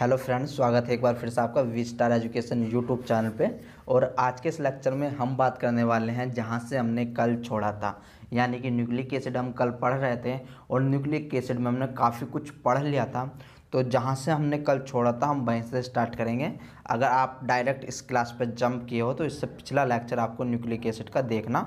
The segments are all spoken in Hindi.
हेलो फ्रेंड्स स्वागत है एक बार फिर से आपका V star education YouTube channel पे और आज के इस लेक्चर में हम बात करने वाले हैं जहाँ से हमने कल छोड़ा था यानी कि न्यूक्लिक एसिड हम कल पढ़ रहे थे और न्यूक्लिक एसिड में हमने काफ़ी कुछ पढ़ लिया था तो जहाँ से हमने कल छोड़ा था हम वहीं से स्टार्ट करेंगे अगर आप डायरेक्ट इस क्लास पर जंप किए हो तो इससे पिछला लेक्चर आपको न्यूक्लिक एसिड का देखना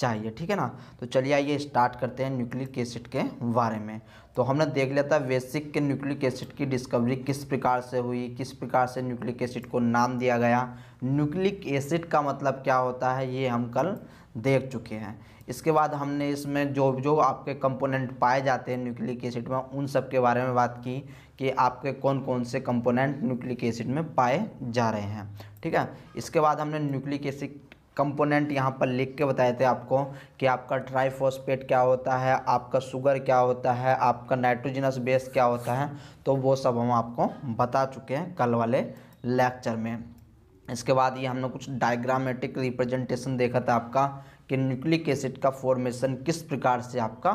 चाहिए ठीक है ना तो चलिए आइए स्टार्ट करते हैं न्यूक्लिक एसिड के बारे में तो हमने देख लिया था वेसिक के न्यूक्लिक एसिड की डिस्कवरी किस प्रकार से हुई किस प्रकार से न्यूक्लिक एसिड को नाम दिया गया न्यूक्लिक एसिड का मतलब क्या होता है ये हम कल देख चुके हैं इसके बाद हमने इसमें जो जो आपके कंपोनेंट पाए जाते हैं न्यूक्लिक एसिड में उन सब के बारे में बात की कि आपके कौन कौन से कंपोनेंट न्यूक्लिक एसिड में पाए जा रहे हैं ठीक है इसके बाद हमने न्यूक्लिक एसिड कंपोनेंट यहाँ पर लिख के बताए थे आपको कि आपका ट्राईफोस्पेट क्या होता है आपका शुगर क्या होता है आपका नाइट्रोजिनस बेस क्या होता है तो वो सब हम आपको बता चुके हैं कल वाले लेक्चर में इसके बाद ये हमने कुछ डायग्रामेटिक रिप्रेजेंटेशन देखा था आपका कि न्यूक्लिक एसिड का फॉर्मेशन किस प्रकार से आपका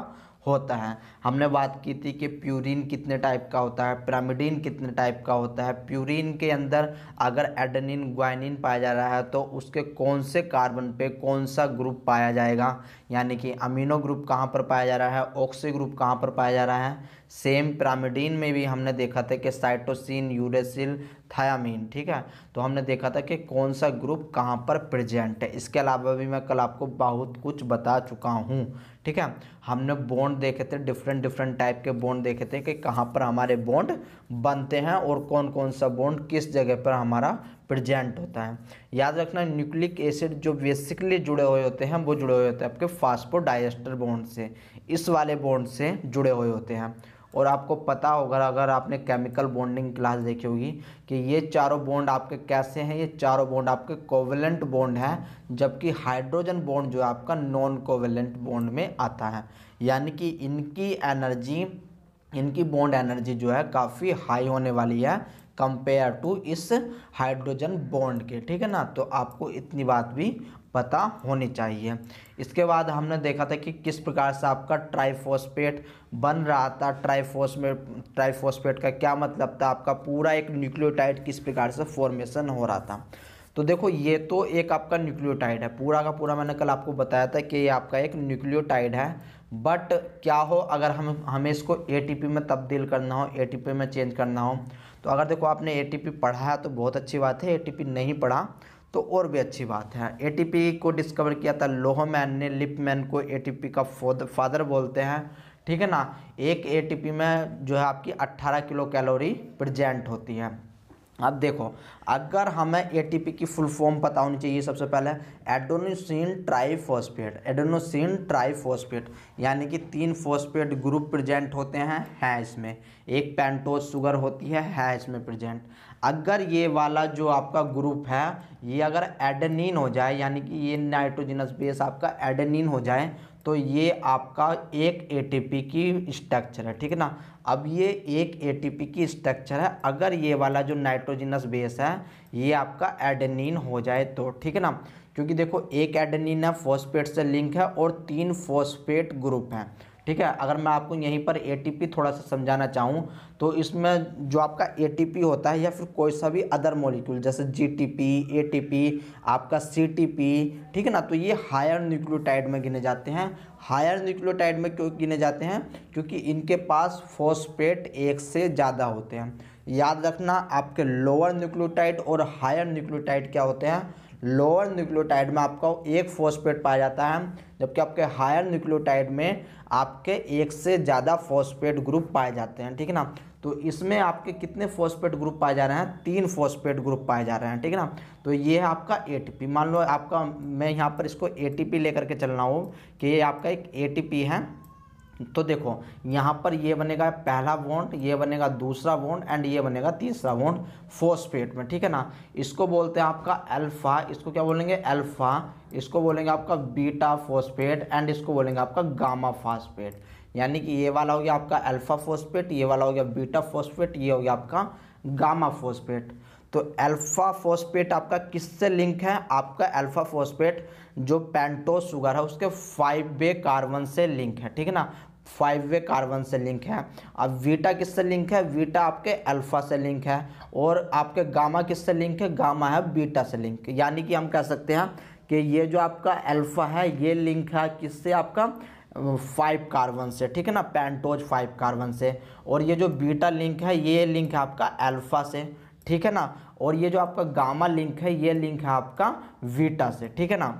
होता है हमने बात की थी कि प्यूरिन कितने टाइप का होता है पिरामिडिन कितने टाइप का होता है प्यूरिन के अंदर अगर एडनिन ग्वाइनिन पाया जा रहा है तो उसके कौन से कार्बन पे कौन सा ग्रुप पाया जाएगा यानी कि अमीनो ग्रुप कहाँ पर पाया जा रहा है ऑक्सी ग्रुप कहाँ पर पाया जा रहा है सेम पिरामिडिन में भी हमने देखा था कि साइटोसिन यूरेसिल थायामीन ठीक है तो हमने देखा था कि कौन सा ग्रुप कहाँ पर प्रेजेंट है इसके अलावा भी मैं कल आपको बहुत कुछ बता चुका हूँ ठीक है हमने बॉन्ड देखे थे डिफरेंट डिफरेंट टाइप के बॉन्ड देखे थे कि कहाँ पर हमारे बॉन्ड बनते हैं और कौन कौन सा बॉन्ड किस जगह पर हमारा प्रेजेंट होता है याद रखना न्यूक्लिक एसिड जो बेसिकली जुड़े हुए होते हैं वो जुड़े हुए होते हैं आपके डाइजेस्टर बॉन्ड से इस वाले बॉन्ड से जुड़े हुए होते हैं और आपको पता होगा अगर आपने केमिकल बॉन्डिंग क्लास देखी होगी कि ये चारों बॉन्ड आपके कैसे हैं ये चारों बॉन्ड आपके कोवेलेंट बॉन्ड हैं जबकि हाइड्रोजन बॉन्ड जो है आपका नॉन कोवेलेंट बॉन्ड में आता है यानी कि इनकी एनर्जी इनकी बॉन्ड एनर्जी जो है काफ़ी हाई होने वाली है कंपेयर टू इस हाइड्रोजन बॉन्ड के ठीक है ना तो आपको इतनी बात भी पता होनी चाहिए इसके बाद हमने देखा था कि किस प्रकार से आपका ट्राइफोस्पेट बन रहा था में ट्राइफोस्पेट का क्या मतलब था आपका पूरा एक न्यूक्लियोटाइड किस प्रकार से फॉर्मेशन हो रहा था तो देखो ये तो एक आपका न्यूक्लियोटाइड है पूरा का पूरा मैंने कल आपको बताया था कि ये आपका एक न्यूक्लियोटाइड है बट क्या हो अगर हम हमें इसको ए में तब्दील करना हो ए में चेंज करना हो तो अगर देखो आपने ए पढ़ा है तो बहुत अच्छी बात है ए नहीं पढ़ा तो और भी अच्छी बात है एटीपी को डिस्कवर किया था लोहमैन ने लिपमैन को एटीपी का फादर बोलते हैं ठीक है ना एक एटीपी में जो है आपकी 18 किलो कैलोरी प्रजेंट होती है अब देखो अगर हमें एटीपी की फुल फॉर्म पता होनी चाहिए सबसे पहले एडोनोसिन ट्राइफॉस्फेट एडोनोसिन ट्राइफॉस्फेट यानी कि तीन फोस्पेट ग्रुप प्रेजेंट होते हैं हैं इसमें एक पेंटोज शुगर होती है है इसमें प्रेजेंट अगर ये वाला जो आपका ग्रुप है ये अगर एडनिन हो जाए यानी कि ये नाइट्रोजिनस बेस आपका एडनिन हो जाए तो ये आपका एक एटीपी की स्ट्रक्चर है ठीक है ना अब ये एक एटीपी की स्ट्रक्चर है अगर ये वाला जो नाइट्रोजिनस बेस है ये आपका एडनिन हो जाए तो ठीक है ना क्योंकि देखो एक एडनिन है फॉस्फेट से लिंक है और तीन फोस्पेट ग्रुप हैं ठीक है अगर मैं आपको यहीं पर ए थोड़ा सा समझाना चाहूँ तो इसमें जो आपका ए होता है या फिर कोई सा भी अदर मॉलिक्यूल जैसे जी टी आपका सी ठीक है ना तो ये हायर न्यूक्लियोटाइड में गिने जाते हैं हायर न्यूक्लियोटाइड में क्यों गिने जाते हैं क्योंकि इनके पास फोस्पेट एक से ज़्यादा होते हैं याद रखना आपके लोअर न्यूक्लियोटाइड और हायर न्यूक्लियोटाइड क्या होते हैं लोअर न्यूक्लियोटाइड में आपका एक फोस्पेट पाया जाता है जबकि आपके हायर न्यूक्लियोटाइड में आपके एक से ज़्यादा फॉस्पेट ग्रुप पाए जाते हैं ठीक है ना तो इसमें आपके कितने फॉस्पेट ग्रुप पाए जा रहे हैं तीन फॉस्पेट ग्रुप पाए जा रहे हैं ठीक है ना तो ये है आपका ए मान लो आपका मैं यहाँ पर इसको ए लेकर के चल रहा हूँ कि ये आपका एक ए है तो देखो यहाँ पर ये बनेगा पहला बॉन्ड ये बनेगा दूसरा बॉन्ड एंड ये बनेगा तीसरा बॉन्ड फोस्फेट में ठीक है ना इसको बोलते हैं आपका अल्फा इसको क्या बोलेंगे अल्फा इसको बोलेंगे आपका बीटा फोस्पेट एंड इसको बोलेंगे आपका गामा फास्पेट यानी कि ये वाला हो गया आपका अल्फा फोस्पेट ये वाला हो गया बीटा फोस्पेट ये हो गया आपका गामा फोस्पेट तो अल्फा फोस्पेट आपका किससे लिंक है आपका अल्फा फोस्पेट जो पेंटो शुगर है उसके फाइव वे कार्बन से लिंक है ठीक है ना फाइव वे कार्बन से लिंक है अब वीटा किससे लिंक है वीटा आपके अल्फा से लिंक है और आपके गामा किससे लिंक है गामा है बीटा से लिंक यानी कि हम कह सकते हैं कि ये जो आपका अल्फ़ा है ये लिंक है किससे आपका फाइव कार्बन से ठीक है ना पेंटोज फाइव कार्बन से और ये जो बीटा लिंक है ये लिंक है आपका अल्फ़ा से ठीक है ना और ये जो आपका गामा लिंक है ये लिंक है आपका वीटा से ठीक है ना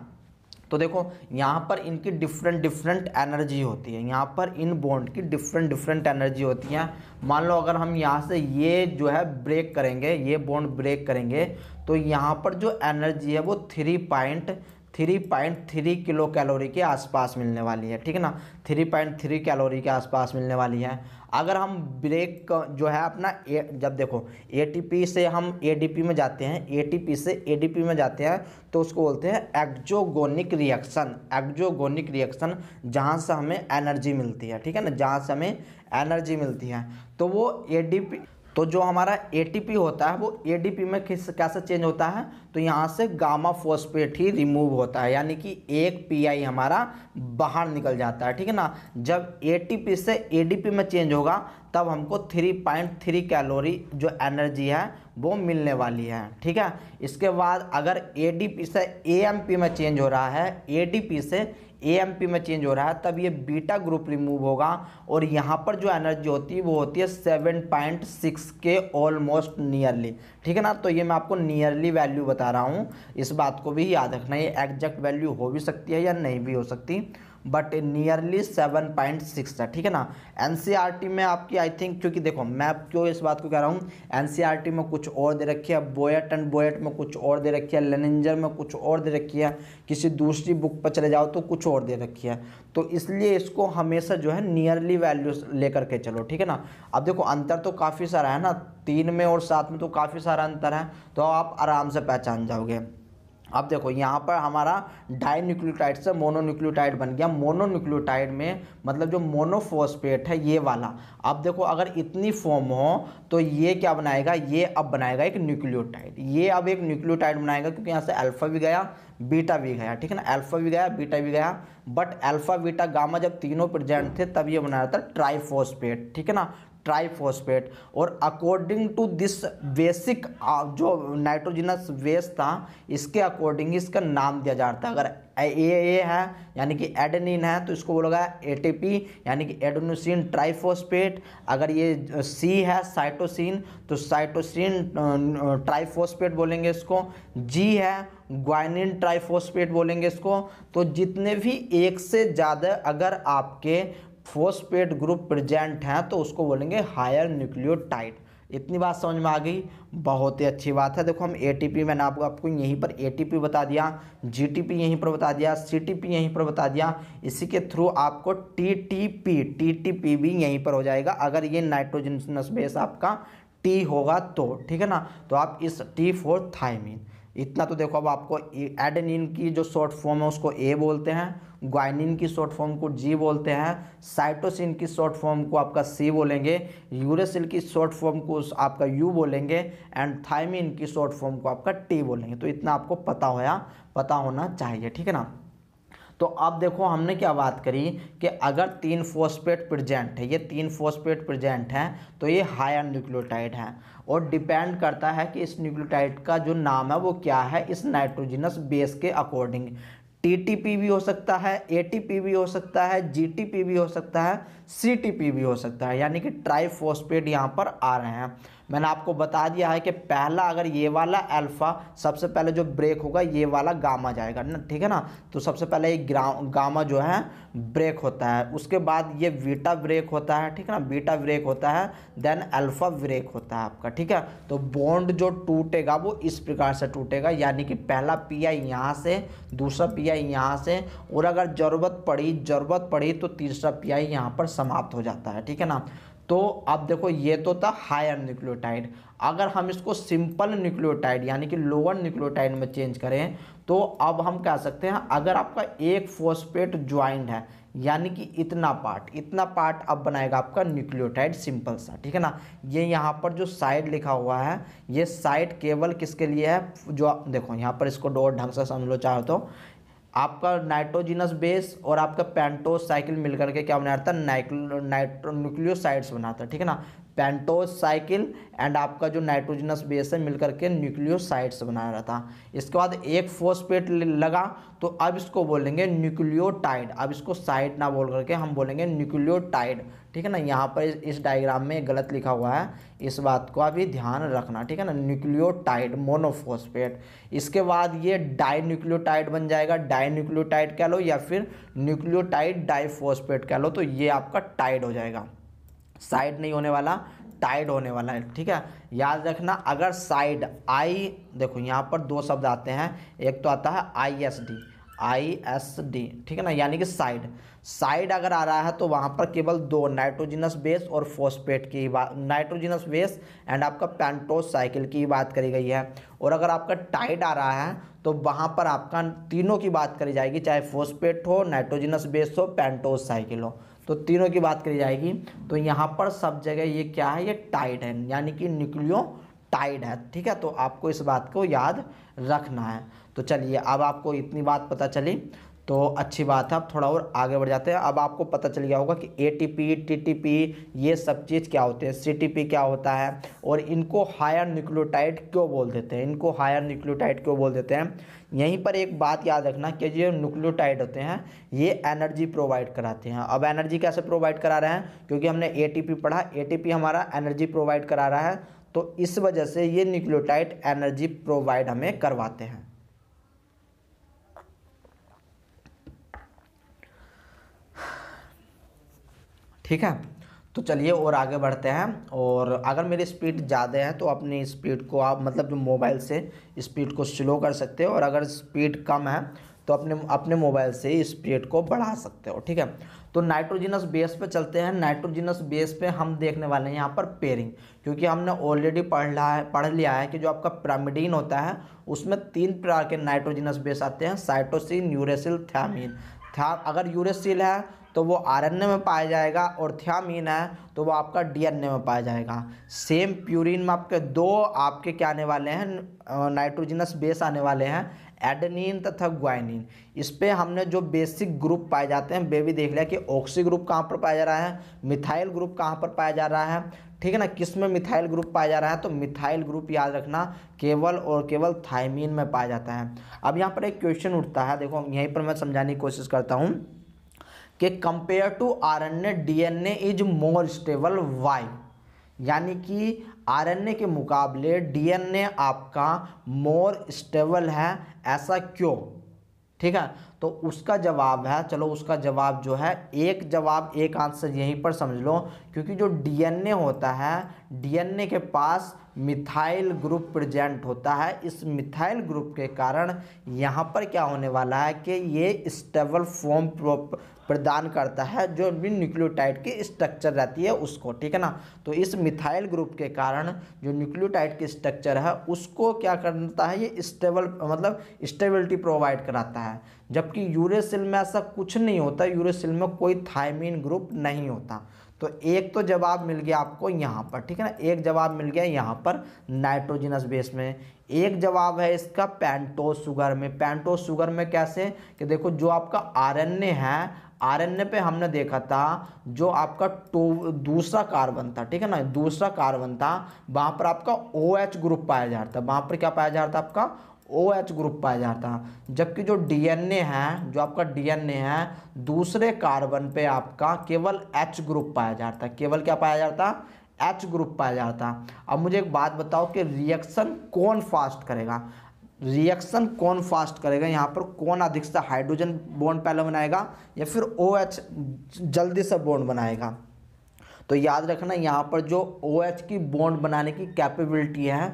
तो देखो यहाँ पर इनकी डिफरेंट डिफरेंट एनर्जी होती है यहाँ पर इन बॉन्ड की डिफरेंट डिफरेंट एनर्जी होती है मान लो अगर हम यहाँ से ये जो है ब्रेक करेंगे ये बॉन्ड ब्रेक करेंगे तो यहाँ पर जो एनर्जी है वो three point three point three kilo calorie के आसपास मिलने वाली है ठीक है ना थ्री पॉइंट थ्री कैलोरी के आसपास मिलने वाली है अगर हम ब्रेक जो है अपना ए, जब देखो ए से हम ए में जाते हैं ए से ए में जाते हैं तो उसको बोलते हैं एक्जोगोनिक रिएक्शन एक्जोगोनिक रिएक्शन जहाँ से हमें एनर्जी मिलती है ठीक है ना जहाँ से हमें एनर्जी मिलती है तो वो ए तो जो हमारा ए होता है वो ए में किस कैसे चेंज होता है तो यहाँ से गामा फोस्पेट ही रिमूव होता है यानी कि एक पी हमारा बाहर निकल जाता है ठीक है ना जब ए से ए में चेंज होगा तब हमको 3.3 कैलोरी जो एनर्जी है वो मिलने वाली है ठीक है इसके बाद अगर ए से ए में चेंज हो रहा है ए से पी में चेंज हो रहा है तब ये बीटा ग्रुप रिमूव होगा और यहाँ पर जो एनर्जी होती है वो होती है सेवन पॉइंट सिक्स के ऑलमोस्ट नियरली ठीक है ना तो ये मैं आपको नियरली वैल्यू बता रहा हूँ इस बात को भी याद रखना ये एग्जैक्ट वैल्यू हो भी सकती है या नहीं भी हो सकती but nearly seven point six है ठीक है ना एनसीईआरटी e में आपकी आई थिंक क्योंकि देखो मैं क्यों इस बात को कह रहा हूँ एनसीईआरटी e में कुछ और दे रखी है बोएट एंड बोएट में कुछ और दे रखी है लेनेंजर में कुछ और दे रखी है किसी दूसरी बुक पर चले जाओ तो कुछ और दे रखी है तो इसलिए इसको हमेशा जो है नियरली वैल्यूज लेकर के चलो ठीक है ना अब देखो अंतर तो काफ़ी सारा है ना तीन में और सात में तो काफ़ी सारा अंतर है तो आप आराम से पहचान जाओगे अब देखो यहाँ पर हमारा डाई न्यूक्लियोटाइड से मोनोन्यूक्लियोटाइड बन गया मोनोन्यूक्लियोटाइड में मतलब जो मोनोफोस्पेट है ये वाला अब देखो अगर इतनी फॉर्म हो तो ये क्या बनाएगा ये अब बनाएगा एक न्यूक्लियोटाइड ये अब एक न्यूक्लियोटाइड बनाएगा क्योंकि यहाँ से अल्फा भी गया बीटा भी गया ठीक है ना अल्फा भी गया बीटा भी गया बट अल्फा बीटा गामा जब तीनों प्रेजेंट थे तब ये बनाया था ट्राईफोस्पेट ठीक है ना ट्राईफॉस्फेट और अकॉर्डिंग टू दिस बेसिक जो नाइट्रोजिनस वेस्ट था इसके अकॉर्डिंग इसका नाम दिया जाता है अगर ए ए है यानी कि एडेनिन है तो इसको ए टी पी यानी कि एडोनोसिन ट्राइफोस्पेट अगर ये सी है साइटोसिन तो साइटोसिन ट्राइफोस्पेट बोलेंगे इसको जी है ग्वाइनिन ट्राइफोस्पेट बोलेंगे इसको तो जितने भी एक से ज़्यादा अगर आपके फोस्पेट ग्रुप प्रेजेंट हैं तो उसको बोलेंगे हायर न्यूक्लियोटाइड इतनी बात समझ में आ गई बहुत ही अच्छी बात है देखो हम एटीपी मैंने आपको आपको यहीं पर एटीपी बता दिया जीटीपी यहीं पर बता दिया सीटीपी यहीं पर बता दिया इसी के थ्रू आपको टीटीपी टीटीपी भी यहीं पर हो जाएगा अगर ये नाइट्रोजनस बेस आपका टी होगा तो ठीक है ना तो आप इस टी फोर थाइमिन इतना तो देखो अब आपको एडेनिन की जो शॉर्ट फॉर्म है उसको ए बोलते हैं ग्वाइनिन की शॉर्ट फॉर्म को जी बोलते हैं साइटोसिन की शॉर्ट फॉर्म को आपका सी बोलेंगे यूरेसिल की शॉर्ट फॉर्म को आपका यू बोलेंगे एंड थाइमिन की शॉर्ट फॉर्म को आपका टी बोलेंगे तो इतना आपको पता होया पता होना चाहिए ठीक है ना तो अब देखो हमने क्या बात करी कि अगर तीन फोस्पेट प्रेजेंट है ये तीन फोस्पेट प्रेजेंट हैं तो ये हायर न्यूक्लियोटाइड है और डिपेंड करता है कि इस न्यूक्लियोटाइड का जो नाम है वो क्या है इस नाइट्रोजिनस बेस के अकॉर्डिंग टीटीपी भी हो सकता है एटीपी भी हो सकता है जीटीपी भी हो सकता है सीटीपी भी हो सकता है यानी कि ट्राइफॉस्पेट यहाँ पर आ रहे हैं मैंने आपको बता दिया है कि पहला अगर ये वाला अल्फ़ा सबसे पहले जो ब्रेक होगा ये वाला गामा जाएगा ना ठीक है ना तो सबसे पहले ये गामा जो है ब्रेक होता है उसके बाद ये बीटा ब्रेक होता है ठीक है ना बीटा ब्रेक होता है देन अल्फ़ा ब्रेक होता है आपका ठीक है तो बॉन्ड जो टूटेगा वो इस प्रकार से टूटेगा यानी कि पहला पी आई यहाँ से दूसरा पी आई यहाँ से और अगर ज़रूरत पड़ी ज़रूरत पड़ी तो तीसरा पी आई यहाँ पर समाप्त हो जाता है ठीक है ना तो आप देखो ये तो था हायर न्यूक्लियोटाइड अगर हम इसको सिंपल न्यूक्लियोटाइड यानी कि लोअर न्यूक्लियोटाइड में चेंज करें तो अब हम कह सकते हैं अगर आपका एक फोस्पेट ज्वाइंट है यानी कि इतना पार्ट इतना पार्ट अब बनाएगा आपका न्यूक्लियोटाइड सिंपल सा ठीक है ना ये यहाँ पर जो साइड लिखा हुआ है ये साइड केवल किसके लिए है जो देखो यहाँ पर इसको डोर ढंग से समझ लो चाहे तो आपका नाइट्रोजिनस बेस और आपका पेंटोस साइकिल मिलकर के क्या बनाता है नाइट्रो न्यूक्लियोसाइड्स बनाता है ठीक है ना पेंटोज साइकिल एंड आपका जो नाइट्रोजनस बेस है मिलकर के न्यूक्लियोसाइड्स बनाया रहा था इसके बाद एक फोस्पेट लगा तो अब इसको बोलेंगे न्यूक्लियोटाइड अब इसको साइड ना बोल करके हम बोलेंगे न्यूक्लियोटाइड ठीक है ना यहाँ पर इस डायग्राम में गलत लिखा हुआ है इस बात को अभी ध्यान रखना ठीक है ना न्यूक्लियोटाइड मोनोफोस्पेट इसके बाद ये डाई न्यूक्लियोटाइड बन जाएगा डाई न्यूक्लियोटाइड कह लो या फिर न्यूक्लियोटाइड डाइफोस्पेट कह लो तो ये आपका टाइड हो जाएगा साइड नहीं होने वाला टाइड होने वाला है ठीक है याद रखना अगर साइड आई देखो यहाँ पर दो शब्द आते हैं एक तो आता है I S D I S D ठीक है ना यानी कि साइड साइड अगर आ रहा है तो वहाँ पर केवल दो नाइट्रोजिनस बेस और फोस्पेट की बात नाइट्रोजिनस बेस एंड आपका पेंटोस साइकिल की बात करी गई है और अगर आपका टाइड आ रहा है तो वहाँ पर आपका तीनों की बात करी जाएगी चाहे फोस्पेट हो नाइट्रोजिनस बेस हो पेंटोस साइकिल हो तो तीनों की बात करी जाएगी तो यहाँ पर सब जगह ये क्या है ये टाइड है यानी कि न्यूक्लियो टाइड है ठीक है तो आपको इस बात को याद रखना है तो चलिए अब आपको इतनी बात पता चली तो अच्छी बात है अब थोड़ा और आगे बढ़ जाते हैं अब आपको पता चल गया होगा कि A T P T T P ये सब चीज़ क्या होते हैं सी टी पी क्या होता है और इनको हायर न्यूक्लियोटाइड क्यों बोल देते हैं इनको हायर न्यूक्लियोटाइड क्यों बोल देते हैं यहीं पर एक बात याद रखना कि जो न्यूक्लियोटाइड होते हैं ये एनर्जी प्रोवाइड कराते हैं अब एनर्जी कैसे प्रोवाइड करा रहे हैं क्योंकि हमने एटीपी पढ़ा एटीपी हमारा एनर्जी प्रोवाइड करा रहा है तो इस वजह से ये न्यूक्लियोटाइड एनर्जी प्रोवाइड हमें करवाते हैं ठीक है तो चलिए और आगे बढ़ते हैं और अगर मेरी स्पीड ज़्यादा है तो अपनी स्पीड को आप मतलब जो मोबाइल से स्पीड को स्लो कर सकते हो और अगर स्पीड कम है तो अपने अपने मोबाइल से स्पीड को बढ़ा सकते हो ठीक है तो नाइट्रोजिनस बेस पे चलते हैं नाइट्रोजिनस बेस पे हम देखने वाले हैं यहाँ पर पेयरिंग क्योंकि हमने ऑलरेडी पढ़ रहा है पढ़ लिया है कि जो आपका प्रामिडीन होता है उसमें तीन प्रकार के नाइट्रोजिनस बेस आते हैं साइटोसिन यूरेसिल थैमिन था अगर यूरेसिल है तो वो ए में पाया जाएगा और थियामीन है तो वो आपका ए में पाया जाएगा सेम प्यूरिन में आपके दो आपके क्या आने वाले हैं नाइट्रोजिनस बेस आने वाले हैं एडनिन तथा ग्वाइनिन इस पर हमने जो बेसिक ग्रुप पाए जाते हैं वे भी देख लिया कि ऑक्सी ग्रुप कहाँ पर पाया जा रहा है मिथाइल ग्रुप कहाँ पर पाया जा रहा है ठीक है ना किस में मिथाइल ग्रुप पाया जा रहा है तो मिथाइल ग्रुप याद रखना केवल और केवल थाइमीन में पाया जाता है अब यहाँ पर एक क्वेश्चन उठता है देखो यहीं पर मैं समझाने की कोशिश करता हूँ कि compare to RNA DNA is more stable why यानी कि आरएनए के मुकाबले डीएनए आपका मोर स्टेबल है ऐसा क्यों ठीक है तो उसका जवाब है चलो उसका जवाब जो है एक जवाब एक आंसर यहीं पर समझ लो क्योंकि जो डीएनए होता है डीएनए के पास मिथाइल ग्रुप प्रेजेंट होता है इस मिथाइल ग्रुप के कारण यहाँ पर क्या होने वाला है कि ये स्टेबल फॉर्म प्रदान करता है जो भी न्यूक्लियोटाइड की स्ट्रक्चर रहती है उसको ठीक है ना तो इस मिथाइल ग्रुप के कारण जो न्यूक्लियोटाइड की स्ट्रक्चर है उसको क्या करता है ये स्टेबल मतलब स्टेबिलिटी प्रोवाइड कराता है जबकि यूरेसिल में ऐसा कुछ नहीं होता यूरेसिल में कोई थायमिन ग्रुप नहीं होता तो एक तो जवाब मिल गया आपको यहाँ पर ठीक है ना एक जवाब मिल गया यहाँ पर नाइट्रोजिनस बेस में एक जवाब है इसका पैंटो शुगर में पैंटो शुगर में कैसे कि देखो जो आपका आरएनए है आरएनए पे हमने देखा था जो आपका टो दूसरा कार्बन था ठीक है ना दूसरा कार्बन था वहाँ पर आपका ओ OH ग्रुप पाया जा रहा था वहाँ पर क्या पाया जा रहा था आपका ओ एच ग्रुप पाया जाता है जबकि जो ए है जो आपका ए है दूसरे कार्बन पे आपका केवल एच ग्रुप पाया जाता है केवल क्या पाया जाता है एच ग्रुप पाया जाता है अब मुझे एक बात बताओ कि रिएक्शन कौन फास्ट करेगा रिएक्शन कौन फास्ट करेगा यहाँ पर कौन अधिक से हाइड्रोजन बॉन्ड पहले बनाएगा या फिर ओ OH जल्दी से बॉन्ड बनाएगा तो याद रखना यहाँ पर जो ओ OH की बॉन्ड बनाने की कैपेबिलिटी है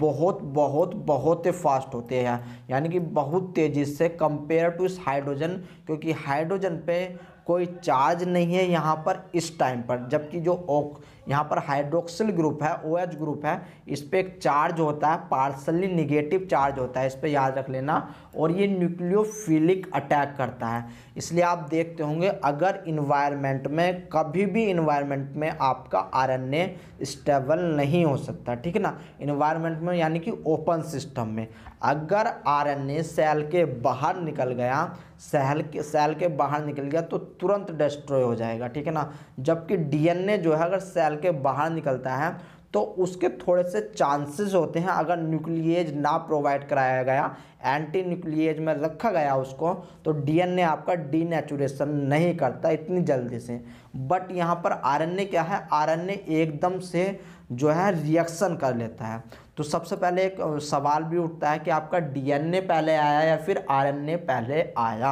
बहुत बहुत बहुत फास्ट होते हैं यानी कि बहुत तेज़ी से कंपेयर टू इस हाइड्रोजन क्योंकि हाइड्रोजन पे कोई चार्ज नहीं है यहाँ पर इस टाइम पर जबकि जो ओक यहाँ पर हाइड्रोक्सिल ग्रुप है ओ OH ग्रुप है इस पर एक चार्ज होता है पार्सली निगेटिव चार्ज होता है इस पर याद रख लेना और ये न्यूक्लियोफिलिक अटैक करता है इसलिए आप देखते होंगे अगर इन्वायरमेंट में कभी भी इन्वायरमेंट में आपका आर स्टेबल नहीं हो सकता ठीक है ना इन्वायरमेंट में यानी कि ओपन सिस्टम में अगर आरएनए सेल के बाहर निकल गया सेल के सेल के बाहर निकल गया तो तुरंत डिस्ट्रॉय हो जाएगा ठीक है ना जबकि डीएनए जो है अगर सेल के बाहर निकलता है तो उसके थोड़े से चांसेस होते हैं अगर न्यूक्लिएज ना प्रोवाइड कराया गया एंटी न्यूक्लियज में रखा गया उसको तो डीएनए आपका डीनेचुरेशन नहीं करता इतनी जल्दी से बट यहाँ पर आरएनए क्या है आरएनए एकदम से जो है रिएक्शन कर लेता है तो सबसे पहले एक सवाल भी उठता है कि आपका डीएनए पहले आया या फिर आरएनए पहले आया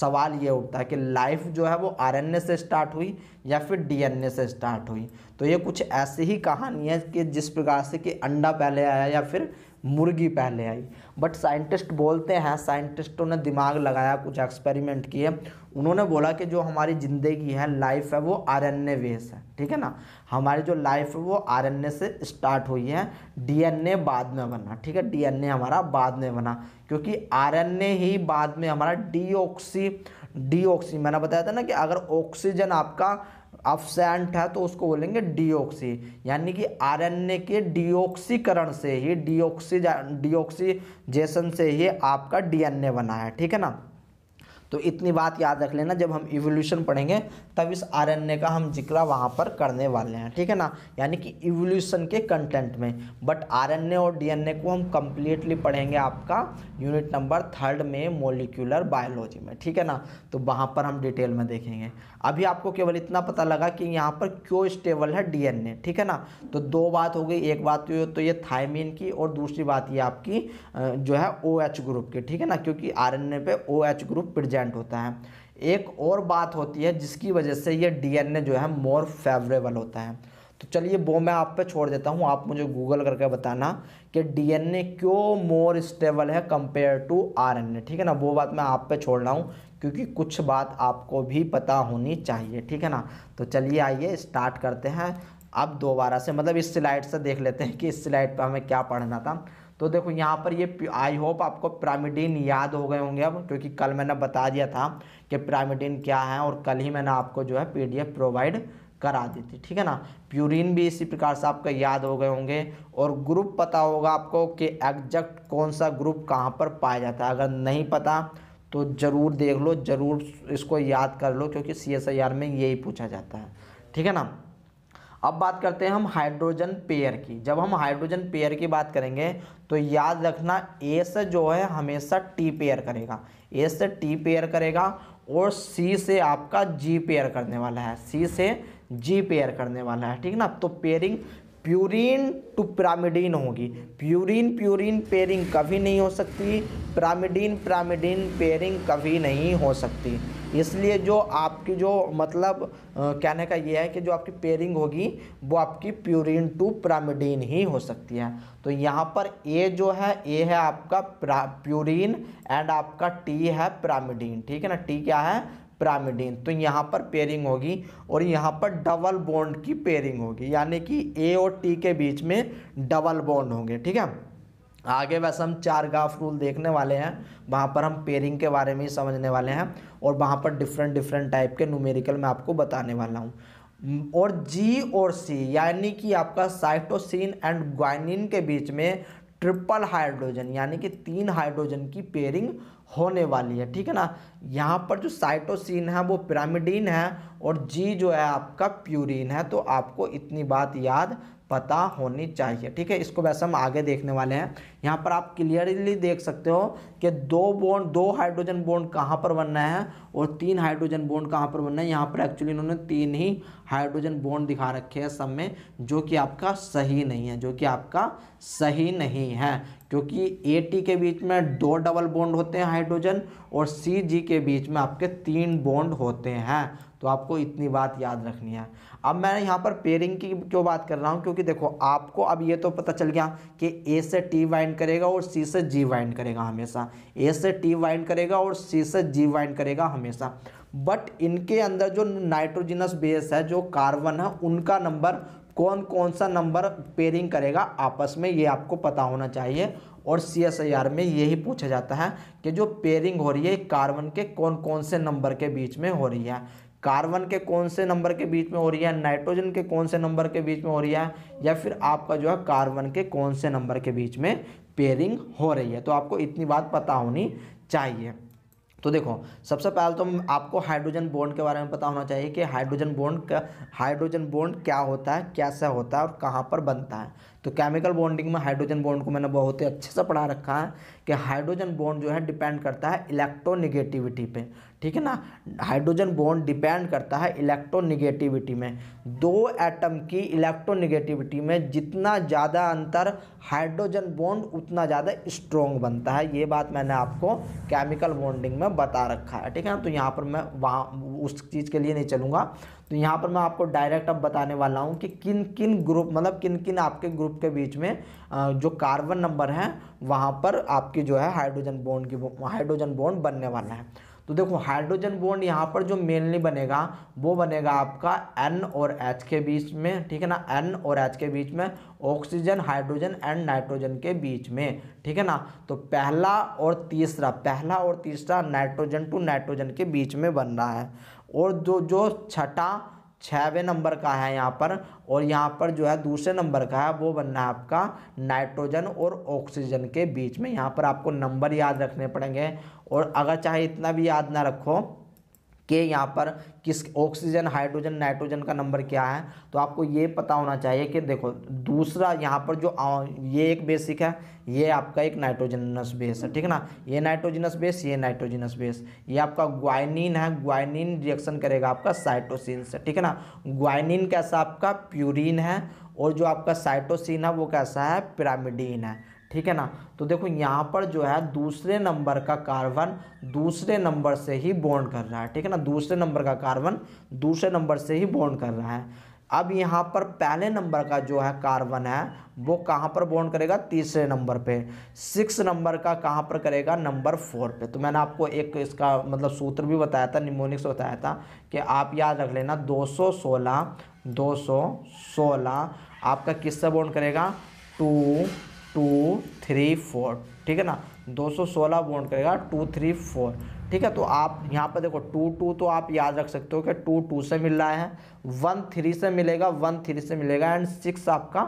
सवाल ये उठता है कि लाइफ जो है वो आरएनए से स्टार्ट हुई या फिर डीएनए से स्टार्ट हुई तो ये कुछ ऐसी ही कहानी है कि जिस प्रकार से कि अंडा पहले आया या फिर मुर्गी पहले आई बट साइंटिस्ट बोलते हैं साइंटिस्टों ने दिमाग लगाया कुछ एक्सपेरिमेंट किए उन्होंने बोला कि जो हमारी ज़िंदगी है लाइफ है वो आर एन ए बेस है ठीक है ना हमारी जो लाइफ है वो आर एन ए से स्टार्ट हुई है डी एन ए बाद में बना ठीक है डी एन ए हमारा बाद में बना क्योंकि आर एन ए ही बाद में हमारा डी ऑक्सी डी ऑक्सी मैंने बताया था ना कि अगर ऑक्सीजन आपका अफसेंट है तो उसको बोलेंगे डिओक्सी यानी कि आरएनए के डिओक्सीकरण से ही डिओक्सी डीओक्सी से ही आपका डीएनए बना है ठीक है ना तो इतनी बात याद रख लेना जब हम इवोल्यूशन पढ़ेंगे तब इस आरएनए का हम जिक्र वहाँ पर करने वाले हैं ठीक है ना यानी कि इवोल्यूशन के कंटेंट में बट आरएनए और डीएनए को हम कम्प्लीटली पढ़ेंगे आपका यूनिट नंबर थर्ड में मोलिकुलर बायोलॉजी में ठीक है ना तो वहाँ पर हम डिटेल में देखेंगे अभी आपको केवल इतना पता लगा कि यहाँ पर क्यों स्टेबल है डीएनए ठीक है ना तो दो बात हो गई एक बात तो ये थाइमिन तो की और दूसरी बात ये आपकी जो है ओ OH ग्रुप की ठीक है ना क्योंकि आर पे O OH group present present होता है एक और बात होती है जिसकी वजह से ये डीएनए जो है मोर फेवरेबल होता है तो चलिए वो मैं आप पे छोड़ देता हूँ आप मुझे गूगल करके बताना कि डीएनए क्यों मोर स्टेबल है कंपेयर टू आरएनए ठीक है ना वो बात मैं आप पे छोड़ रहा हूँ क्योंकि कुछ बात आपको भी पता होनी चाहिए ठीक है ना तो चलिए आइए स्टार्ट करते हैं अब दोबारा से मतलब इस स्लाइड से देख लेते हैं कि इस स्लाइड पर हमें क्या पढ़ना था तो देखो यहाँ पर ये आई होप आपको प्रामिडीन याद हो गए होंगे अब क्योंकि कल मैंने बता दिया था कि प्रामिडीन क्या है और कल ही मैंने आपको जो है पीडीएफ प्रोवाइड करा दी थी ठीक है ना प्यूरिन भी इसी प्रकार से आपका याद हो गए होंगे और ग्रुप पता होगा आपको कि एग्जैक्ट कौन सा ग्रुप कहाँ पर पाया जाता है अगर नहीं पता तो ज़रूर देख लो ज़रूर इसको याद कर लो क्योंकि सी में यही पूछा जाता है ठीक है ना अब बात करते हैं हम हाइड्रोजन पेयर की जब हम हाइड्रोजन पेयर की बात करेंगे तो याद रखना एस जो है हमेशा टी पेयर करेगा एस टी पेयर करेगा और सी से आपका जी पेयर करने वाला है सी से जी पेयर करने वाला है ठीक ना तो पेयरिंग प्यूरिन टू प्रामिडीन होगी प्यूरिन प्यूरिन पेयरिंग कभी नहीं हो सकती प्रामिडीन प्रामिडीन पेयरिंग कभी नहीं हो सकती इसलिए जो आपकी जो मतलब कहने का ये है कि जो आपकी पेयरिंग होगी वो आपकी प्यूरिन टू प्रामिडीन ही हो सकती है तो यहाँ पर ए जो है ए है आपका प्यूरिन एंड आपका टी है प्रामिडीन ठीक है ना टी क्या है प्रामिडीन तो यहाँ पर पेयरिंग होगी और यहाँ पर डबल बॉन्ड की पेयरिंग होगी यानी कि ए और टी के बीच में डबल बॉन्ड होंगे ठीक है आगे वैसे हम चार गाफ रूल देखने वाले हैं वहाँ पर हम पेयरिंग के बारे में ही समझने वाले हैं और वहाँ पर डिफरेंट डिफरेंट टाइप के न्यूमेरिकल मैं आपको बताने वाला हूँ और जी और सी यानी कि आपका साइटोसिन एंड ग्वाइनिन के बीच में ट्रिपल हाइड्रोजन यानी कि तीन हाइड्रोजन की पेयरिंग होने वाली है ठीक है ना यहाँ पर जो साइटोसिन है वो पिरामिडीन है और जी जो है आपका प्यूरिन है तो आपको इतनी बात याद पता होनी चाहिए ठीक है इसको वैसे हम आगे देखने वाले हैं यहाँ पर आप क्लियरली देख सकते हो कि दो बोन दो हाइड्रोजन बोन कहाँ पर बनना है और तीन हाइड्रोजन बोन कहाँ पर बनना है यहाँ पर एक्चुअली इन्होंने तीन ही हाइड्रोजन बोन दिखा रखे हैं सब में जो कि आपका सही नहीं है जो कि आपका सही नहीं है क्योंकि ए टी के बीच में दो डबल बॉन्ड होते हैं हाइड्रोजन और सी जी के बीच में आपके तीन बॉन्ड होते हैं तो आपको इतनी बात याद रखनी है अब मैं यहाँ पर पेयरिंग की क्यों बात कर रहा हूँ क्योंकि देखो आपको अब ये तो पता चल गया कि ए से टी वाइंड करेगा और सी से जी वाइंड करेगा हमेशा ए से टी वाइंड करेगा और सी से जी वाइंड करेगा हमेशा बट इनके अंदर जो नाइट्रोजिनस बेस है जो कार्बन है उनका नंबर कौन कौन सा नंबर पेयरिंग करेगा आपस में ये आपको पता होना चाहिए और सी एस आई आर में यही पूछा जाता है कि जो पेयरिंग हो रही है कार्बन के कौन कौन से नंबर के बीच में हो रही है कार्बन के कौन से नंबर के बीच में हो रही है नाइट्रोजन के कौन से नंबर के बीच में हो रही है या फिर आपका जो है कार्बन के कौन से नंबर के बीच में पेयरिंग हो रही है तो आपको इतनी बात पता होनी चाहिए तो देखो सबसे पहले तो आपको हाइड्रोजन बॉन्ड के बारे में पता होना चाहिए कि हाइड्रोजन बॉन्ड का हाइड्रोजन बॉन्ड क्या होता है कैसा होता है और कहाँ पर बनता है तो केमिकल बॉन्डिंग में हाइड्रोजन बॉन्ड को मैंने बहुत ही अच्छे से पढ़ा रखा है कि हाइड्रोजन बॉन्ड जो है डिपेंड करता है इलेक्ट्रोनिगेटिविटी पे ठीक है ना हाइड्रोजन बॉन्ड डिपेंड करता है इलेक्ट्रोनिगेटिविटी में दो एटम की इलेक्ट्रोनिगेटिविटी में जितना ज़्यादा अंतर हाइड्रोजन बॉन्ड उतना ज़्यादा स्ट्रोंग बनता है ये बात मैंने आपको केमिकल बॉन्डिंग में बता रखा है ठीक है ना तो यहाँ पर मैं वहाँ उस चीज़ के लिए नहीं चलूँगा तो यहाँ पर मैं आपको डायरेक्ट अब बताने वाला हूँ कि किन किन ग्रुप मतलब किन किन आपके ग्रुप के बीच में जो कार्बन नंबर है वहाँ पर आपकी जो है हाइड्रोजन बॉन्ड की हाइड्रोजन बॉन्ड बनने वाला है तो देखो हाइड्रोजन बॉन्ड यहाँ पर जो मेनली बनेगा वो बनेगा आपका एन और एच के बीच में ठीक है ना एन और एच के बीच में ऑक्सीजन हाइड्रोजन एंड नाइट्रोजन के बीच में ठीक है ना तो पहला और तीसरा पहला और तीसरा नाइट्रोजन टू नाइट्रोजन के बीच में बन रहा है और जो जो छठा छवें नंबर का है यहाँ पर और यहाँ पर जो है दूसरे नंबर का है वो बनना है आपका नाइट्रोजन और ऑक्सीजन के बीच में यहाँ पर आपको नंबर याद रखने पड़ेंगे और अगर चाहे इतना भी याद ना रखो के यहाँ पर किस ऑक्सीजन हाइड्रोजन नाइट्रोजन का नंबर क्या है तो आपको ये पता होना चाहिए कि देखो दूसरा यहाँ पर जो ये एक बेसिक है ये आपका एक नाइट्रोजनस बेस है ठीक है ना ये नाइट्रोजनस बेस ये नाइट्रोजनस बेस ये आपका ग्वाइनिन है ग्वाइनिन रिएक्शन करेगा आपका साइटोसिन से ठीक है ना ग्वाइनिन कैसा आपका प्यूरिन है और जो आपका साइटोसिन है वो कैसा है पिरामिडीन है ठीक है ना तो देखो यहाँ पर जो है दूसरे नंबर का कार्बन दूसरे नंबर से ही बॉन्ड कर रहा है ठीक है ना दूसरे नंबर का कार्बन दूसरे नंबर से ही बॉन्ड कर रहा है अब यहाँ पर पहले नंबर का जो है कार्बन है वो कहाँ पर बॉन्ड करेगा तीसरे नंबर पे सिक्स नंबर का कहाँ पर करेगा नंबर फोर पे तो मैंने आपको एक इसका मतलब सूत्र भी बताया था निमोनिक्स बताया था कि आप याद रख लेना 216 216 आपका किससे बॉन्ड करेगा टू टू थ्री फोर ठीक है ना 216 बॉन्ड करेगा टू थ्री फोर ठीक है तो आप यहाँ पर देखो टू टू तो आप याद रख सकते हो कि टू टू से मिल रहा है वन थ्री से मिलेगा वन थ्री से मिलेगा एंड सिक्स आपका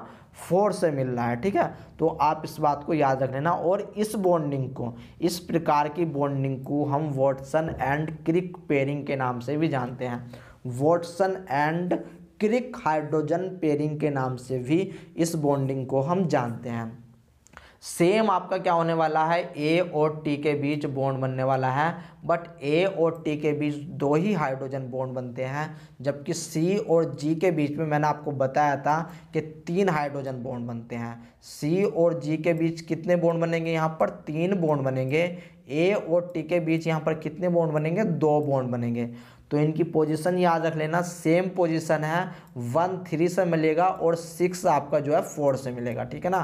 फोर से मिल रहा है ठीक है तो आप इस बात को याद रख लेना और इस बॉन्डिंग को इस प्रकार की बॉन्डिंग को हम वॉटसन एंड क्रिक पेयरिंग के नाम से भी जानते हैं Watson and Crick hydrogen pairing के नाम से भी इस बॉन्डिंग को हम जानते हैं सेम आपका क्या होने वाला है ए और टी के बीच बॉन्ड बनने वाला है बट ए और टी के बीच दो ही हाइड्रोजन बॉन्ड बनते हैं जबकि सी और जी के बीच में मैंने आपको बताया था कि तीन हाइड्रोजन बॉन्ड बनते हैं सी और जी के बीच कितने बॉन्ड बनेंगे यहाँ पर तीन बॉन्ड बनेंगे ए और टी के बीच यहाँ पर कितने बॉन्ड बनेंगे दो बॉन्ड बनेंगे तो इनकी पोजीशन याद रख लेना सेम पोजीशन है वन थ्री से मिलेगा और सिक्स आपका जो है फोर से मिलेगा ठीक है ना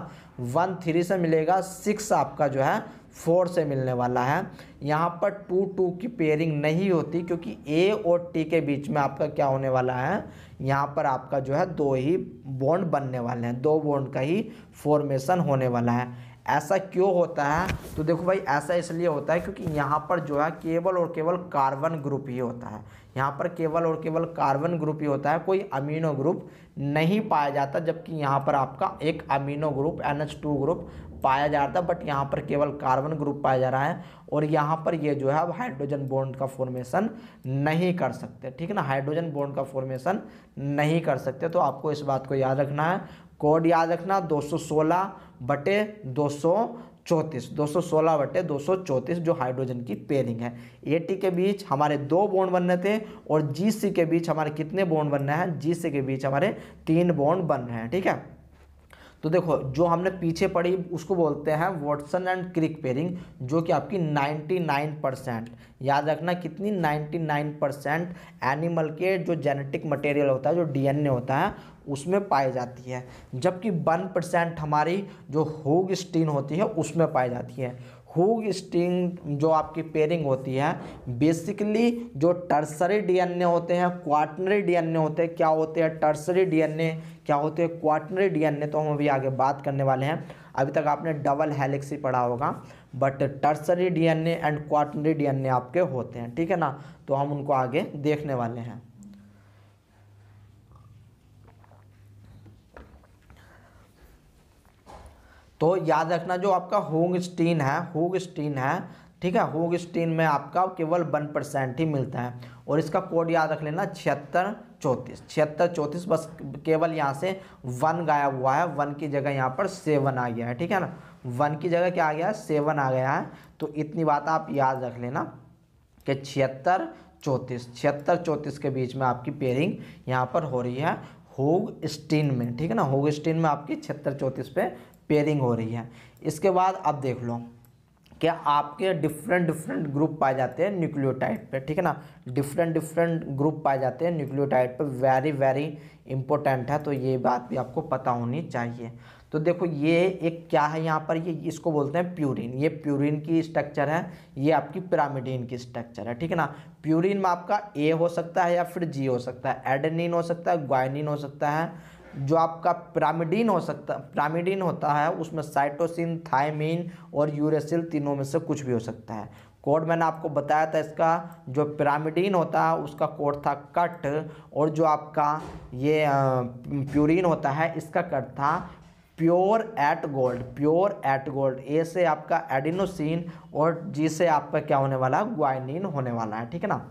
वन थ्री से मिलेगा सिक्स आपका जो है फोर से मिलने वाला है यहाँ पर टू टू की पेयरिंग नहीं होती क्योंकि ए और टी के बीच में आपका क्या होने वाला है यहाँ पर आपका जो है दो ही बॉन्ड बनने वाले हैं दो बॉन्ड का ही फॉर्मेशन होने वाला है ऐसा क्यों होता है तो देखो भाई ऐसा इसलिए होता है क्योंकि यहाँ पर जो है केवल और केवल कार्बन ग्रुप ही होता है यहाँ पर केवल और केवल कार्बन ग्रुप ही होता है कोई अमीनो ग्रुप नहीं पाया जाता जबकि यहाँ पर आपका एक अमीनो ग्रुप एन ग्रुप पाया जा रहा था बट यहाँ पर केवल कार्बन ग्रुप पाया जा रहा है और यहाँ पर ये जो है अब हाइड्रोजन बॉन्ड का फॉर्मेशन नहीं कर सकते ठीक है ना हाइड्रोजन बॉन्ड का फॉर्मेशन नहीं कर सकते तो आपको इस बात को याद रखना है कोड याद रखना 216 बटे दो सौ चौंतीस दो सौ सोलह बटे दो सौ चौंतीस जो हाइड्रोजन की पेयरिंग है ए टी के बीच हमारे दो बॉन्ड बनने थे और जी सी के बीच हमारे कितने बॉन्ड बनना हैं जी सी के बीच हमारे तीन बॉन्ड बन रहे हैं ठीक है तो देखो जो हमने पीछे पढ़ी उसको बोलते हैं वॉटसन एंड क्रिक पेयरिंग जो कि आपकी 99 परसेंट याद रखना कितनी 99 परसेंट एनिमल के जो जेनेटिक मटेरियल होता है जो डीएनए होता है उसमें पाई जाती है जबकि वन परसेंट हमारी जो होग स्टीन होती है उसमें पाई जाती है हुग स्टीन जो आपकी पेयरिंग होती है बेसिकली जो टर्सरी डी होते हैं क्वाटनरी डी होते हैं क्या होते हैं टर्सरी डी क्या होते हैं क्वार्टनरी डीएनए तो हम अभी आगे बात करने वाले हैं अभी तक आपने डबल हेलिक्स ही पढ़ा होगा but tertiary DNA and quaternary DNA आपके होते हैं ठीक है ना तो हम उनको आगे देखने वाले हैं तो याद रखना जो आपका होंग स्टीन है होंग स्टीन है ठीक है होंग स्टीन में आपका केवल वन परसेंट ही मिलता है और इसका कोड याद रख लेना छिहत्तर चौंतीस छिहत्तर चौंतीस बस केवल यहाँ से वन गायब हुआ है वन की जगह यहाँ पर सेवन आ गया है ठीक है ना वन की जगह क्या आ गया है सेवन आ गया है तो इतनी बात आप याद रख लेना कि छिहत्तर चौंतीस छिहत्तर चौंतीस के बीच में आपकी पेयरिंग यहाँ पर हो रही है होग स्टीन में ठीक है ना होग स्टीन में आपकी छिहत्तर चौंतीस पे पेयरिंग हो रही है इसके बाद अब देख लो क्या आपके डिफरेंट डिफरेंट ग्रुप पाए जाते हैं न्यूक्लियोटाइड पे ठीक है ना डिफरेंट डिफरेंट ग्रुप पाए जाते हैं न्यूक्लियोटाइड पे वेरी वेरी इंपॉर्टेंट है तो ये बात भी आपको पता होनी चाहिए तो देखो ये एक क्या है यहाँ पर ये इसको बोलते हैं प्यूरिन ये प्यूरिन की स्ट्रक्चर है ये आपकी पिरामिडिन की स्ट्रक्चर है ठीक है ना प्यूरिन में आपका ए हो सकता है या फिर जी हो सकता है एडनिन हो सकता है ग्वाइनिन हो सकता है जो आपका प्रामिडीन हो सकता प्रामिडीन होता है उसमें साइटोसिन थायमिन और यूरेसिल तीनों में से कुछ भी हो सकता है कोड मैंने आपको बताया था इसका जो पिरामिडीन होता है उसका कोड था कट और जो आपका ये प्यूरिन होता है इसका कट था pure at gold pure at gold A से आपका एडिनोसिन और जी से आपका क्या होने वाला है ग्वाइनिन होने वाला है ठीक है ना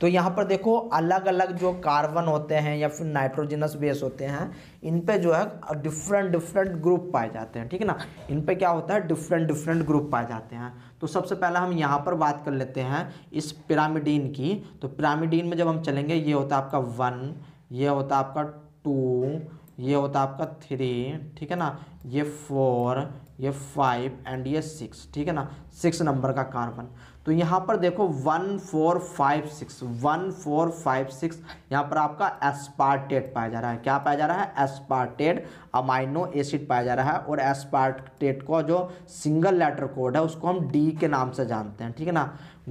तो यहाँ पर देखो अलग अलग जो कार्बन होते हैं या फिर नाइट्रोजनस बेस होते हैं इन पे जो है डिफरेंट डिफरेंट ग्रुप पाए जाते हैं ठीक है ना इन पे क्या होता है डिफरेंट डिफरेंट ग्रुप पाए जाते हैं तो सबसे पहले हम यहाँ पर बात कर लेते हैं इस पिरामिडीन की तो पिरामिडीन में जब हम चलेंगे ये होता है आपका वन ये होता है आपका टू ये होता है आपका थ्री ठीक है ना ये फोर ये फाइव एंड ये सिक्स ठीक है ना सिक्स नंबर का कार्बन तो यहाँ पर देखो one four five six one four five six यहाँ पर आपका एस्पार्टेट पाया जा रहा है क्या पाया जा रहा है एस्पार्टेट अमाइनो एसिड पाया जा रहा है और एस्पार्टेट को जो सिंगल लेटर कोड है उसको हम डी के नाम से जानते हैं ठीक है ना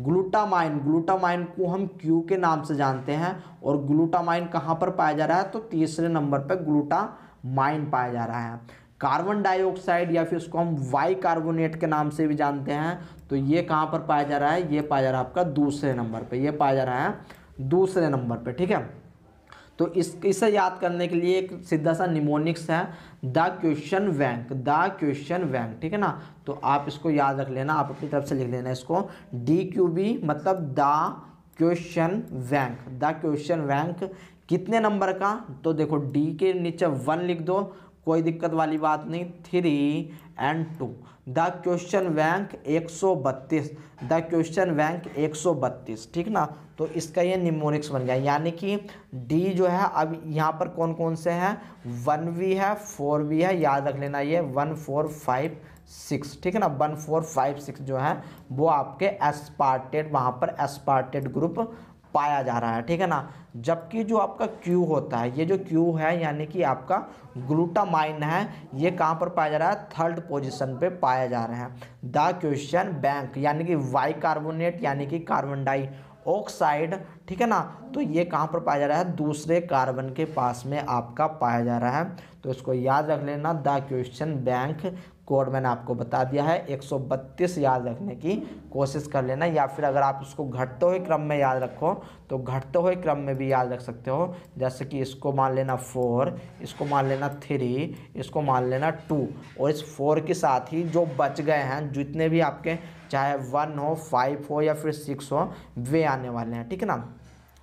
ग्लूटामाइन ग्लूटामाइन को हम क्यू के नाम से जानते हैं और ग्लूटामाइन कहाँ पर पाया जा रहा है तो तीसरे नंबर पर ग्लूटा माइन पाया जा रहा है कार्बन डाइऑक्साइड या फिर उसको हम वाई कार्बोनेट के नाम से भी जानते हैं तो ये कहाँ पर पाया जा रहा है ये पाया जा रहा है आपका दूसरे नंबर पे ये पाया जा रहा है दूसरे नंबर पे ठीक है तो इस इसे याद करने के लिए एक सीधा सा निमोनिक्स है the question bank the question bank ठीक है ना तो आप इसको याद रख लेना आप अपनी तरफ से लिख लेना इसको डी क्यू बी मतलब the question bank the question bank कितने नंबर का तो देखो डी के नीचे वन लिख दो कोई दिक्कत वाली बात नहीं three and two the question bank 132 the question bank 132 ठीक ना तो इसका ये निमोनिक्स बन गया यानी कि डी जो है अब यहाँ पर कौन कौन से हैं वन वी है फोर वी है याद रख लेना ये वन फोर फाइव सिक्स ठीक है ना वन फोर फाइव सिक्स जो है वो आपके एस्पार्टेड वहाँ पर एस्पार्टेड ग्रुप पाया जा रहा है ठीक है ना जबकि जो आपका क्यू होता है ये जो क्यू है यानी कि आपका ग्लूटामाइन है ये कहाँ पर पाया जा रहा है थर्ड पोजीशन पे पाया जा रहा है द क्वेश्चन बैंक यानी कि वाई कार्बोनेट यानी कि कार्बन डाई ऑक्साइड ठीक है ना तो ये कहाँ पर पाया जा रहा है दूसरे कार्बन के पास में आपका पाया जा रहा है तो इसको याद रख लेना द क्वेश्चन बैंक कोड मैंने आपको बता दिया है 132 याद रखने की कोशिश कर लेना या फिर अगर आप इसको घटते हुए क्रम में याद रखो तो घटते हुए क्रम में भी याद रख सकते हो जैसे कि इसको मान लेना फोर इसको मान लेना थ्री इसको मान लेना टू और इस फोर के साथ ही जो बच गए हैं जितने भी आपके चाहे वन हो फाइव हो या फिर सिक्स हो वे आने वाले हैं ठीक है ना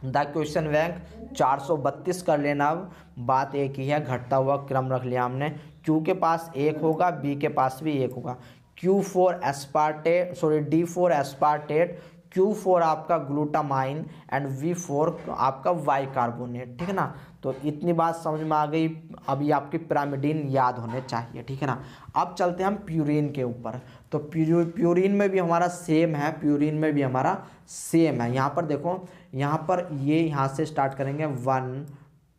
द क्वेश्चन बैंक 432 कर लेना अब बात एक ही है घटता हुआ क्रम रख लिया हमने क्यू के पास एक होगा बी के पास भी एक होगा Q for aspartate sorry D for aspartate Q for आपका ग्लूटामाइन एंड वी फोर आपका वाई कार्बोनेट ठीक है ना तो इतनी बात समझ में आ गई अभी आपकी पिरामिडीन याद होने चाहिए ठीक है ना अब चलते हैं हम प्यूरिन के ऊपर तो प्यूरिन में भी हमारा सेम है प्यूरिन में भी हमारा सेम है यहाँ पर देखो यहाँ पर ये यहाँ से स्टार्ट करेंगे one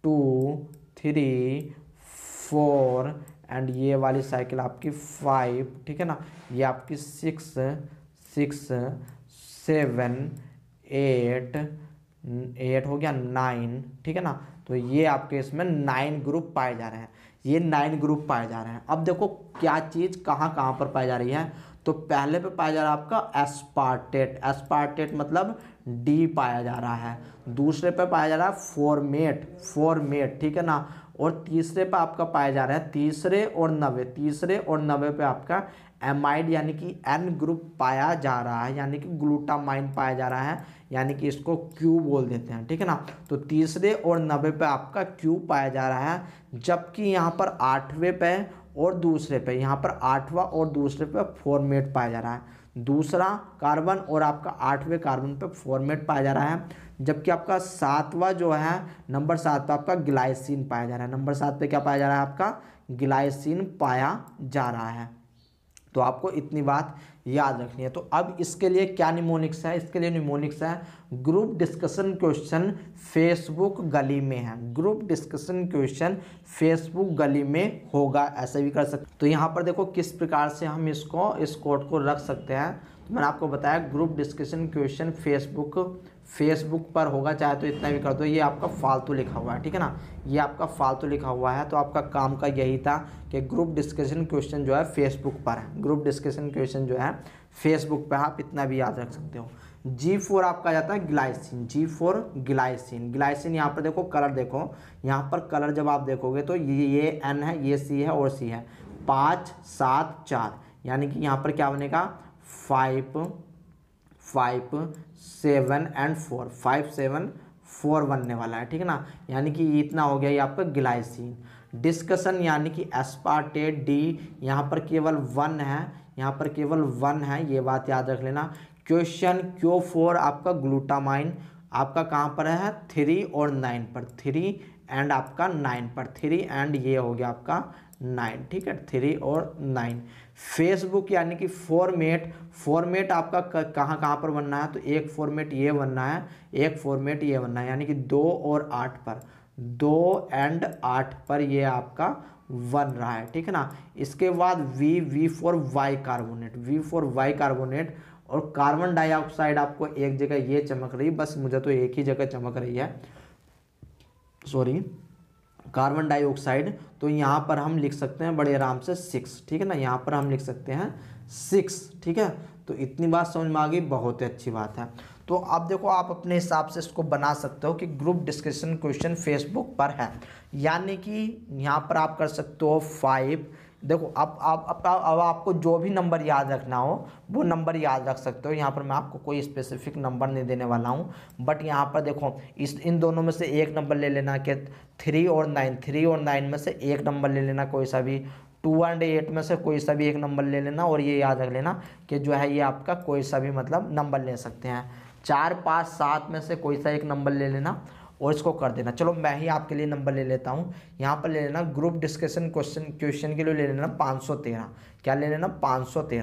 two three four and ये वाली साइकिल आपकी फाइव ठीक है ना ये आपकी six six seven eight eight हो गया नाइन ठीक है ना तो ये आपके इसमें नाइन ग्रुप पाए जा रहे हैं ये नाइन ग्रुप पाए जा रहे हैं अब देखो क्या चीज़ कहाँ कहाँ पर पाई जा रही है तो पहले पे पाया जा रहा है आपका एस्पार्टेट एस्पार्टेट मतलब डी पाया जा रहा है दूसरे पे पाया जा रहा है फॉर्मेट फॉर्मेट ठीक है ना और तीसरे पे आपका पाया जा रहा है तीसरे और नवे तीसरे और नवे पे आपका एमाइड यानी कि एन ग्रुप पाया जा रहा है यानी कि ग्लूटामाइन पाया जा रहा है यानी कि इसको क्यू बोल देते हैं ठीक है ना तो तीसरे और नब्बे पे आपका क्यू पाया जा रहा है जबकि यहाँ पर आठवें पे और दूसरे पे यहाँ पर आठवां और दूसरे पे फॉर्मेट पाया जा रहा है दूसरा कार्बन और आपका आठवें कार्बन पे फॉर्मेट पाया जा रहा है जबकि आपका सातवा जो है नंबर सात पे आपका ग्लाइसिन पाया जा रहा है नंबर सात पे क्या पाया जा रहा है आपका ग्लाइसिन पाया जा रहा है तो आपको इतनी बात याद रखनी है तो अब इसके लिए क्या निमोनिक्स है इसके लिए निमोनिक्स है ग्रुप डिस्कशन क्वेश्चन फेसबुक गली में है ग्रुप डिस्कशन क्वेश्चन फेसबुक गली में होगा ऐसे भी कर सकते तो यहाँ पर देखो किस प्रकार से हम इसको इस कोड को रख सकते हैं तो मैंने आपको बताया group discussion question Facebook Facebook पर होगा चाहे तो इतना भी कर दो ये आपका फालतू लिखा हुआ है ठीक है ना ये आपका फालतू लिखा हुआ है तो आपका काम का यही था कि ग्रुप डिस्कशन क्वेश्चन जो है फेसबुक पर है ग्रुप डिस्कशन क्वेश्चन जो है फेसबुक पर आप इतना भी याद रख सकते हो जी फोर आपका जाता है glycine G for glycine glycine यहाँ पर देखो कलर देखो यहाँ पर कलर जब आप देखोगे तो ये ये एन है ये सी है और सी है पाँच सात चार यानी कि यहाँ पर क्या बनेगा five five seven and four five seven four बनने वाला है ठीक है ना यानी कि इतना हो गया ये आपका ग्लाइसिन डिस्कशन यानी कि एस्पार्टेट डी यहाँ पर केवल वन है यहाँ पर केवल वन है ये बात याद रख लेना क्वेश्चन क्यू फोर आपका ग्लूटामाइन आपका कहाँ पर है थ्री और नाइन पर थ्री एंड आपका नाइन पर थ्री एंड ये हो गया आपका नाइन ठीक है थ्री और नाइन फेसबुक यानी कि फॉर्मेट फॉर्मेट आपका कहाँ कहाँ पर बनना है तो एक फॉर्मेट ये बनना है एक फॉर्मेट ये बनना है यानी कि दो और आठ पर दो एंड आठ पर ये आपका बन रहा है ठीक है ना इसके बाद V V for bicarbonate V for bicarbonate और कार्बन डाइऑक्साइड आपको एक जगह ये चमक रही बस मुझे तो एक ही जगह चमक रही है सॉरी कार्बन डाइऑक्साइड तो यहाँ पर हम लिख सकते हैं बड़े आराम से सिक्स ठीक है ना यहाँ पर हम लिख सकते हैं सिक्स ठीक है तो इतनी बात समझ में आ गई बहुत ही अच्छी बात है तो आप देखो आप अपने हिसाब से इसको बना सकते हो कि ग्रुप डिस्कशन क्वेश्चन फेसबुक पर है यानी कि यहाँ पर आप कर सकते हो फाइव देखो अब आप अब आप आपको जो भी नंबर याद रखना हो वो नंबर याद रख सकते हो यहाँ पर मैं आपको कोई स्पेसिफिक नंबर नहीं देने वाला हूँ बट यहाँ पर देखो इस इन दोनों में से एक नंबर ले लेना कि थ्री और नाइन थ्री और नाइन में से एक नंबर ले लेना कोई सा भी टू एंड एट में से कोई सा भी एक नंबर ले लेना और ये याद रख लेना कि जो है ये आपका कोई सा भी मतलब नंबर ले सकते हैं चार पाँच सात में से कोई सा एक नंबर ले लेना और इसको कर देना चलो मैं ही आपके लिए नंबर ले लेता हूँ यहाँ पर ले लेना ग्रुप डिस्कशन क्वेश्चन क्वेश्चन के लिए ले लेना पाँच क्या ले लेना पाँच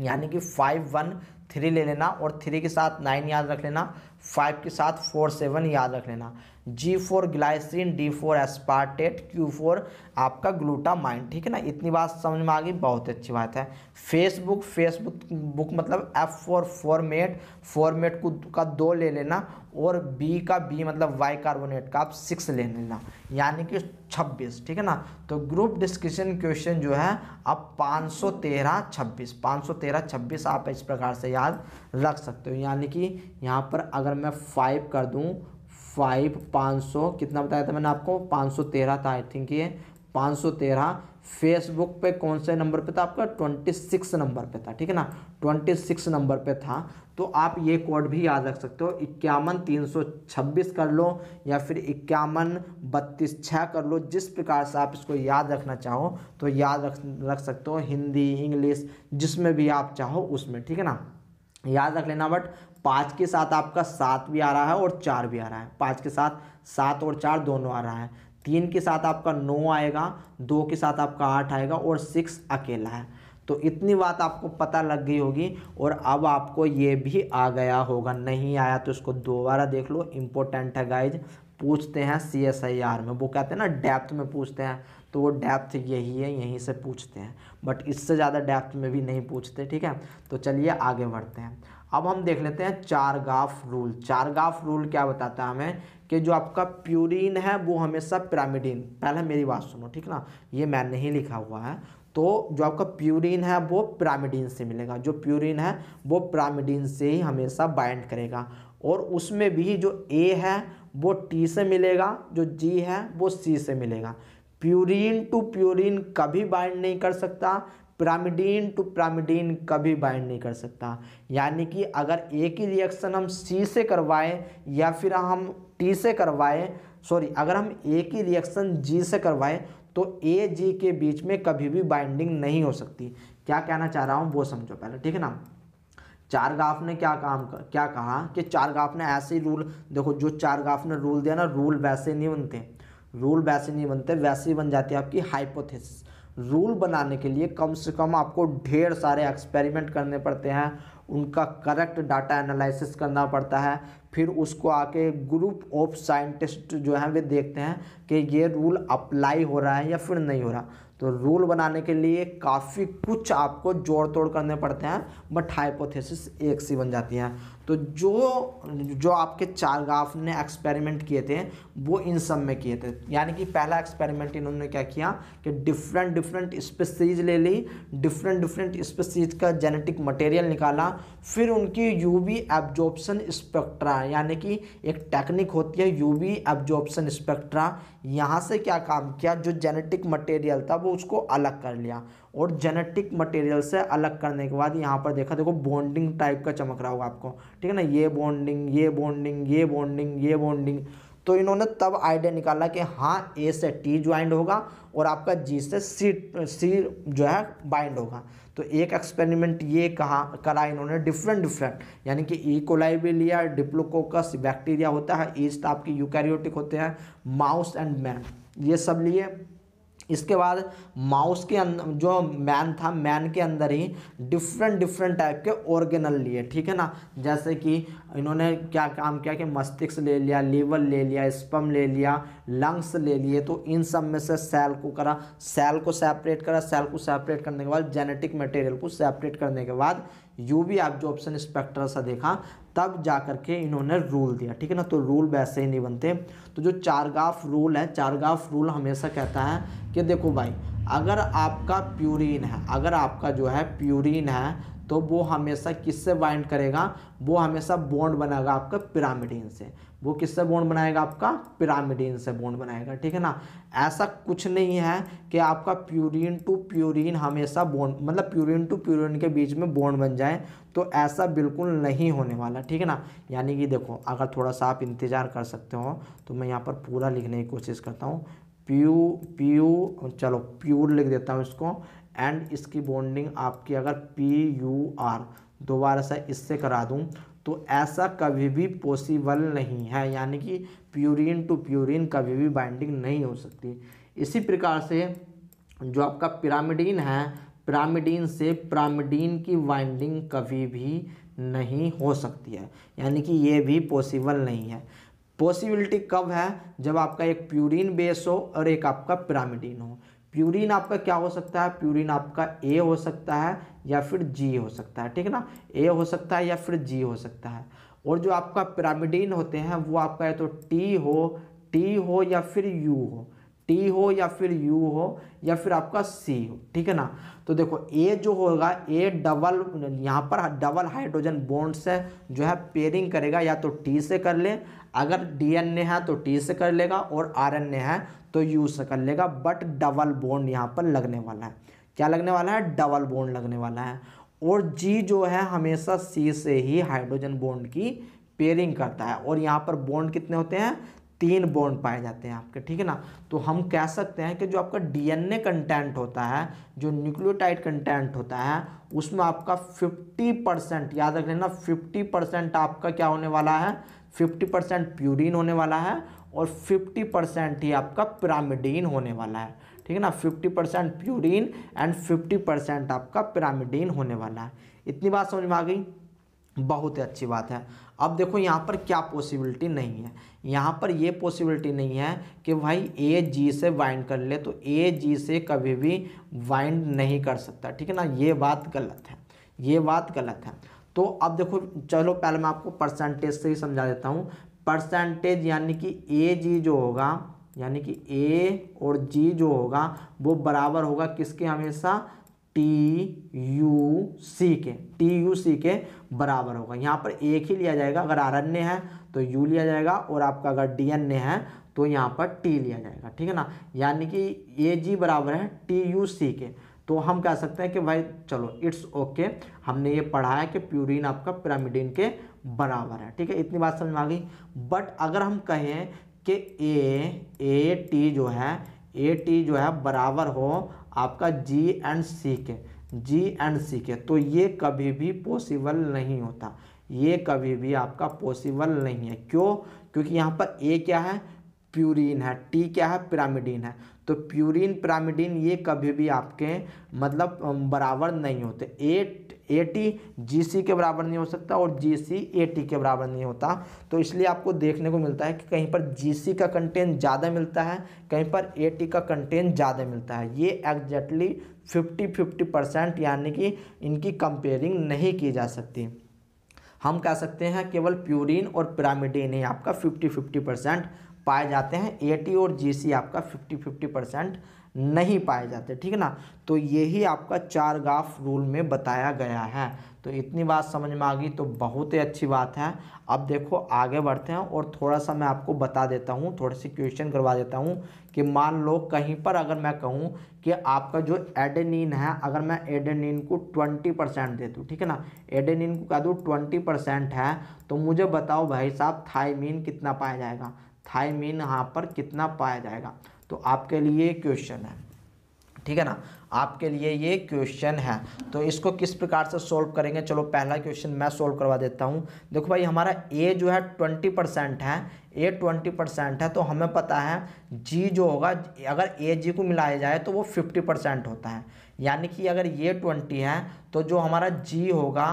यानी कि फाइव वन थ्री ले लेना और थ्री के साथ नाइन याद रख लेना फाइव के साथ फोर सेवन याद रख लेना G for glycine D for aspartate Q for आपका ग्लूटामाइन ठीक है ना इतनी बात समझ में आ गई बहुत अच्छी बात है फेसबुक फेसबुक बुक मतलब एफ फोर फॉर्मेट फॉर्मेट को का दो ले लेना और बी का बी मतलब वाई कार्बोनेट का आप सिक्स ले लेना यानी कि छब्बीस ठीक है ना तो ग्रुप डिस्कशन क्वेश्चन जो है आप पाँच सौ तेरह छब्बीस पाँच सौ तेरह छब्बीस आप इस प्रकार से याद रख सकते हो यानी कि यहाँ पर अगर अगर मैं फाइव कर दूँ फाइव पाँच सौ कितना बताया था मैंने आपको पाँच सौ तेरह था आई थिंक ये पाँच सौ तेरह फेसबुक पे कौन से नंबर पे था आपका ट्वेंटी सिक्स नंबर पे था ठीक है ना ट्वेंटी सिक्स नंबर पे था तो आप ये कोड भी याद रख सकते हो इक्यावन तीन सौ छब्बीस कर लो या फिर इक्यावन बत्तीस छः कर लो जिस प्रकार से आप इसको याद रखना चाहो तो याद रख रख सकते हो हिंदी इंग्लिश जिसमें भी आप चाहो उसमें ठीक है ना याद रख लेना बट पाँच के साथ आपका सात भी आ रहा है और चार भी आ रहा है पाँच के साथ सात और चार दोनों आ रहा है तीन के साथ आपका नौ आएगा दो के साथ आपका आठ आएगा और सिक्स अकेला है तो इतनी बात आपको पता लग गई होगी और अब आपको ये भी आ गया होगा नहीं आया तो इसको दोबारा देख लो इम्पोर्टेंट है गाइज पूछते हैं सी एस आई आर में वो कहते हैं ना डेप्थ में पूछते हैं तो वो डेप्थ यही है यहीं से पूछते हैं बट इससे ज़्यादा डेप्थ में भी नहीं पूछते ठीक है तो चलिए आगे बढ़ते हैं अब हम देख लेते हैं चारगाफ रूल चारगाफ रूल क्या बताता है हमें कि जो आपका प्यूरिन है वो हमेशा पिरामिडिन पहले मेरी बात सुनो ठीक ना ये मैंने नहीं लिखा हुआ है तो जो आपका प्यूरिन है वो पिरामिडिन से मिलेगा जो प्यूरिन है वो पिरामिडिन से ही हमेशा बाइंड करेगा और उसमें भी जो ए है वो टी से मिलेगा जो जी है वो सी से मिलेगा प्यूरिन टू प्यूरिन कभी बाइंड नहीं कर सकता प्रामिडीन टू प्रामिडीन कभी बाइंड नहीं कर सकता यानी कि अगर एक ही रिएक्शन हम सी से करवाएं या फिर हम टी से करवाएं सॉरी अगर हम एक ही रिएक्शन जी से करवाएं तो ए जी के बीच में कभी भी बाइंडिंग नहीं हो सकती क्या कहना चाह रहा हूँ वो समझो पहले ठीक है ना चार गाफ ने क्या काम कर, क्या कहा कि चार गाफ ने ऐसे ही रूल देखो जो चार गाफ ने रूल दिया ना रूल वैसे नहीं बनते रूल वैसे नहीं बनते वैसे ही बन जाती है आपकी हाइपोथेसिस रूल बनाने के लिए कम से कम आपको ढेर सारे एक्सपेरिमेंट करने पड़ते हैं उनका करेक्ट डाटा एनालिसिस करना पड़ता है फिर उसको आके ग्रुप ऑफ साइंटिस्ट जो हैं वे देखते हैं कि ये रूल अप्लाई हो रहा है या फिर नहीं हो रहा तो रूल बनाने के लिए काफ़ी कुछ आपको जोड़ तोड़ करने पड़ते हैं बट हाइपोथेसिस एक सी बन जाती हैं तो जो जो आपके चार ग्राफ ने एक्सपेरिमेंट किए थे वो इन सब में किए थे यानी कि पहला एक्सपेरिमेंट इन्होंने क्या किया कि डिफरेंट डिफरेंट स्पेसीज ले ली डिफरेंट डिफरेंट स्पेसीज का जेनेटिक मटेरियल निकाला फिर उनकी यूवी एब्जॉर्प्शन स्पेक्ट्रा यानी कि एक टेक्निक होती है यूवी एब्जॉर्प्शन स्पेक्ट्रा यहाँ से क्या काम किया जो जेनेटिक मटेरियल था वो उसको अलग कर लिया और जेनेटिक मटेरियल से अलग करने के बाद यहाँ पर देखा देखो बॉन्डिंग टाइप का चमक रहा होगा आपको ठीक है ना ये बॉन्डिंग ये बॉन्डिंग ये बॉन्डिंग ये बॉन्डिंग तो इन्होंने तब आइडिया निकाला कि हाँ ए से टी ज्वाइंट होगा और आपका जी से सी सी जो है बाइंड होगा तो एक एक्सपेरिमेंट ये कहा करा इन्होंने डिफरेंट डिफरेंट यानी कि ई कोलाई भी लिया डिप्लोकोकस बैक्टीरिया होता है ईस्ट आपकी यूकैरियोटिक होते हैं माउस एंड मैन ये सब लिए इसके बाद माउस के अंदर जो मैन था मैन के अंदर ही डिफरेंट डिफरेंट टाइप के ऑर्गेनल लिए ठीक है ना जैसे कि इन्होंने क्या काम किया कि मस्तिष्क ले लिया लीवर ले लिया स्पम ले लिया लंग्स ले लिए तो इन सब में से सेल को करा सेल को सेपरेट करा सेल को सेपरेट करने के बाद जेनेटिक मटेरियल को सेपरेट करने के बाद जो ऑप्शन स्पेक्ट्रा सा देखा तब जा कर के इन्होंने रूल दिया ठीक है ना तो रूल वैसे ही नहीं बनते तो जो चारगाफ रूल है चारगाफ रूल हमेशा कहता है कि देखो भाई अगर आपका प्यूरिन है अगर आपका जो है प्यूरिन है तो वो हमेशा किससे बाइंड करेगा वो हमेशा बॉन्ड बनाएगा आपका पिरामिडीन से वो किससे बॉन्ड बनाएगा आपका पिरामिडीन से बॉन्ड बनाएगा ठीक है ना ऐसा कुछ नहीं है कि आपका प्यूरिन टू प्यूरिन हमेशा बॉन्ड मतलब प्यूरिन टू प्यूरिन के बीच में बॉन्ड बन जाए तो ऐसा बिल्कुल नहीं होने वाला ठीक है ना यानी कि देखो अगर थोड़ा सा आप इंतज़ार कर सकते हो तो मैं यहाँ पर पूरा लिखने की कोशिश करता हूँ प्यू प्यू चलो प्यूर लिख देता हूँ इसको एंड इसकी बॉन्डिंग आपकी अगर पी यू आर दोबारा से इससे करा दूँ तो ऐसा कभी भी पॉसिबल नहीं है यानी कि प्यूरिन टू प्यूरिन कभी भी बाइंडिंग नहीं हो सकती इसी प्रकार से जो आपका पिरामिडीन है पिरामिडीन से पिरामिडीन की बाइंडिंग कभी भी नहीं हो सकती है यानी कि ये भी पॉसिबल नहीं है पॉसिबिलिटी कब है जब आपका एक प्यूरिन बेस हो और एक आपका पिरामिडीन हो प्यूरिन आपका क्या हो सकता है प्यूरिन आपका ए हो सकता है या फिर जी हो सकता है ठीक है ना ए हो सकता है या फिर जी हो सकता है और जो आपका पिरामिडीन होते हैं वो आपका या तो टी हो टी हो या फिर यू हो टी हो या फिर यू हो या फिर आपका सी हो ठीक है ना तो देखो ए जो होगा ए डबल यहाँ पर डबल हाइड्रोजन बॉन्ड से जो है पेयरिंग करेगा या तो टी से कर लें अगर डीएनए है तो टी से कर लेगा और आरएनए है तो यू से कर लेगा बट डबल बोन यहाँ पर लगने वाला है क्या लगने वाला है डबल बोन लगने वाला है और जी जो है हमेशा सी से ही हाइड्रोजन बोन्ड की पेयरिंग करता है और यहाँ पर बोन्ड कितने होते हैं तीन बोन्ड पाए जाते हैं आपके ठीक है ना तो हम कह सकते हैं कि जो आपका डीएनए कंटेंट होता है जो न्यूक्लियोटाइड कंटेंट होता है उसमें आपका 50 परसेंट याद रख लेना 50 परसेंट आपका क्या होने वाला है फिफ्टी परसेंट प्यूरिन होने वाला है और फिफ्टी परसेंट ही आपका पिरामिडीन होने वाला है ठीक है ना fifty percent purine and fifty percent आपका पिरामिडीन होने वाला है इतनी बात समझ में आ गई बहुत ही अच्छी बात है अब देखो यहाँ पर क्या पॉसिबिलिटी नहीं है यहाँ पर ये पॉसिबिलिटी नहीं है कि भाई ए जी से वाइंड कर ले तो ए जी से कभी भी वाइंड नहीं कर सकता ठीक है ना ये बात गलत है ये बात गलत है तो अब देखो चलो पहले मैं आपको परसेंटेज से ही समझा देता हूँ परसेंटेज यानी कि ए जी जो होगा यानी कि ए और जी जो होगा वो बराबर होगा किसके हमेशा टी यू सी के टी यू सी के बराबर होगा यहाँ पर एक ही लिया जाएगा अगर आर एन ए है तो यू लिया जाएगा और आपका अगर डी एन ए है तो यहाँ पर टी लिया जाएगा ठीक है ना यानी कि ए जी बराबर है टी यू सी के तो हम कह सकते हैं कि भाई चलो इट्स ओके okay, हमने ये पढ़ा है कि प्यूरिन आपका पिरामिडिन के बराबर है ठीक है इतनी बात समझ में आ गई बट अगर हम कहें कि ए ए टी जो है ए टी जो है बराबर हो आपका जी एंड सी के जी एंड सी के तो ये कभी भी पॉसिबल नहीं होता ये कभी भी आपका पॉसिबल नहीं है क्यों क्योंकि यहाँ पर ए क्या है प्यूरिन है टी क्या है पिरामिडिन है तो प्यूरिन पिरामिडिन ये कभी भी आपके मतलब बराबर नहीं होते एट एटी जी सी के बराबर नहीं हो सकता और जी सी एटी के बराबर नहीं होता तो इसलिए आपको देखने को मिलता है कि कहीं पर जी सी का कंटेंट ज़्यादा मिलता है कहीं पर एटी का कंटेंट ज़्यादा मिलता है ये एग्जैक्टली फिफ्टी फिफ्टी परसेंट यानी कि इनकी कंपेयरिंग नहीं की जा सकती हम कह सकते हैं केवल प्यूरिन और पिरामिडिन ही आपका फिफ्टी फिफ्टी परसेंट पाए जाते हैं ए और जीसी आपका फिफ्टी फिफ्टी परसेंट नहीं पाए जाते ठीक है ना तो यही आपका चार गाफ रूल में बताया गया है तो इतनी बात समझ में आ गई तो बहुत ही अच्छी बात है अब देखो आगे बढ़ते हैं और थोड़ा सा मैं आपको बता देता हूँ थोड़े से क्वेश्चन करवा देता हूँ कि मान लो कहीं पर अगर मैं कहूँ कि आपका जो एडेनिन है अगर मैं एडेनिन को 20 परसेंट दे दूँ ठीक है ना एडेनिन को कह दूँ 20 परसेंट है तो मुझे बताओ भाई साहब थाइमिन कितना पाया जाएगा थायमीन यहाँ पर कितना पाया जाएगा तो आपके लिए क्वेश्चन है ठीक है ना आपके लिए ये क्वेश्चन है तो इसको किस प्रकार से सोल्व करेंगे चलो पहला क्वेश्चन मैं सोल्व करवा देता हूँ देखो भाई हमारा ए जो है ट्वेंटी परसेंट है ए ट्वेंटी परसेंट है तो हमें पता है जी जो होगा अगर ए जी को मिलाया जाए तो वो फिफ्टी परसेंट होता है यानी कि अगर ये ट्वेंटी है तो जो हमारा जी होगा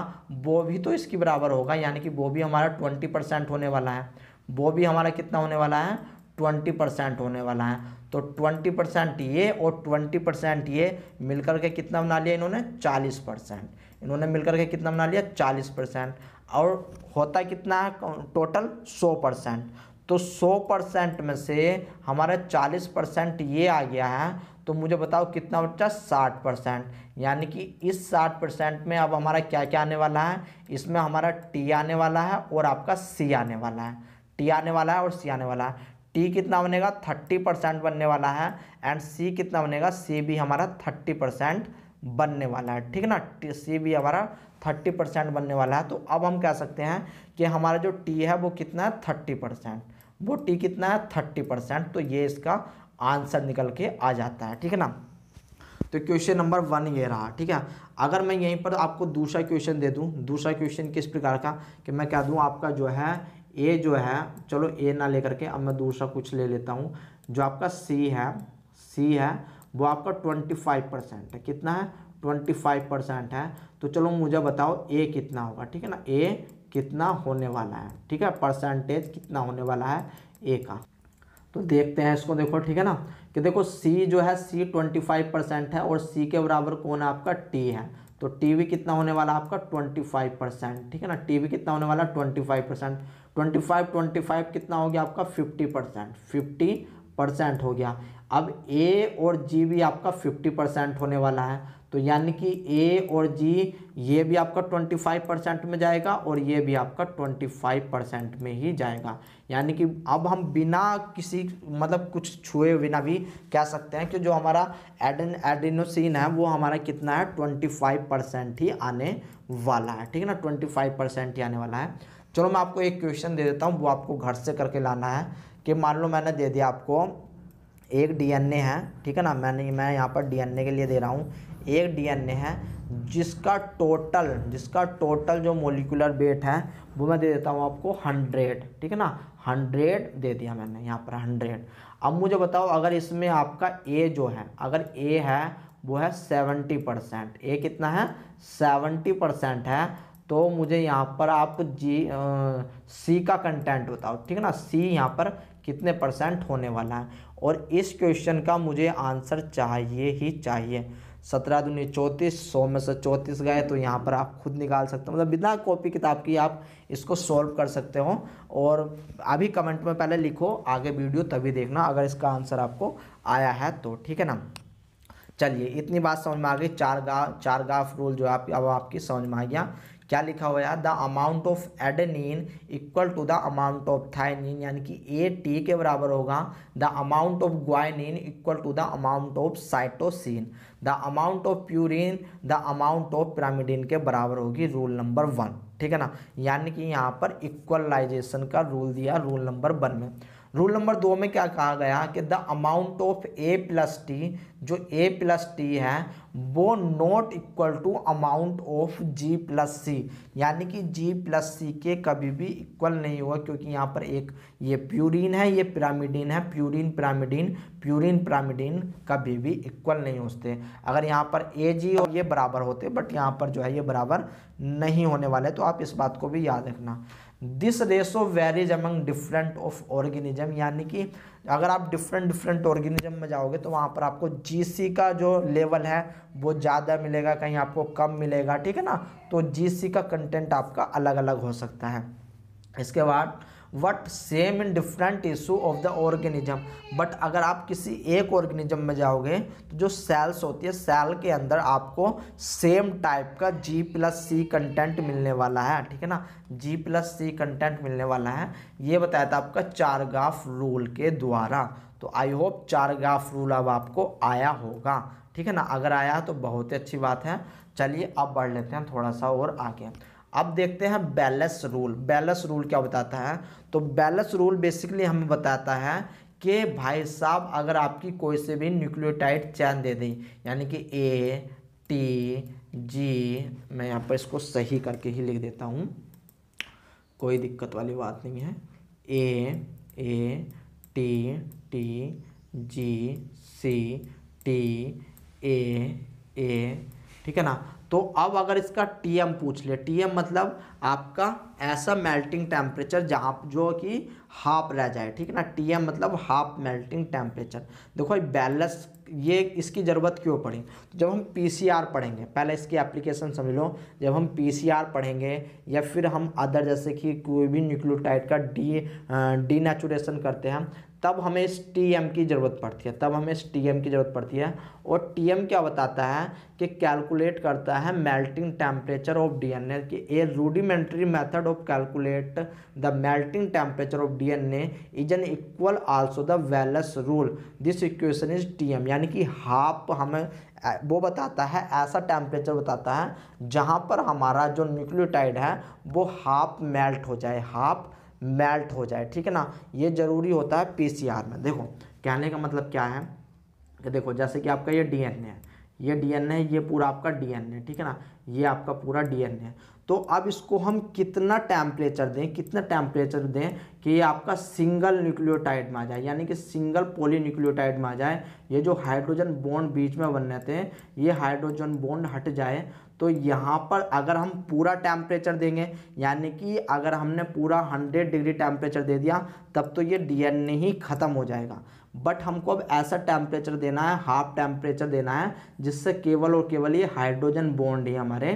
वो भी तो इसके बराबर होगा यानी कि वो भी हमारा ट्वेंटी परसेंट होने वाला है वो भी हमारा कितना होने वाला है ट्वेंटी परसेंट होने वाला है तो ट्वेंटी परसेंट ये और ट्वेंटी परसेंट ये मिलकर के कितना बना लिया इन्होंने चालीस परसेंट इन्होंने मिलकर के कितना बना लिया चालीस परसेंट और होता कितना है टोटल सौ परसेंट तो सौ परसेंट में से हमारा चालीस परसेंट ये आ गया है तो मुझे बताओ कितना बच्चा साठ परसेंट यानी कि इस साठ परसेंट में अब हमारा क्या क्या आने वाला है इसमें हमारा टी आने वाला है और आपका सी आने वाला है टी आने वाला है और सी आने वाला है टी कितना बनेगा थर्टी परसेंट बनने वाला है एंड सी कितना बनेगा सी भी हमारा थर्टी परसेंट बनने वाला है ठीक है ना सी भी हमारा थर्टी परसेंट बनने वाला है तो अब हम कह सकते हैं कि हमारा जो टी है वो कितना है थर्टी परसेंट वो टी कितना है थर्टी परसेंट तो ये इसका आंसर निकल के आ जाता है ठीक है ना तो क्वेश्चन नंबर वन ये रहा ठीक है अगर मैं यहीं पर आपको दूसरा क्वेश्चन दे दूं दूसरा क्वेश्चन किस प्रकार का कि मैं कह दूं आपका जो है ए जो है चलो ए ना लेकर के अब मैं दूसरा कुछ ले लेता हूँ जो आपका सी है सी है वो आपका ट्वेंटी फाइव परसेंट है कितना है ट्वेंटी फाइव परसेंट है तो चलो मुझे बताओ ए कितना होगा ठीक है ना ए कितना होने वाला है ठीक है परसेंटेज कितना होने वाला है ए का तो देखते हैं इसको देखो ठीक है ना कि देखो सी जो है सी ट्वेंटी फाइव परसेंट है और सी के बराबर कौन है आपका टी है तो टीवी कितना होने वाला आपका ट्वेंटी फाइव परसेंट ठीक है ना टीवी कितना होने वाला twenty five percent twenty five twenty five कितना हो गया आपका फिफ्टी परसेंट फिफ्टी परसेंट हो गया अब ए और जी भी आपका फिफ्टी परसेंट होने वाला है तो यानी कि ए और जी ये भी आपका ट्वेंटी फाइव परसेंट में जाएगा और ये भी आपका ट्वेंटी फाइव परसेंट में ही जाएगा यानी कि अब हम बिना किसी मतलब कुछ छुए बिना भी कह सकते हैं कि जो हमारा एडन एडिनोसिन है वो हमारा कितना है ट्वेंटी फाइव परसेंट ही आने वाला है ठीक है ना ट्वेंटी फाइव परसेंट ही आने वाला है चलो मैं आपको एक क्वेश्चन दे देता हूँ वो आपको घर से करके लाना है कि मान लो मैंने दे दिया आपको एक डी है ठीक है ना मैंने मैं यहाँ पर डी के लिए दे रहा हूँ एक डी है जिसका टोटल जिसका टोटल जो मोलिकुलर वेट है वो मैं दे देता हूँ आपको हंड्रेड ठीक है ना हंड्रेड दे दिया मैंने यहाँ पर हंड्रेड अब मुझे बताओ अगर इसमें आपका ए जो है अगर ए है वो है सेवेंटी परसेंट ए कितना है सेवेंटी परसेंट है तो मुझे यहाँ पर आप जी आ, सी का कंटेंट बताओ ठीक है ना सी यहाँ पर कितने परसेंट होने वाला है और इस क्वेश्चन का मुझे आंसर चाहिए ही चाहिए सत्रह दुनिया चौंतीस सौ में से चौंतीस गए तो यहाँ पर आप खुद निकाल सकते हो मतलब बिना कॉपी किताब की आप इसको सॉल्व कर सकते हो और अभी कमेंट में पहले लिखो आगे वीडियो तभी देखना अगर इसका आंसर आपको आया है तो ठीक है ना चलिए इतनी बात समझ में आ गई चार गा चार गाफ रूल जो आप अब आपकी समझ में आ गया क्या लिखा हुआ है the amount of adenine equal to the amount of thymine यानी कि ए टी के बराबर होगा the amount of guanine equal to the amount of cytosine the amount of purine the amount of pyrimidine के बराबर होगी रूल नंबर वन ठीक है ना यानी कि यहाँ पर इक्वलाइजेशन का रूल दिया रूल नंबर वन में रूल नंबर दो में क्या कहा गया कि the amount of A plus T जो ए प्लस टी है वो not equal to amount of G plus C यानी कि जी प्लस सी के कभी भी इक्वल नहीं होगा क्योंकि यहाँ पर एक ये प्यूरिन है ये पिरामिडिन है प्यूरिन पिरामिडिन प्यूरिन पिरामिडिन कभी भी इक्वल नहीं होते अगर यहाँ पर ए जी और ये बराबर होते बट यहाँ पर जो है ये बराबर नहीं होने वाले तो आप इस बात को भी याद रखना this ratio varies among different of organism यानी कि अगर आप डिफरेंट डिफरेंट ऑर्गेनिज्म में जाओगे तो वहाँ पर आपको जीसी का जो लेवल है वो ज़्यादा मिलेगा कहीं आपको कम मिलेगा ठीक है ना तो जीसी का कंटेंट आपका अलग अलग हो सकता है इसके बाद what same in different issue of the organism but अगर आप किसी एक ऑर्गेनिज्म में जाओगे तो जो सेल्स होती है सेल के अंदर आपको सेम टाइप का जी प्लस सी कंटेंट मिलने वाला है ठीक है ना जी प्लस सी कंटेंट मिलने वाला है ये बताया था आपका चारगाफ रूल के द्वारा तो आई होप चारगाफ रूल अब आपको आया होगा ठीक है ना अगर आया तो बहुत ही अच्छी बात है चलिए अब बढ़ लेते हैं थोड़ा सा और आगे अब देखते हैं बैलेंस रूल बैलेंस रूल क्या बताता है तो बैलेंस रूल बेसिकली हमें बताता है कि भाई साहब अगर आपकी कोई से भी न्यूक्लियोटाइड चैन दे दें यानी कि ए टी जी मैं यहाँ पर इसको सही करके ही लिख देता हूँ कोई दिक्कत वाली बात नहीं है A A T T G C T A A ठीक है ना तो अब अगर इसका टीएम पूछ ले टीएम मतलब आपका ऐसा मेल्टिंग टेम्परेचर जहाँ जो कि हाफ रह जाए ठीक है ना टीएम मतलब हाफ मेल्टिंग टेम्परेचर देखो ये बैलेंस ये इसकी ज़रूरत क्यों पड़ी तो जब हम पीसीआर पढ़ेंगे पहले इसकी एप्लीकेशन समझ लो जब हम पीसीआर पढ़ेंगे या फिर हम अदर जैसे कि कोई भी न्यूक्लियोटाइड का डी डी नेचुरेशन करते हैं तब हमें इस टी एम की ज़रूरत पड़ती है तब हमें इस टी एम की ज़रूरत पड़ती है और टी एम क्या बताता है कि कैलकुलेट करता है melting temperature of D N A कि a rudimentary method of calculate the melting temperature of D N A is an equal also the Wallace rule this equation is T M यानी कि हाफ हमें वो बताता है ऐसा टेम्परेचर बताता है जहाँ पर हमारा जो न्यूक्लियोटाइड है वो हाफ मेल्ट हो जाए हाफ मेल्ट हो जाए ठीक है ना ये ज़रूरी होता है पीसीआर में देखो कहने का मतलब क्या है कि देखो जैसे कि आपका ये डीएनए है ये डीएनए है ये पूरा आपका डीएनए ठीक है ना ये आपका पूरा डीएनए है तो अब इसको हम कितना टेम्परेचर दें कितना टेम्परेचर दें कि ये आपका सिंगल न्यूक्लियोटाइड में आ जाए यानी कि सिंगल न्यूक्लियोटाइड में आ जाए ये जो हाइड्रोजन बॉन्ड बीच में बन रहे थे ये हाइड्रोजन बॉन्ड हट जाए तो यहाँ पर अगर हम पूरा टेम्परेचर देंगे यानी कि अगर हमने पूरा 100 डिग्री टेम्परेचर दे दिया तब तो ये डीएनए ही ख़त्म हो जाएगा बट हमको अब ऐसा टेम्परेचर देना है हाफ टेम्परेचर देना है जिससे केवल और केवल ये हाइड्रोजन बॉन्ड ही हमारे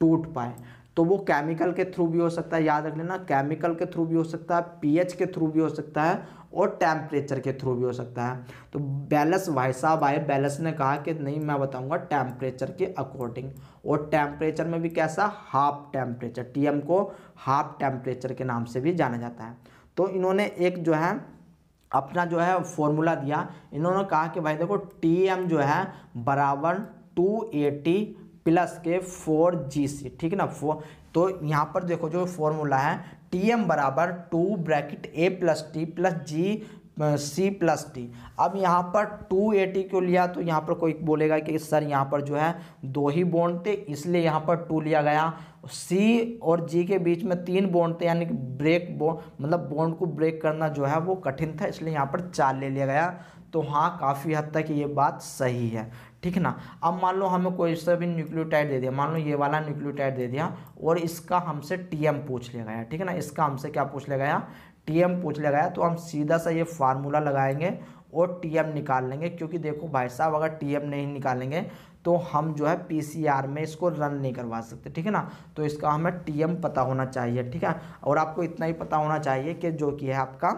टूट पाए तो वो केमिकल के थ्रू भी हो सकता है याद रख लेना केमिकल के थ्रू भी हो सकता है पीएच के थ्रू भी हो सकता है और टेम्परेचर के थ्रू भी हो सकता है तो बैलस भाई साहब आए बैलस ने कहा कि नहीं मैं बताऊंगा टेम्परेचर के अकॉर्डिंग और टेम्परेचर में भी कैसा हाफ टेम्परेचर टीएम को हाफ टेम्परेचर के नाम से भी जाना जाता है तो इन्होंने एक जो है अपना जो है फॉर्मूला दिया इन्होंने कहा कि भाई देखो टी जो है बराबर टू प्लस के फोर जी सी ठीक ना फोर तो यहाँ पर देखो जो फॉर्मूला है टी एम बराबर two bracket A plus T plus G C plus T अब यहाँ पर टू ए टी क्यों लिया तो यहाँ पर कोई बोलेगा कि सर यहाँ पर जो है दो ही बॉन्ड थे इसलिए यहाँ पर टू लिया गया सी और जी के बीच में तीन बॉन्ड थे यानी कि ब्रेक बोन मतलब बोन्ड को ब्रेक करना जो है वो कठिन था इसलिए यहाँ पर चार ले लिया गया तो हाँ काफ़ी हद तक ये बात सही है ठीक है ना अब मान लो हमें कोई सा भी न्यूक्लियोटाइड दे दिया मान लो ये वाला न्यूक्लियोटाइड दे दिया और इसका हमसे टीएम पूछ लिया गया ठीक है ना इसका हमसे क्या पूछ लिया गया टीएम पूछ लिया गया तो हम सीधा सा ये फार्मूला लगाएंगे और टीएम निकाल लेंगे क्योंकि देखो भाई साहब अगर टीएम नहीं निकालेंगे तो हम जो है पीसीआर में इसको रन नहीं करवा सकते ठीक है ना तो इसका हमें टीएम पता होना चाहिए ठीक है और आपको इतना ही पता होना चाहिए कि जो कि है आपका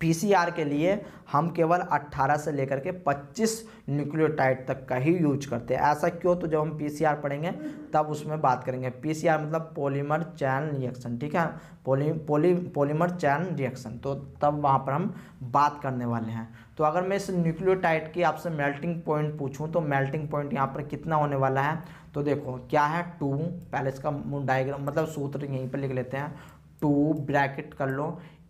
पीसीआर के लिए हम केवल 18 से लेकर के 25 न्यूक्लियोटाइड तक का ही यूज करते हैं ऐसा क्यों तो जब हम पीसीआर पढ़ेंगे तब उसमें बात करेंगे पीसीआर मतलब पॉलीमर चैन रिएक्शन ठीक है पोली पोली पॉलीमर चैन रिएक्शन तो तब वहाँ पर हम बात करने वाले हैं तो अगर मैं इस न्यूक्लियोटाइड की आपसे मेल्टिंग पॉइंट पूछूँ तो मेल्टिंग पॉइंट यहाँ पर कितना होने वाला है तो देखो क्या है टू पहले इसका डायग्राम मतलब सूत्र यहीं पर लिख लेते हैं टू ब्रैकेट कर लो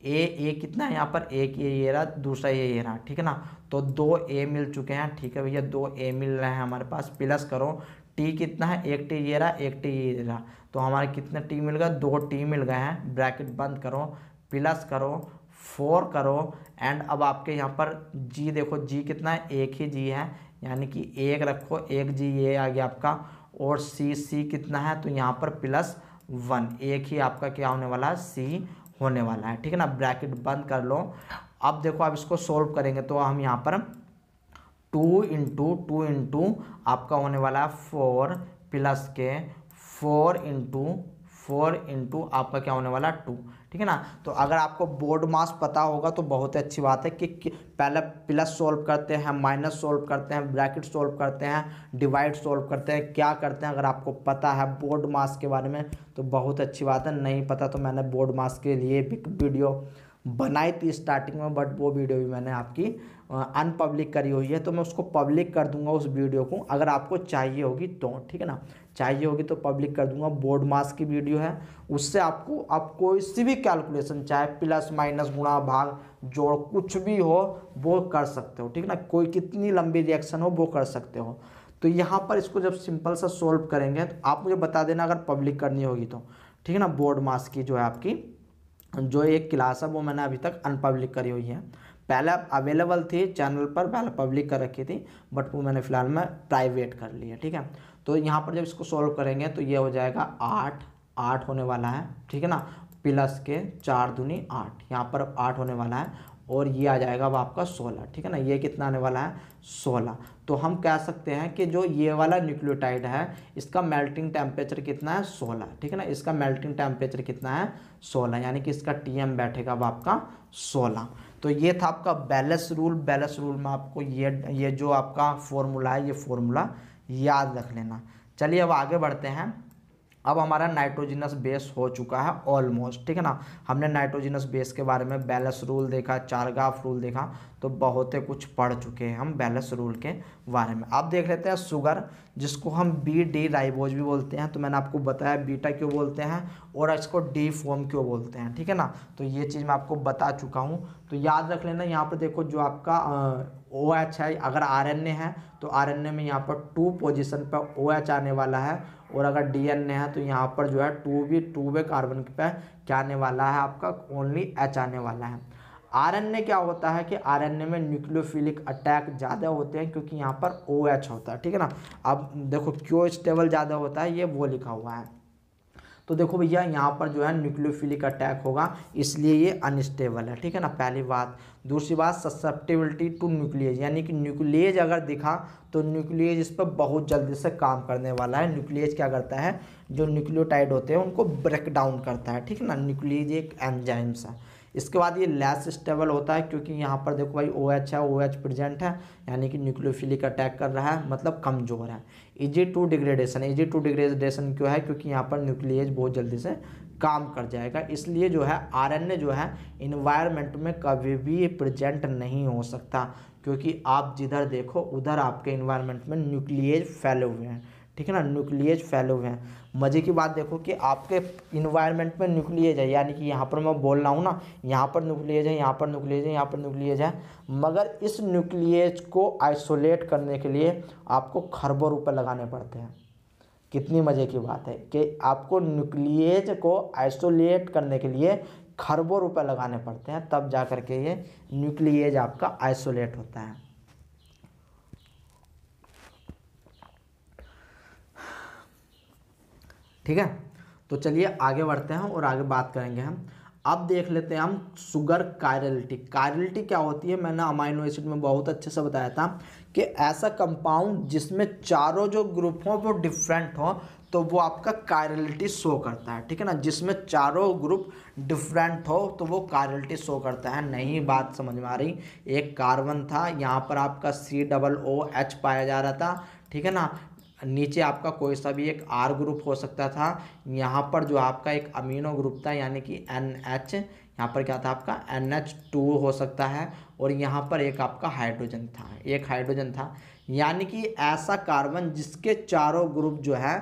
ए ए कितना है यहाँ पर एक ये ये रहा दूसरा ये ये रहा ठीक है ना तो दो ए मिल चुके हैं ठीक है भैया दो ए मिल रहे हैं हमारे पास प्लस करो टी कितना है एक टी ये रहा एक टी ये रहा तो हमारे कितने टी मिल गए दो टी मिल गए हैं ब्रैकेट बंद करो प्लस करो फोर करो एंड अब आपके यहाँ पर जी देखो जी कितना है एक ही जी है यानी कि एक रखो एक जी ये आ गया आपका और सी सी कितना है तो यहाँ पर प्लस वन एक ही आपका क्या होने वाला है सी होने वाला है ठीक है ना ब्रैकेट बंद कर लो अब देखो आप इसको सोल्व करेंगे तो हम यहाँ पर टू इंटू टू इंटू आपका होने वाला है फोर प्लस के फोर इंटू फोर इंटू आपका क्या होने वाला है टू ठीक है ना तो अगर आपको बोर्ड मास पता होगा तो बहुत ही अच्छी बात है कि, कि पहले प्लस सोल्व करते हैं माइनस सोल्व करते हैं ब्रैकेट सोल्व करते हैं डिवाइड सोल्व करते हैं क्या करते हैं अगर आपको पता है बोर्ड मास के बारे में तो बहुत अच्छी बात है नहीं पता तो मैंने बोर्ड मास के लिए भी वीडियो बनाई थी स्टार्टिंग में बट वो वीडियो भी मैंने आपकी अनपब्लिक करी हुई है तो मैं उसको पब्लिक कर दूंगा उस वीडियो को अगर आपको चाहिए होगी तो ठीक है ना चाहिए होगी तो पब्लिक कर दूंगा बोर्ड मास की वीडियो है उससे आपको आप कोई सी भी कैलकुलेशन चाहे प्लस माइनस गुणा भाग जोड़ कुछ भी हो वो कर सकते हो ठीक है ना कोई कितनी लंबी रिएक्शन हो वो कर सकते हो तो यहाँ पर इसको जब सिंपल सा सोल्व करेंगे तो आप मुझे बता देना अगर पब्लिक करनी होगी तो ठीक है ना बोर्ड मास की जो है आपकी जो एक क्लास है वो मैंने अभी तक अनपब्लिक करी हुई है पहले अवेलेबल थी चैनल पर पहले पब्लिक कर रखी थी बट वो मैंने फिलहाल में प्राइवेट कर लिया ठीक है तो यहाँ पर जब इसको सॉल्व करेंगे तो ये हो जाएगा आठ आठ होने वाला है ठीक है ना प्लस के चार दुनी आठ यहाँ पर आठ होने वाला है और ये आ जाएगा अब आपका सोलह ठीक है ना ये कितना आने वाला है सोलह तो हम कह सकते हैं कि जो ये वाला न्यूक्लियोटाइड है इसका मेल्टिंग टेम्परेचर कितना है सोलह ठीक है ना इसका मेल्टिंग टेम्परेचर कितना है सोलह यानी कि इसका टी बैठेगा अब आपका सोलह तो ये था आपका बैलेंस रूल बैलेंस रूल में आपको ये ये जो आपका फॉर्मूला है ये फॉर्मूला याद रख लेना चलिए अब आगे बढ़ते हैं अब हमारा नाइट्रोजिनस बेस हो चुका है ऑलमोस्ट ठीक है ना हमने नाइट्रोजिनस बेस के बारे में बैलेंस रूल देखा चारगाफ रूल देखा तो बहुत कुछ पढ़ चुके हैं हम बैलेंस रूल के बारे में आप देख लेते हैं शुगर जिसको हम बी डी राइबोज भी बोलते हैं तो मैंने आपको बताया बीटा क्यों बोलते हैं और इसको डी फॉर्म क्यों बोलते हैं ठीक है ना तो ये चीज़ मैं आपको बता चुका हूँ तो याद रख लेना यहाँ पर देखो जो आपका ओ एच है अगर आर है तो आर में यहाँ पर टू पोजिशन पर ओ एच आने वाला है और अगर डी एन ए है तो यहाँ पर जो है two B two B carbon पे क्या आने वाला है आपका ओनली एच आने वाला है आरएनए क्या होता है कि आरएनए में न्यूक्लियोफिलिक अटैक ज़्यादा होते हैं क्योंकि यहाँ पर ओ OH एच होता है ठीक है ना अब देखो क्यों स्टेबल ज़्यादा होता है ये वो लिखा हुआ है तो देखो भैया यहाँ पर जो है न्यूक्लियोफिलिक अटैक होगा इसलिए ये अनस्टेबल है ठीक है ना पहली बात दूसरी बात ससेप्टेबिलिटी टू न्यूक्लियज यानी कि न्यूक्लियज अगर दिखा तो न्यूक्लियज इस पर बहुत जल्दी से काम करने वाला है न्यूक्लियज क्या करता है जो न्यूक्लियोटाइड होते हैं उनको ब्रेक डाउन करता है ठीक है ना न्यूक्लियज एक एंजाइम्स है इसके बाद ये लेस स्टेबल होता है क्योंकि यहाँ पर देखो भाई ओ एच है ओ एच प्रेजेंट है यानी कि न्यूक्लियोफिलिक अटैक कर रहा है मतलब कमज़ोर है easy to degradation easy to degradation क्यों है क्योंकि यहाँ पर न्यूक्लियज बहुत जल्दी से काम कर जाएगा इसलिए जो है आर जो है इन्वायरमेंट में कभी भी प्रजेंट नहीं हो सकता क्योंकि आप जिधर देखो उधर आपके इन्वायरमेंट में न्यूक्लियज फैले हुए हैं ठीक है ना न्यूक्लियज फैले हुए हैं मज़े की बात देखो कि आपके इन्वायरमेंट में न्यूक्लियज है यानी कि यहाँ पर मैं बोल रहा हूँ ना यहाँ पर न्यूक्लियज है यहाँ पर न्यूक्लियज है यहाँ पर न्यूक्लियज है मगर इस न्यूक्लियज को आइसोलेट करने के लिए आपको खरबों रुपये लगाने पड़ते हैं कितनी मज़े की बात है कि आपको न्यूक्लियज को आइसोलेट करने के लिए खरबों रुपए लगाने पड़ते हैं तब जा कर के ये न्यूक्लियज आपका आइसोलेट होता है ठीक है तो चलिए आगे बढ़ते हैं और आगे बात करेंगे हम अब देख लेते हैं हम शुगर कायरलिटी कायरलिटी क्या होती है मैंने अमाइनो एसिड में बहुत अच्छे से बताया था कि ऐसा कंपाउंड जिसमें चारों जो ग्रुप हों वो डिफरेंट हों तो वो आपका कायरलिटी शो करता है ठीक है ना जिसमें चारों ग्रुप डिफरेंट हो तो वो कायरलिटी शो करता है नहीं बात समझ में आ रही एक कार्बन था यहाँ पर आपका सी डबल ओ एच पाया जा रहा था ठीक है ना नीचे आपका कोई सा भी एक आर ग्रुप हो सकता था यहाँ पर जो आपका एक अमीनो ग्रुप था यानी कि एन एच यहाँ पर क्या था आपका एन एच टू हो सकता है और यहाँ पर एक आपका हाइड्रोजन था एक हाइड्रोजन था यानी कि ऐसा कार्बन जिसके चारों ग्रुप जो है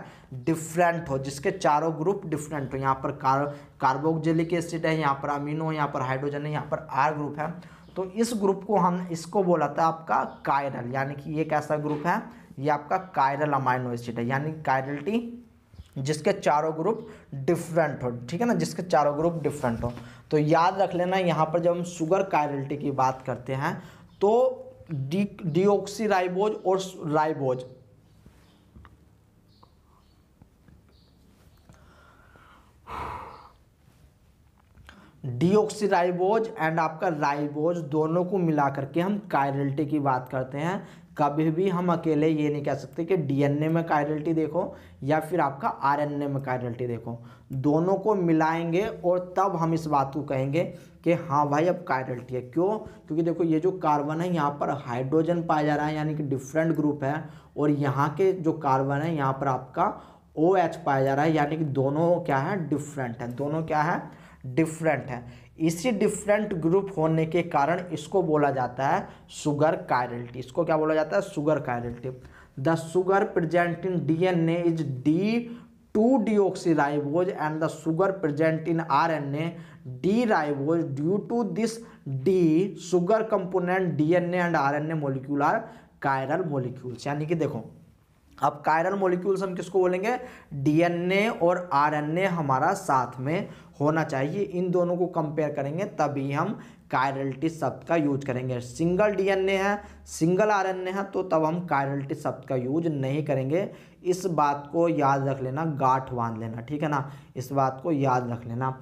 डिफरेंट हो जिसके चारों ग्रुप डिफरेंट हो यहाँ पर कार कार्बोक्जेलिक एसिड है यहाँ पर अमीनो है यहाँ पर हाइड्रोजन है यहाँ पर आर ग्रुप है तो इस ग्रुप को हम इसको बोला था आपका कायरल यानी कि एक ऐसा ग्रुप है ये आपका कायरल अमाइनो एसिड है यानी कायरलिटी जिसके चारों ग्रुप डिफरेंट हो ठीक है ना जिसके चारों ग्रुप डिफरेंट हो तो याद रख लेना यहाँ पर जब हम शुगर कायरल्टी की बात करते हैं तो डी डिओक्सी राइबोज और राइबोज डीऑक्सीराइबोज एंड आपका राइबोज दोनों को मिला करके हम कायरलिटी की बात करते हैं कभी भी हम अकेले ये नहीं कह सकते कि डीएनए में कायरल्टी देखो या फिर आपका आरएनए में कायरल्टी देखो दोनों को मिलाएंगे और तब हम इस बात को कहेंगे कि हाँ भाई अब कायरल्टी है क्यों क्योंकि देखो ये जो कार्बन है यहाँ पर हाइड्रोजन पाया जा रहा है यानी कि डिफरेंट ग्रुप है और यहाँ के जो कार्बन है यहाँ पर आपका ओ OH पाया जा रहा है यानी कि दोनों क्या है डिफरेंट है दोनों क्या है डिफरेंट है इसी डिफरेंट ग्रुप होने के कारण इसको बोला जाता है सुगर कायरल्टी इसको क्या बोला जाता है sugar chirality the sugar present in D N A is D two deoxyribose and the sugar present in R N A D ribose due to this D sugar component D N A and R N A molecule are chiral molecules यानी कि देखो अब कायरल मोलिक्यूल्स हम किसको बोलेंगे डीएनए और आरएनए हमारा साथ में होना चाहिए इन दोनों को कंपेयर करेंगे तभी हम कायरल्टी शब्द का यूज करेंगे सिंगल डीएनए है सिंगल आरएनए है तो तब हम कायरल्टी शब्द का यूज नहीं करेंगे इस बात को याद रख लेना गाठ बांध लेना ठीक है ना इस बात को याद रख लेना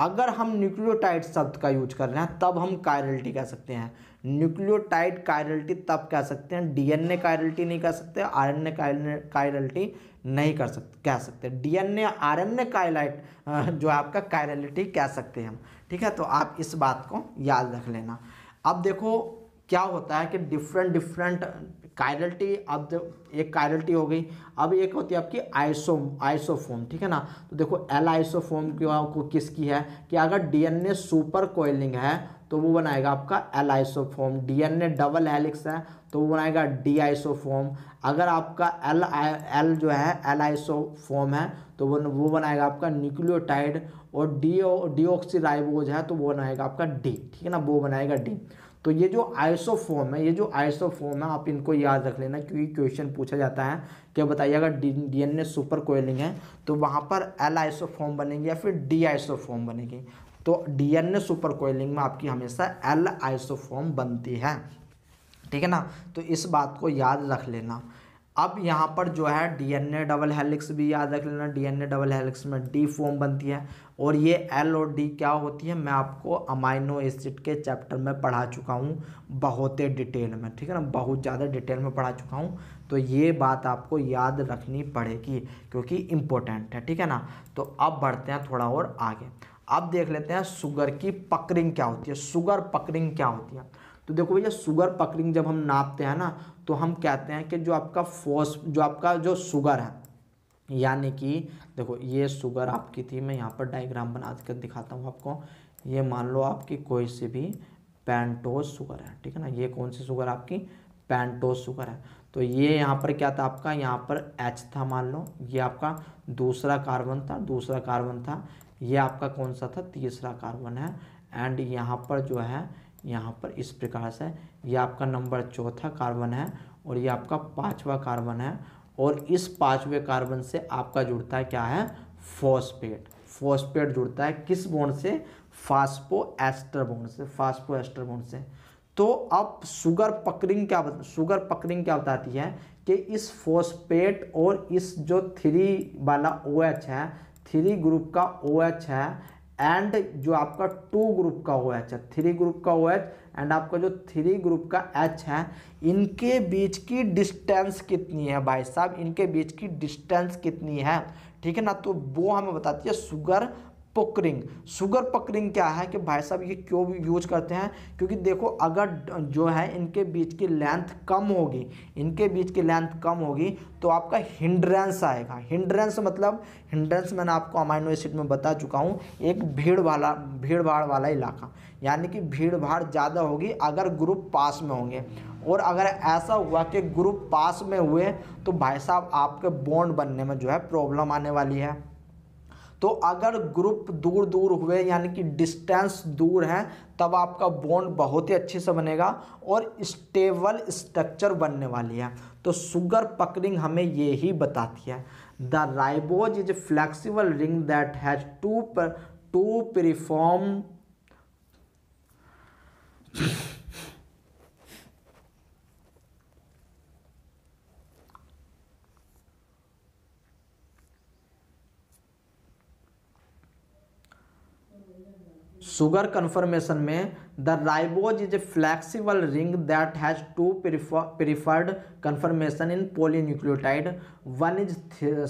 अगर हम न्यूक्लियोटाइड शब्द का यूज कर रहे हैं तब हम कायरल्टी कह सकते हैं न्यूक्लियोटाइड कायरल्टी तब कह सकते हैं डीएनए कायरल्टी नहीं कह सकते आरएनए कायरल्टी नहीं कर सकते कह सकते डीएनए आरएनए काइलाइट जो आपका कायरलिटी कह सकते हैं हम ठीक है तो आप इस बात को याद रख लेना अब देखो क्या होता है कि डिफरेंट डिफरेंट कायरलिटी अब एक कायरलिटी हो गई अब एक होती है आपकी आइसो आइसोफोम ठीक है ना तो देखो एल आइसोफोम की किसकी है कि अगर डीएनए सुपर कोयलिंग है तो वो बनाएगा आपका L isoform DNA double helix तो है तो वो बनाएगा डी आइसोफॉर्म अगर आपका एल एल जो है एल आइसोफॉर्म है तो वो वो बनाएगा आपका न्यूक्लियोटाइड और डीओ डीओक्सीराइबोज है तो वो बनाएगा आपका डी ठीक है ना वो बनाएगा डी तो ये जो आइसोफॉर्म है ये जो आइसोफॉर्म है आप इनको याद रख लेना क्योंकि क्वेश्चन पूछा जाता है कि बताइए अगर D N A super coiling है तो वहाँ पर एल आइसोफॉर्म बनेगी या फिर डी आइसोफॉर्म बनेगी तो डीएनए सुपर कोयलिंग में आपकी हमेशा एल आइसोफॉर्म बनती है ठीक है ना तो इस बात को याद रख लेना अब यहाँ पर जो है डीएनए डबल हेलिक्स भी याद रख लेना डीएनए डबल हेलिक्स में डी फॉर्म बनती है और ये एल और डी क्या होती है मैं आपको अमाइनो एसिड के चैप्टर में पढ़ा चुका हूँ बहुत ही डिटेल में ठीक है ना बहुत ज़्यादा डिटेल में पढ़ा चुका हूँ तो ये बात आपको याद रखनी पड़ेगी क्योंकि इम्पोर्टेंट है ठीक है ना तो अब बढ़ते हैं थोड़ा और आगे अब देख लेते हैं शुगर की पकरिंग क्या होती है शुगर पकरिंग क्या होती है तो देखो भैया शुगर पकरिंग जब हम नापते हैं ना तो हम कहते हैं कि जो आपका फोस जो आपका जो शुगर है यानी कि देखो ये शुगर आपकी थी मैं यहाँ पर डायग्राम बना कर दिखाता हूँ आपको ये मान लो आपकी कोई सी भी पैंटोज शुगर है ठीक है ना ये कौन सी शुगर आपकी पैंटोज शुगर है तो ये यहाँ पर क्या था आपका यहाँ पर एच था मान लो ये आपका दूसरा कार्बन था दूसरा कार्बन था ये आपका कौन सा था तीसरा कार्बन है एंड यहाँ पर जो है यहाँ पर इस प्रकार से ये आपका नंबर चौथा कार्बन है और ये आपका पांचवा कार्बन है और इस पांचवे कार्बन से आपका जुड़ता है क्या है फॉस्पेट फॉस्पेट जुड़ता है किस बोन से फास्पो एस्टर बोन से फास्पो एस्टर बोन से तो अब शुगर पकड़िंग क्या बता? शुगर पकड़िंग क्या बताती है कि इस फोस्पेट और इस जो थ्री वाला ओ OH है थ्री ग्रुप का ओ OH है एंड जो आपका टू ग्रुप का ओ OH है थ्री ग्रुप का ओ OH एंड आपका जो थ्री ग्रुप का एच है इनके बीच की डिस्टेंस कितनी है भाई साहब इनके बीच की डिस्टेंस कितनी है ठीक है ना तो वो हमें बताती है शुगर पकरिंग शुगर पकरिंग क्या है कि भाई साहब ये क्यों यूज करते हैं क्योंकि देखो अगर जो है इनके बीच की लेंथ कम होगी इनके बीच की लेंथ कम होगी तो आपका हिंड्रेंस आएगा हिंड्रेंस मतलब हिंड्रेंस मैंने आपको अमाइनो एसिड में बता चुका हूँ एक भीड़ वाला भीड़ भाड़ वाला इलाका यानी कि भीड़ भाड़ ज़्यादा होगी अगर ग्रुप पास में होंगे और अगर ऐसा हुआ कि ग्रुप पास में हुए तो भाई साहब आपके बॉन्ड बनने में जो है प्रॉब्लम आने वाली है तो अगर ग्रुप दूर दूर हुए यानी कि डिस्टेंस दूर हैं तब आपका बॉन्ड बहुत ही अच्छे से बनेगा और स्टेबल स्ट्रक्चर बनने वाली है तो शुगर पकड़िंग हमें ये ही बताती है the ribose is flexible ring that has two two preform sugar conformation में the ribose is a flexible ring that has two preferred conformation in polynucleotide one is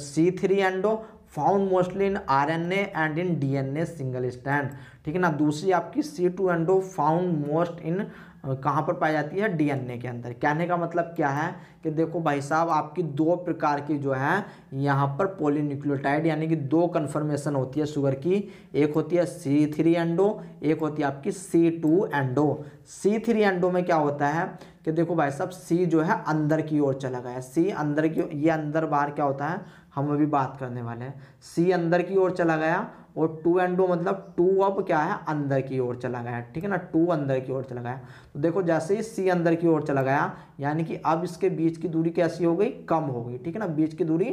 C three endo found mostly in R and in D single stand ठीक है ना दूसरी आपकी C two endo found most in कहाँ पर पाई जाती है डीएनए के अंदर कहने का मतलब क्या है कि देखो भाई साहब आपकी दो प्रकार की जो है यहाँ पर पोलिन्यूक्लियोटाइड यानी कि दो कन्फर्मेशन होती है शुगर की एक होती है सी थ्री एंडो एक होती है आपकी C two endo C three endo में क्या होता है कि देखो भाई साहब सी जो है अंदर की ओर चला गया सी अंदर की ये अंदर बाहर क्या होता है हम अभी बात करने वाले हैं सी अंदर की ओर चला गया और टू एंड टू मतलब टू अब क्या है अंदर की ओर चला गया ठीक है ना टू अंदर की ओर चला गया तो देखो जैसे ही सी अंदर की ओर चला गया यानी कि अब इसके बीच की दूरी कैसी हो गई कम हो गई ठीक है ना बीच की दूरी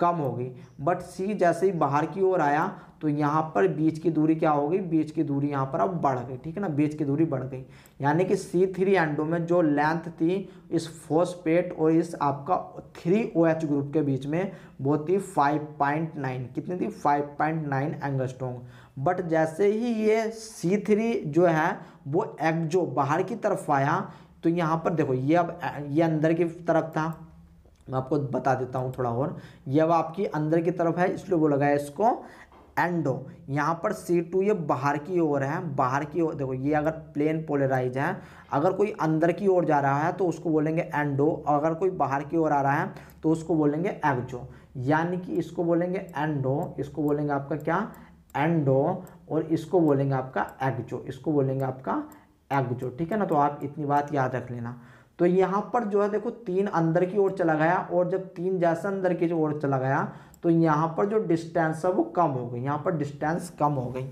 कम हो गई बट सी जैसे ही बाहर की ओर आया तो यहाँ पर बीच की दूरी क्या हो गई बीच की दूरी यहाँ पर अब बढ़ गई ठीक है ना बीच की दूरी बढ़ गई यानी कि सी थ्री एंडो में जो लेंथ थी इस फोस्पेट और इस आपका three O OH H group के बीच में वो थी 5.9 कितनी थी 5.9 पॉइंट बट जैसे ही ये सी थ्री जो है वो एक्जो बाहर की तरफ आया तो यहाँ पर देखो ये अब ये अंदर की तरफ था मैं आपको बता देता हूँ थोड़ा और ये अब आपकी अंदर की तरफ है इसलिए वो लगाया इसको एंडो यहाँ पर C2 ये बाहर की ओर है बाहर की ओर देखो ये अगर प्लेन पोलराइज है अगर कोई अंदर की ओर जा रहा है तो उसको बोलेंगे एंडो और अगर कोई बाहर की ओर आ रहा है तो उसको बोलेंगे एक्जो यानी कि इसको बोलेंगे एंडो इसको बोलेंगे आपका क्या एंडो और इसको बोलेंगे आपका एक्जो इसको बोलेंगे आपका एक्जो ठीक है ना तो आप इतनी बात याद रख लेना तो यहाँ पर जो है देखो तीन अंदर की ओर चला गया और जब तीन जैसे अंदर की ओर चला गया तो यहाँ पर जो डिस्टेंस है वो कम हो गई यहाँ पर डिस्टेंस कम हो गई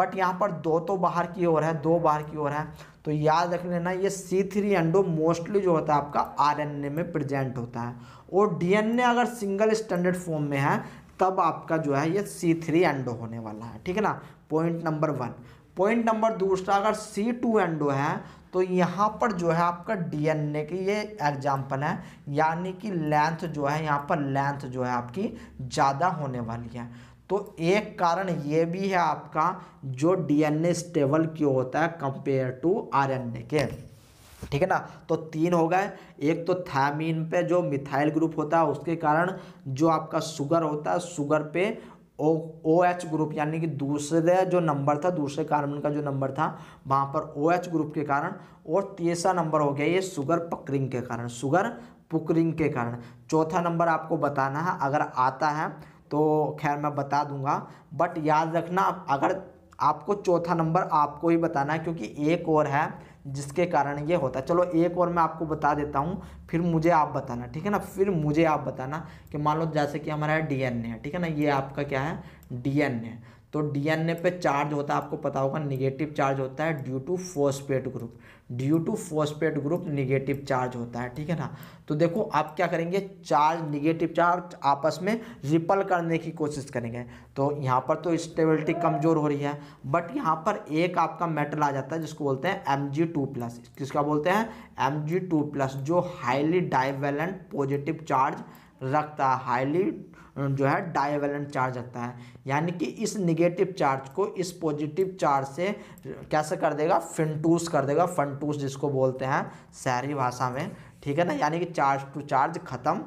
बट यहाँ पर दो तो बाहर की ओर है दो बाहर की ओर है तो याद रख लेना ये सी थ्री एंडो मोस्टली जो होता है आपका आरएनए में प्रेजेंट होता है और डीएनए अगर सिंगल स्टैंडर्ड फॉर्म में है तब आपका जो है ये सी थ्री एंडो होने वाला है ठीक है ना point number one point number दूसरा अगर सी टू एंडो है तो यहाँ पर जो है आपका डीएनए की ये एग्जाम्पल है यानी कि लेंथ जो है यहाँ पर लेंथ जो है आपकी ज़्यादा होने वाली है तो एक कारण ये भी है आपका जो डीएनए स्टेबल क्यों होता है कंपेयर टू आरएनए के ठीक है ना तो तीन हो गए एक तो थैमिन पे जो मिथाइल ग्रुप होता है उसके कारण जो आपका शुगर होता है शुगर पे ओ ओ एच ग्रुप यानी कि दूसरे जो नंबर था दूसरे कार्बन का जो नंबर था वहाँ पर ओ एच ग्रुप के कारण और तीसरा नंबर हो गया ये शुगर पकरिंग के कारण शुगर पुकरिंग के कारण चौथा नंबर आपको बताना है अगर आता है तो खैर मैं बता दूंगा बट याद रखना अगर आपको चौथा नंबर आपको ही बताना है क्योंकि एक और है जिसके कारण ये होता है चलो एक और मैं आपको बता देता हूँ फिर मुझे आप बताना ठीक है ना फिर मुझे आप बताना कि मान लो जैसे कि हमारा डीएनए है ठीक है ना ये आपका क्या है डीएनए तो डीएनए पे चार्ज होता है आपको पता होगा निगेटिव चार्ज होता है due to phosphate group due to phosphate group negative charge होता है ठीक है ना तो देखो आप क्या करेंगे चार्ज निगेटिव चार्ज आपस में रिपल करने की कोशिश करेंगे तो यहाँ पर तो स्टेबिलिटी कमज़ोर हो रही है बट यहाँ पर एक आपका मेटल आ जाता है जिसको बोलते हैं एम जी टू प्लस किसका बोलते हैं एम जी टू प्लस जो हाईली डाइवेलेंट पॉजिटिव चार्ज रखता है हाईली जो है डायवेलेंट चार्ज आता है यानी कि इस निगेटिव चार्ज को इस पॉजिटिव चार्ज से कैसे कर देगा फिनटूस कर देगा फनटूस जिसको बोलते हैं शहरी भाषा में ठीक है ना यानी कि चार्ज टू चार्ज ख़त्म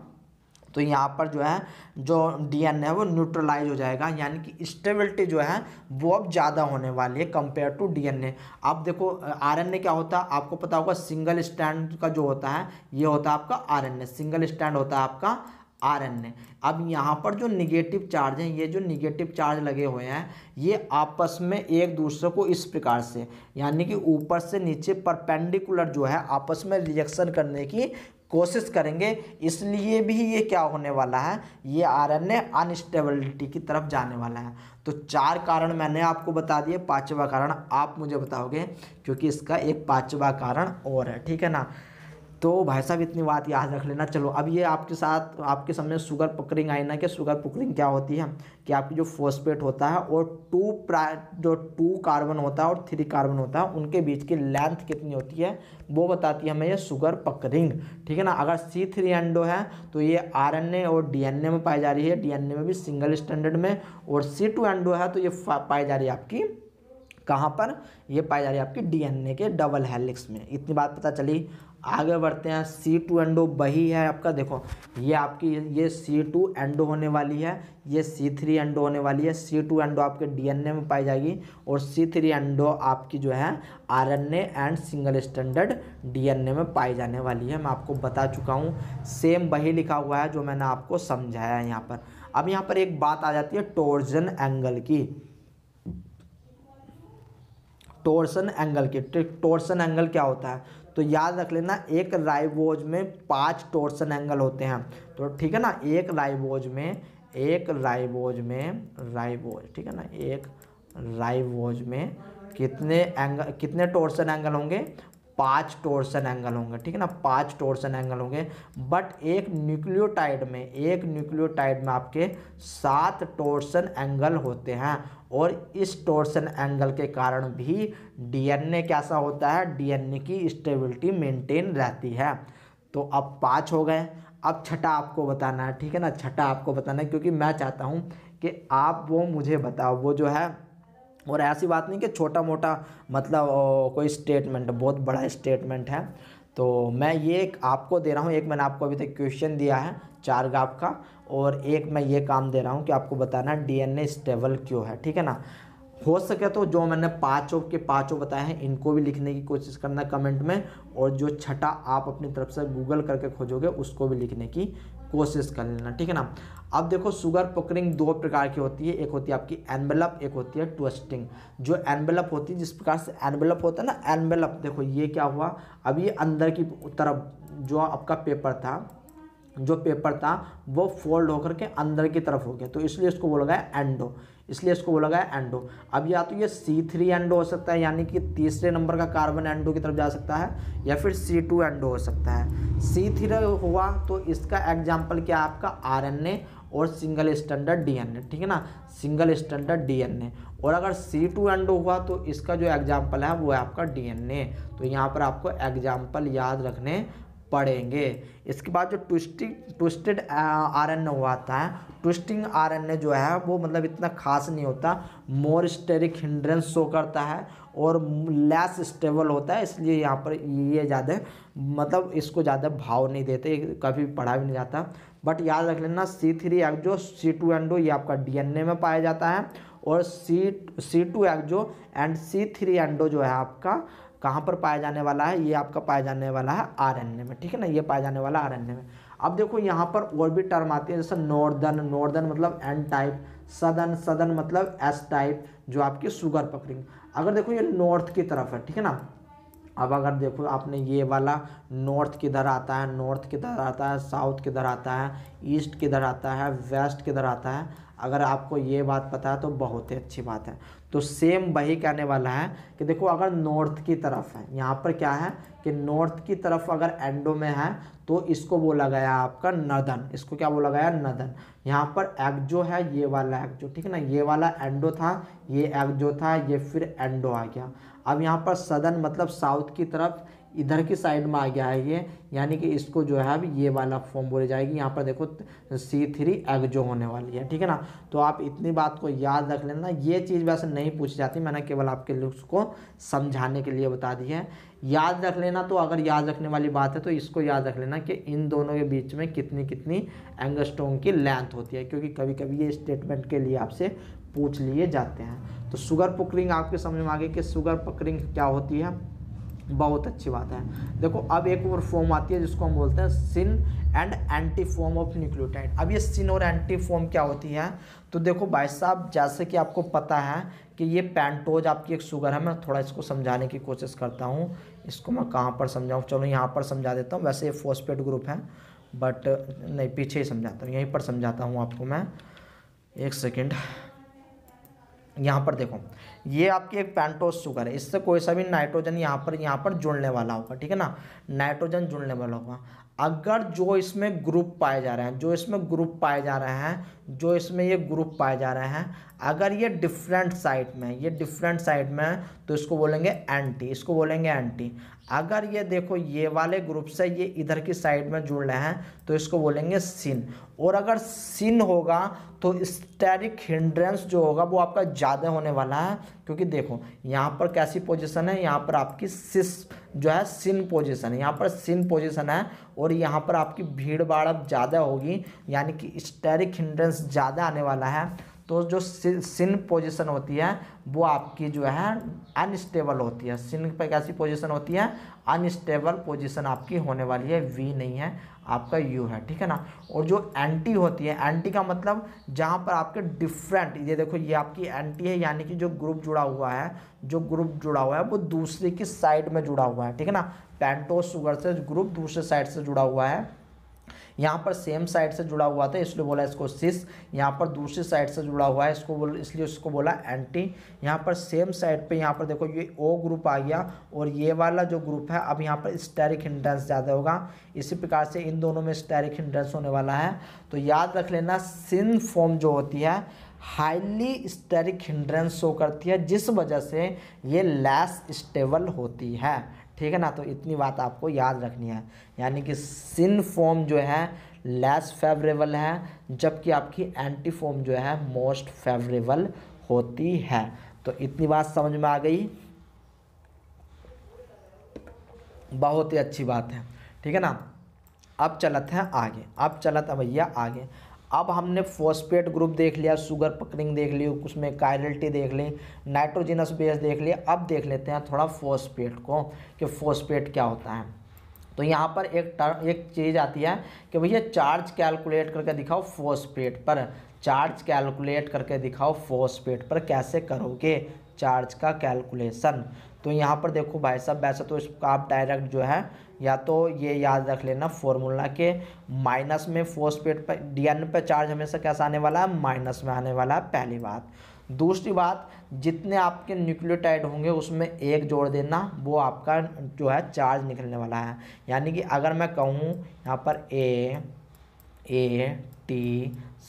तो यहाँ पर जो है जो डीएनए है वो न्यूट्रलाइज हो जाएगा यानी कि स्टेबिलिटी जो है वो अब ज़्यादा होने वाली है कंपेयर टू डीएनए अब देखो आरएनए क्या होता है आपको पता होगा सिंगल स्टैंड का जो होता है ये होता है आपका आरएनए सिंगल स्टैंड होता है आपका आर एन ए अब यहाँ पर जो निगेटिव चार्ज हैं ये जो निगेटिव चार्ज लगे हुए हैं ये आपस में एक दूसरे को इस प्रकार से यानी कि ऊपर से नीचे परपेंडिकुलर जो है आपस में रिएक्शन करने की कोशिश करेंगे इसलिए भी ये क्या होने वाला है ये आर एन अनस्टेबिलिटी की तरफ जाने वाला है तो चार कारण मैंने आपको बता दिए पाँचवा कारण आप मुझे बताओगे क्योंकि इसका एक पाँचवा कारण और है ठीक है ना तो भाई साहब इतनी बात याद रख लेना चलो अब ये आपके साथ आपके सामने शुगर पुकरिंग आई ना कि शुगर पुकरिंग क्या होती है कि आपकी जो फोस्पेट होता है और टू प्रा जो टू कार्बन होता है और थ्री कार्बन होता है उनके बीच की लेंथ कितनी होती है वो बताती है हमें ये शुगर पकरिंग ठीक है ना अगर सी थ्री एंडो है तो ये ए और ए में पाई जा रही है ए में भी सिंगल स्टैंडर्ड में और सी टू एंडो है तो ये पाई जा रही है आपकी कहाँ पर ये पाई जा रही है आपकी ए के डबल हेलिक्स में इतनी बात पता चली आगे बढ़ते हैं सी टू एंडो वही है आपका देखो ये आपकी ये सी टू एंडो होने वाली है ये सी थ्री एंडो होने वाली है सी टू एंडो आपके डीएनए में पाई जाएगी और सी थ्री एंडो आपकी जो है RNA and single standard DNA में पाई जाने वाली है मैं आपको बता चुका हूँ सेम वही लिखा हुआ है जो मैंने आपको समझाया है यहाँ पर अब यहाँ पर एक बात आ जाती है टोर्जन एंगल की टोर्सन एंगल की टोर्सन एंगल क्या होता है तो याद रख लेना एक राइबोज में पांच टोर्सन एंगल होते हैं तो ठीक है ना एक राइबोज में एक राइबोज में राइबोज ठीक है ना एक राइबोज में कितने एंगल कितने टोर्सन एंगल होंगे पांच टोर्सन एंगल होंगे ठीक है ना पांच टोर्सन एंगल होंगे बट एक न्यूक्लियोटाइड में एक न्यूक्लियोटाइड में आपके सात टोर्सन एंगल होते हैं और इस टोर्सन एंगल के कारण भी डीएनए कैसा होता है डीएनए की स्टेबिलिटी मेंटेन रहती है तो अब पाँच हो गए अब छठा आपको बताना है ठीक है ना छठा आपको बताना है क्योंकि मैं चाहता हूँ कि आप वो मुझे बताओ वो जो है और ऐसी बात नहीं कि छोटा मोटा मतलब कोई स्टेटमेंट बहुत बड़ा स्टेटमेंट है तो मैं ये एक आपको दे रहा हूँ एक मैंने आपको अभी तक क्वेश्चन दिया है चार गाप का और एक मैं ये काम दे रहा हूँ कि आपको बताना डीएनए स्टेबल क्यों है ठीक है ना हो सके तो जो मैंने पाँचों के पाँचों बताए हैं इनको भी लिखने की कोशिश करना कमेंट में और जो छठा आप अपनी तरफ से गूगल करके खोजोगे उसको भी लिखने की कोशिश कर लेना ठीक है ना अब देखो शुगर पकड़िंग दो प्रकार की होती है एक होती है आपकी एनवेलप एक होती है ट्विस्टिंग जो एनवेलप होती है जिस प्रकार से एनवेलप होता है ना एनवेलप देखो ये क्या हुआ अब ये अंदर की तरफ जो आपका पेपर था जो पेपर था वो फोल्ड होकर के अंदर की तरफ हो गया तो इसलिए इसको बोला गया एंडो इसलिए इसको बोला गया एंडो अब या तो ये सी थ्री एंडो हो सकता है यानी कि तीसरे नंबर का कार्बन एंडो की तरफ जा सकता है या फिर सी टू एंडो हो सकता है सी थ्री हुआ तो इसका एग्जाम्पल क्या है आपका आर एन ए और सिंगल स्टैंडर्ड डीएनए ठीक है ना सिंगल स्टैंडर्ड डीएनए और अगर सी टू एंड हुआ तो इसका जो एग्जाम्पल है वो है आपका डीएनए तो यहाँ पर आपको एग्जाम्पल याद रखने पड़ेंगे इसके बाद जो ट्विस्टिंग ट्विस्टेड आर एन आता है ट्विस्टिंग आर एन जो है वो मतलब इतना खास नहीं होता मोर स्टेरिक हिंड्रेंस शो करता है और लेस स्टेबल होता है इसलिए यहाँ पर ये ज़्यादा मतलब इसको ज़्यादा भाव नहीं देते कभी पढ़ा भी नहीं जाता बट याद रख लेना C three exo C two endo ये आपका डीएनए में पाया जाता है और C C two exo and C three endo जो है आपका कहाँ पर पाया जाने वाला है ये आपका पाया जाने वाला है आरएनए में ठीक है ना ये पाया जाने वाला आरएनए में अब देखो यहाँ पर और भी टर्म आती है जैसे नॉर्दर्न नॉर्दर्न मतलब एन टाइप सदन सदन मतलब एस टाइप जो आपकी शुगर पकड़ेंगे अगर देखो ये नॉर्थ की तरफ है ठीक है ना अब अगर देखो आपने ये वाला नॉर्थ किधर आता है नॉर्थ किधर आता है साउथ किधर आता है ईस्ट किधर आता है वेस्ट किधर आता है अगर आपको ये बात पता है तो बहुत ही अच्छी बात है तो सेम वही कहने वाला है कि देखो अगर नॉर्थ की तरफ है यहाँ पर क्या है कि नॉर्थ की तरफ अगर एंडो में है तो इसको बोला गया आपका नदन इसको क्या बोला गया नदन यहाँ पर जो है ये वाला जो ठीक है ना ये वाला एंडो था ये जो था ये फिर एंडो आ गया अब यहाँ पर सदन मतलब साउथ की तरफ इधर की साइड में आ गया है ये यानी कि इसको जो है अब ये वाला फॉर्म बोली जाएगी यहाँ पर देखो सी थ्री एग जो होने वाली है ठीक है ना तो आप इतनी बात को याद रख लेना ये चीज़ वैसे नहीं पूछी जाती मैंने केवल आपके लुक्स को समझाने के लिए बता दी है याद रख लेना तो अगर याद रखने वाली बात है तो इसको याद रख लेना कि इन दोनों के बीच में कितनी कितनी एंगस्टोंग की लेंथ होती है क्योंकि कभी कभी ये स्टेटमेंट के लिए आपसे पूछ लिए जाते हैं तो शुगर पुकरिंग आपके समझ में आ गई कि शुगर पुकरिंग क्या होती है बहुत अच्छी बात है देखो अब एक और फॉर्म आती है जिसको हम बोलते हैं syn and anti form of nucleotide अब ये सिन और एंटी फॉर्म क्या होती है तो देखो भाई साहब जैसे कि आपको पता है कि ये पेंटोज आपकी एक शुगर है मैं थोड़ा इसको समझाने की कोशिश करता हूँ इसको मैं कहाँ पर समझाऊँ चलो यहाँ पर समझा देता हूँ वैसे ये फोस्पेट ग्रुप है बट नहीं पीछे ही समझाता हूँ यहीं पर समझाता हूँ आपको मैं एक सेकेंड यहाँ पर देखो ये आपकी एक पेंटोस शुगर है इससे कोई सा भी नाइट्रोजन यहाँ पर यहाँ पर जुड़ने वाला होगा ठीक है ना नाइट्रोजन जुड़ने वाला होगा अगर जो इसमें ग्रुप पाए जा रहे हैं जो इसमें ग्रुप पाए जा रहे हैं जो इसमें ये ग्रुप पाए जा रहे हैं अगर ये डिफरेंट साइड में ये डिफरेंट साइड में तो इसको बोलेंगे एंटी इसको बोलेंगे एंटी अगर ये देखो ये वाले ग्रुप से ये इधर की साइड में जुड़ रहे हैं तो इसको बोलेंगे सिन और अगर सिन होगा तो स्टैटिक हिंड्रेंस जो होगा वो आपका ज़्यादा होने वाला है क्योंकि देखो यहाँ पर कैसी पोजीशन है यहाँ पर आपकी सिस जो है सिन पोजीशन है यहाँ पर सिन पोजीशन है और यहाँ पर आपकी भीड़ भाड़ अब ज़्यादा होगी यानी कि स्टैटिक हिंड्रेंस ज़्यादा आने वाला है तो जो सिन पोजीशन होती है वो आपकी जो है अनस्टेबल होती है सिन पर कैसी पोजीशन होती है अनस्टेबल पोजीशन आपकी होने वाली है वी नहीं है आपका यू है ठीक है ना और जो एंटी होती है एंटी का मतलब जहाँ पर आपके डिफरेंट ये देखो ये आपकी एंटी है यानी कि जो ग्रुप जुड़ा हुआ है जो ग्रुप जुड़ा हुआ है वो दूसरे की साइड में जुड़ा हुआ है ठीक है ना पेंटो शुगर से ग्रुप दूसरे साइड से जुड़ा हुआ है यहाँ पर सेम साइड से जुड़ा हुआ था इसलिए बोला इसको सिस यहाँ पर दूसरी साइड से जुड़ा हुआ है इसको बोल इसलिए इसको बोला एंटी यहाँ पर सेम साइड पे यहाँ पर देखो ये ओ ग्रुप आ गया और ये वाला जो ग्रुप है अब यहाँ पर स्टेरिक हिंड्रेंस ज़्यादा होगा इसी प्रकार से इन दोनों में स्टेरिक हिंड्रेंस होने वाला है तो याद रख लेना सिन फॉर्म जो होती है हाईली स्टेरिक हिंड्रेंस शो करती है जिस वजह से ये लेस स्टेबल होती है ठीक है ना तो इतनी बात आपको याद रखनी है यानी कि सिन फॉर्म जो है लेस फेवरेबल है जबकि आपकी एंटी फॉर्म जो है मोस्ट फेवरेबल होती है तो इतनी बात समझ में आ गई बहुत ही अच्छी बात है ठीक है ना अब चलत हैं आगे अब चलत है भैया आगे अब हमने फॉस्फेट ग्रुप देख लिया शुगर पकड़िंग देख ली उसमें कायरल्टी देख ली नाइट्रोजिनस बेस देख लिया अब देख लेते हैं थोड़ा फॉस्फेट को कि फॉस्फेट क्या होता है तो यहाँ पर एक टर्म एक चीज़ आती है कि भैया चार्ज कैलकुलेट करके दिखाओ फॉस्फेट पर चार्ज कैलकुलेट करके दिखाओ फॉस्फेट पर कैसे करोगे चार्ज का कैलकुलेशन तो यहाँ पर देखो भाई साहब वैसे तो इसका आप डायरेक्ट जो है या तो ये याद रख लेना फॉर्मूला के माइनस में फोस्पेट पर डी पे चार्ज हमेशा कैसा आने वाला है माइनस में आने वाला है पहली बात दूसरी बात जितने आपके न्यूक्लियोटाइड होंगे उसमें एक जोड़ देना वो आपका जो है चार्ज निकलने वाला है यानी कि अगर मैं कहूँ यहाँ पर ए A T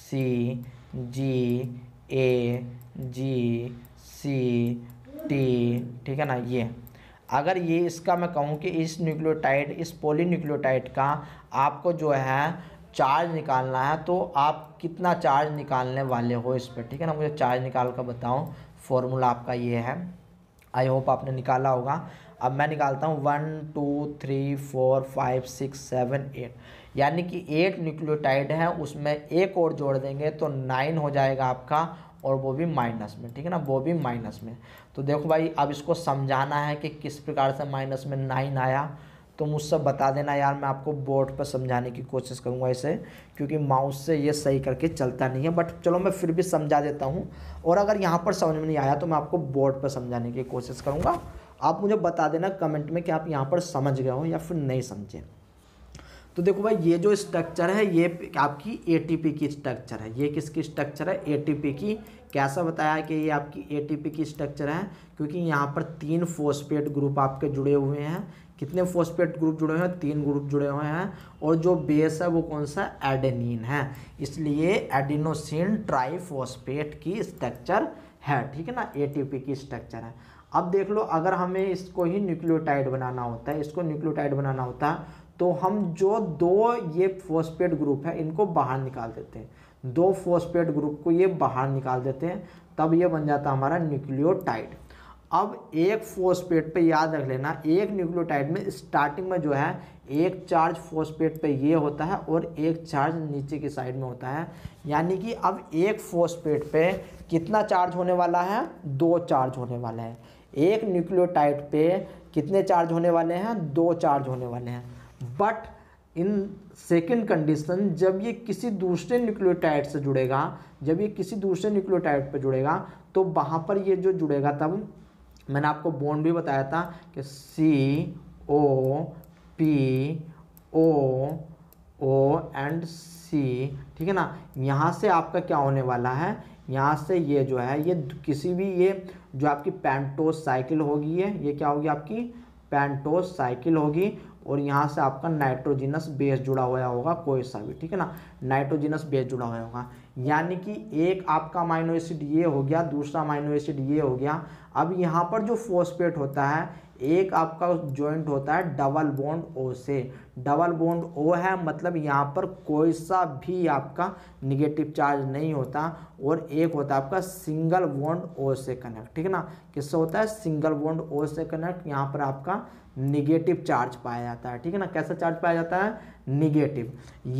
C ji A ji C T ठीक है ना ये अगर ये इसका मैं कहूँ कि इस न्यूक्लियोटाइड इस न्यूक्लियोटाइड का आपको जो है चार्ज निकालना है तो आप कितना चार्ज निकालने वाले हो इस पर ठीक है ना मुझे चार्ज निकाल कर बताओ फॉर्मूला आपका ये है आई होप आपने निकाला होगा अब मैं निकालता हूँ one two three four five six seven eight यानी कि एट न्यूक्लियोटाइड है उसमें एक और जोड़ देंगे तो नाइन हो जाएगा आपका और वो भी माइनस में ठीक है ना वो भी माइनस में तो देखो भाई अब इसको समझाना है कि किस प्रकार से माइनस में नाइन आया तो मुझसे बता देना यार मैं आपको बोर्ड पर समझाने की कोशिश करूँगा इसे क्योंकि माउस से ये सही करके चलता नहीं है बट चलो मैं फिर भी समझा देता हूँ और अगर यहाँ पर समझ में नहीं आया तो मैं आपको बोर्ड पर समझाने की कोशिश करूँगा आप मुझे बता देना कमेंट में कि आप यहाँ पर समझ गए हो या फिर नहीं समझे तो देखो भाई ये जो स्ट्रक्चर है ये आपकी एटीपी की स्ट्रक्चर है ये किसकी स्ट्रक्चर है एटीपी की कैसा बताया कि ये आपकी एटीपी की स्ट्रक्चर है क्योंकि यहाँ पर तीन फोस्पेट ग्रुप आपके जुड़े हुए हैं कितने फोस्पेट ग्रुप जुड़े हुए हैं तीन ग्रुप जुड़े हुए हैं और जो बेस है वो कौन सा एडेनिन है इसलिए एडिनोसिन ट्राइफोस्पेट की स्ट्रक्चर है ठीक है ना ए की स्ट्रक्चर है अब देख लो अगर हमें इसको ही न्यूक्लियोटाइड बनाना होता है इसको न्यूक्लियोटाइड बनाना होता है तो हम जो दो ये फोस्पेट ग्रुप है इनको बाहर निकाल देते हैं दो फोस्पेट ग्रुप को ये बाहर निकाल देते हैं तब ये बन जाता हमारा न्यूक्लियोटाइड अब एक फोस्पेट पे याद रख लेना एक न्यूक्लियोटाइड में स्टार्टिंग में जो है एक चार्ज फोस्पेट पे ये होता है और एक चार्ज नीचे की साइड में होता है यानी कि अब एक फोस्पेट पे कितना चार्ज होने वाला है दो चार्ज होने वाला है एक न्यूक्लियोटाइड पे कितने चार्ज होने वाले हैं दो चार्ज होने वाले हैं बट इन सेकेंड कंडीशन जब ये किसी दूसरे न्यूक्लियोटाइड से जुड़ेगा जब ये किसी दूसरे न्यूक्लियोटाइड पर जुड़ेगा तो वहाँ पर ये जो जुड़ेगा तब मैंने आपको बॉन्ड भी बताया था कि सी O P O O and सी ठीक है ना यहाँ से आपका क्या होने वाला है यहाँ से ये जो है ये किसी भी ये जो आपकी पैंटोस साइकिल होगी ये ये क्या होगी आपकी पैंटोस साइकिल होगी और यहाँ से आपका नाइट्रोजिनस बेस जुड़ा हुआ होगा कोई सा भी ठीक है ना नाइट्रोजिनस बेस जुड़ा हुआ होगा यानी कि एक आपका माइनो एसिड ये हो गया दूसरा माइनो एसिड ये हो गया अब यहाँ पर जो फोस्पेट होता है एक आपका ज्वाइंट होता है डबल बॉन्ड ओ से डबल बॉन्ड ओ है मतलब यहाँ पर कोई सा भी आपका निगेटिव चार्ज नहीं होता और एक होता है आपका सिंगल बॉन्ड ओ से कनेक्ट ठीक है ना किससे होता है सिंगल बॉन्ड ओ से कनेक्ट यहाँ पर आपका निगेटिव चार्ज पाया जाता है ठीक है ना कैसा चार्ज पाया जाता है निगेटिव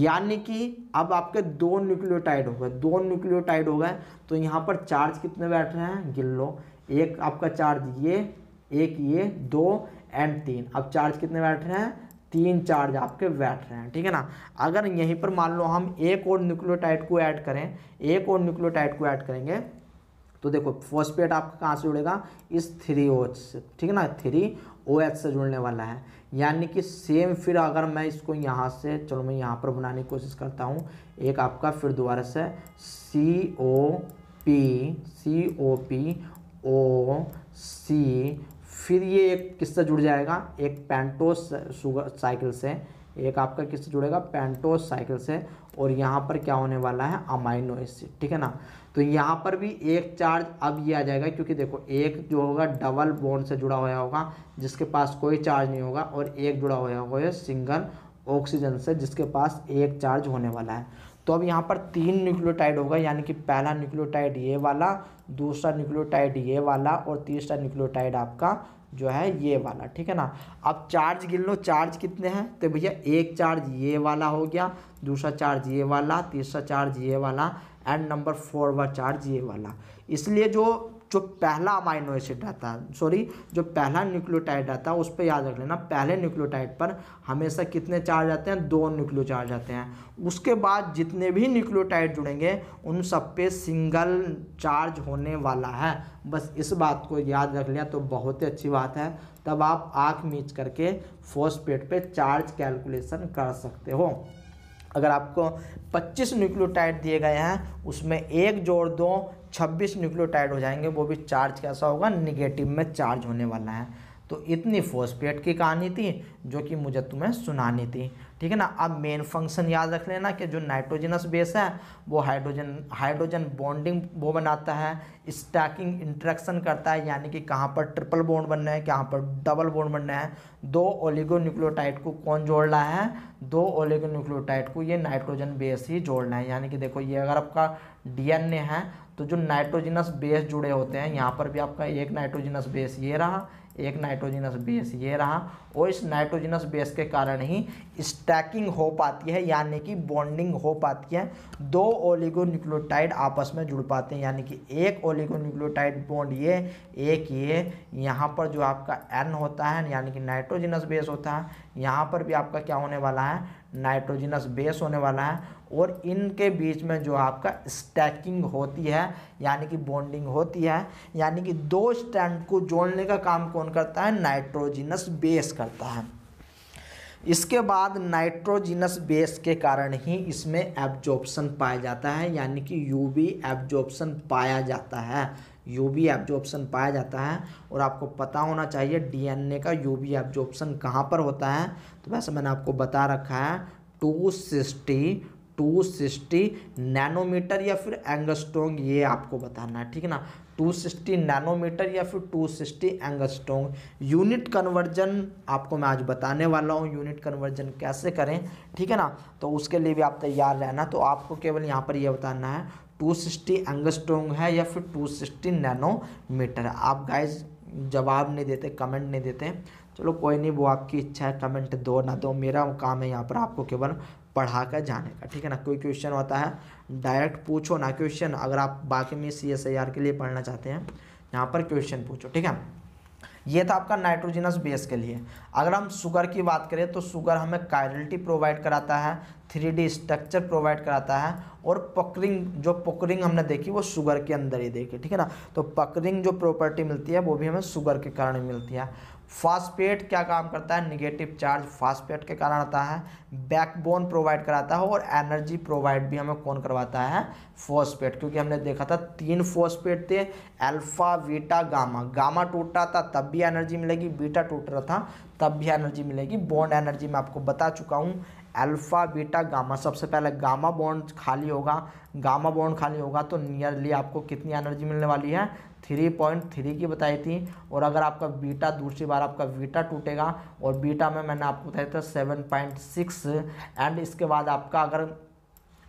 यानी कि अब आपके दो न्यूक्लियोटाइड हो गए दो न्यूक्लियोटाइड हो गए तो यहाँ पर चार्ज कितने बैठ रहे हैं गिल्लो एक आपका चार्ज ये एक ये दो एंड तीन अब चार्ज कितने बैठ रहे हैं तीन चार्ज आपके बैठ रहे हैं ठीक है ना अगर यहीं पर मान लो हम एक और न्यूक्लियोटाइड को ऐड करें एक और न्यूक्लियोटाइड को ऐड करेंगे तो देखो फोस्पेट आपका कहाँ से जुड़ेगा इस थ्री ओ एच से ठीक है ना थ्री ओ एच से जुड़ने वाला है यानी कि सेम फिर अगर मैं इसको यहाँ से चलो मैं यहाँ पर बनाने की कोशिश करता हूँ एक आपका फिर दोबारा से सी O P C O P O सी फिर ये एक किससे जुड़ जाएगा एक पेंटोस शुगर साइकिल से एक आपका किससे जुड़ेगा पेंटोस साइकिल से और यहाँ पर क्या होने वाला है अमाइनो एसिड ठीक है ना तो यहाँ पर भी एक चार्ज अब ये आ जाएगा क्योंकि देखो एक जो होगा डबल बॉन्ड से जुड़ा हुआ होगा जिसके पास कोई चार्ज नहीं होगा और एक जुड़ा हुआ होगा सिंगल ऑक्सीजन से जिसके पास एक चार्ज होने वाला है तो अब यहाँ पर तीन न्यूक्लियोटाइड होगा यानी कि पहला न्यूक्लियोटाइड ये वाला दूसरा न्यूक्लियोटाइड ये वाला और तीसरा न्यूक्लियोटाइड आपका जो है ये वाला ठीक है ना अब चार्ज गिन लो चार्ज कितने हैं तो भैया एक चार्ज ये वाला हो गया दूसरा चार्ज ये वाला तीसरा चार्ज ये वाला एंड नंबर फोर व चार्ज ये वाला इसलिए जो जो पहला अमाइनो एसिड रहता है सॉरी जो पहला न्यूक्लियोटाइड रहता है उस पर याद रख लेना पहले न्यूक्लियोटाइड पर हमेशा कितने चार्ज आते हैं दो न्यूक्लियो चार्ज आते हैं उसके बाद जितने भी न्यूक्लियोटाइड जुड़ेंगे उन सब पे सिंगल चार्ज होने वाला है बस इस बात को याद रख लिया तो बहुत ही अच्छी बात है तब आप आँख मीच करके फोस्पेट पे चार्ज कैलकुलेशन कर सकते हो अगर आपको 25 न्यूक्लियोटाइड दिए गए हैं उसमें एक जोड़ दो छब्बीस न्यूक्लियोटाइड हो जाएंगे वो भी चार्ज कैसा होगा निगेटिव में चार्ज होने वाला है तो इतनी फोस्पेट की कहानी थी जो कि मुझे तुम्हें सुनानी थी ठीक है ना अब मेन फंक्शन याद रख लेना कि जो नाइट्रोजनस बेस है वो हाइड्रोजन हाइड्रोजन बॉन्डिंग वो बनाता है स्टैकिंग इंट्रैक्शन करता है यानी कि कहाँ पर ट्रिपल बॉन्ड बनना है कहाँ पर डबल बॉन्ड बनना है दो ओलिगोन्यूक्लियोटाइड को कौन जोड़ना है दो ओलिगोन्यूक्लियोटाइड को ये नाइट्रोजन बेस ही जोड़ना है यानी कि देखो ये अगर आपका डी है तो जो नाइट्रोजिनस बेस जुड़े होते हैं यहाँ पर भी आपका एक नाइट्रोजिनस बेस ये रहा एक नाइट्रोजिनस बेस ये रहा और इस नाइट्रोजिनस बेस के कारण ही स्टैकिंग हो पाती है यानी कि बॉन्डिंग हो पाती है दो ओलिगोन्यूक्लियोटाइड आपस में जुड़ पाते हैं यानी कि एक ओलिगोन्यूक्लियोटाइड बॉन्ड ये एक ये यहाँ पर जो आपका एन होता है यानी कि नाइट्रोजिनस बेस होता है यहाँ पर भी आपका क्या होने वाला है नाइट्रोजिनस बेस होने वाला है और इनके बीच में जो आपका स्टैकिंग होती है यानी कि बॉन्डिंग होती है यानी कि दो स्टैंड को जोड़ने का काम कौन करता है नाइट्रोजिनस बेस करता है इसके बाद नाइट्रोजिनस बेस के कारण ही इसमें एब्जॉर्प्शन पाया जाता है यानी कि यूबी एब्जॉर्प्शन पाया जाता है जो ऑप्शन पाया जाता है और आपको पता होना चाहिए डीएनए का यू बी जो ऑप्शन कहाँ पर होता है तो वैसे मैंने आपको बता रखा है two sixty two sixty nanometer या फिर एंगस्टोंग ये आपको बताना है ठीक है ना टू सिक्सटी नैनोमीटर या फिर two sixty angstrom unit conversion आपको मैं आज बताने वाला हूँ यूनिट कन्वर्जन कैसे करें ठीक है ना तो उसके लिए भी आप तैयार रहना तो आपको केवल यहाँ पर यह बताना है 260 एंगस्ट्रोंग है या फिर 260 नैनोमीटर आप गाइज जवाब नहीं देते कमेंट नहीं देते चलो कोई नहीं वो आपकी इच्छा है कमेंट दो ना दो मेरा काम है यहाँ पर आपको केवल पढ़ा कर जाने का ठीक है ना कोई क्वेश्चन होता है डायरेक्ट पूछो ना क्वेश्चन अगर आप बाकी में सी एस आई आर के लिए पढ़ना चाहते हैं यहाँ पर क्वेश्चन पूछो ठीक है ये था आपका नाइट्रोजिनस बेस के लिए अगर हम शुगर की बात करें तो शुगर हमें कायरल्टी प्रोवाइड कराता है थ्री डी स्ट्रक्चर प्रोवाइड कराता है और पकरिंग जो पकरिंग हमने देखी वो शुगर के अंदर ही देखी ठीक है ना तो पकरिंग जो प्रॉपर्टी मिलती है वो भी हमें शुगर के कारण मिलती है फास्फेट क्या काम करता है निगेटिव चार्ज फास्फेट के कारण आता है बैकबोन प्रोवाइड कराता है और एनर्जी प्रोवाइड भी हमें कौन करवाता है फॉस्फेट क्योंकि हमने देखा था तीन फॉस्फेट थे अल्फा बीटा गामा गामा टूट रहा था तब भी एनर्जी मिलेगी बीटा टूट रहा था तब भी एनर्जी मिलेगी बॉन्ड एनर्जी मैं आपको बता चुका हूँ अल्फा बीटा गामा सबसे पहले गामा बॉन्ड खाली होगा गामा बॉन्ड खाली होगा तो नियरली आपको कितनी एनर्जी मिलने वाली है थ्री पॉइंट थ्री की बताई थी और अगर आपका बीटा दूसरी बार आपका बीटा टूटेगा और बीटा में मैंने आपको बताया था सेवन पॉइंट सिक्स एंड इसके बाद आपका अगर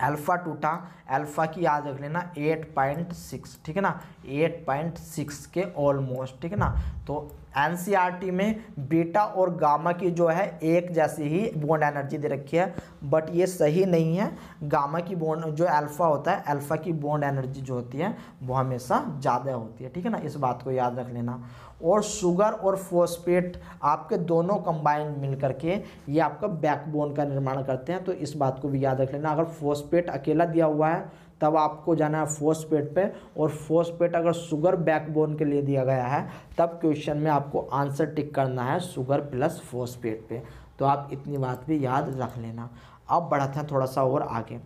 अल्फ़ा टूटा अल्फ़ा की याद रख लेना 8.6 ठीक है ना 8.6 के ऑलमोस्ट ठीक है ना तो एनसीईआरटी में बीटा और गामा की जो है एक जैसी ही बॉन्ड एनर्जी दे रखी है बट ये सही नहीं है गामा की बॉन्ड जो अल्फा होता है अल्फा की बॉन्ड एनर्जी जो होती है वो हमेशा ज़्यादा होती है ठीक है ना इस बात को याद रख लेना और शुगर और फोस्पेट आपके दोनों कंबाइंड मिल करके ये आपका बैकबोन का निर्माण करते हैं तो इस बात को भी याद रख लेना अगर फोस्पेट अकेला दिया हुआ है तब आपको जाना है फोस्पेट पे और फोस्पेट अगर शुगर बैकबोन के लिए दिया गया है तब क्वेश्चन में आपको आंसर टिक करना है शुगर प्लस फोस्पेट पे तो आप इतनी बात भी याद रख लेना अब बढ़ाते हैं थोड़ा सा और आगे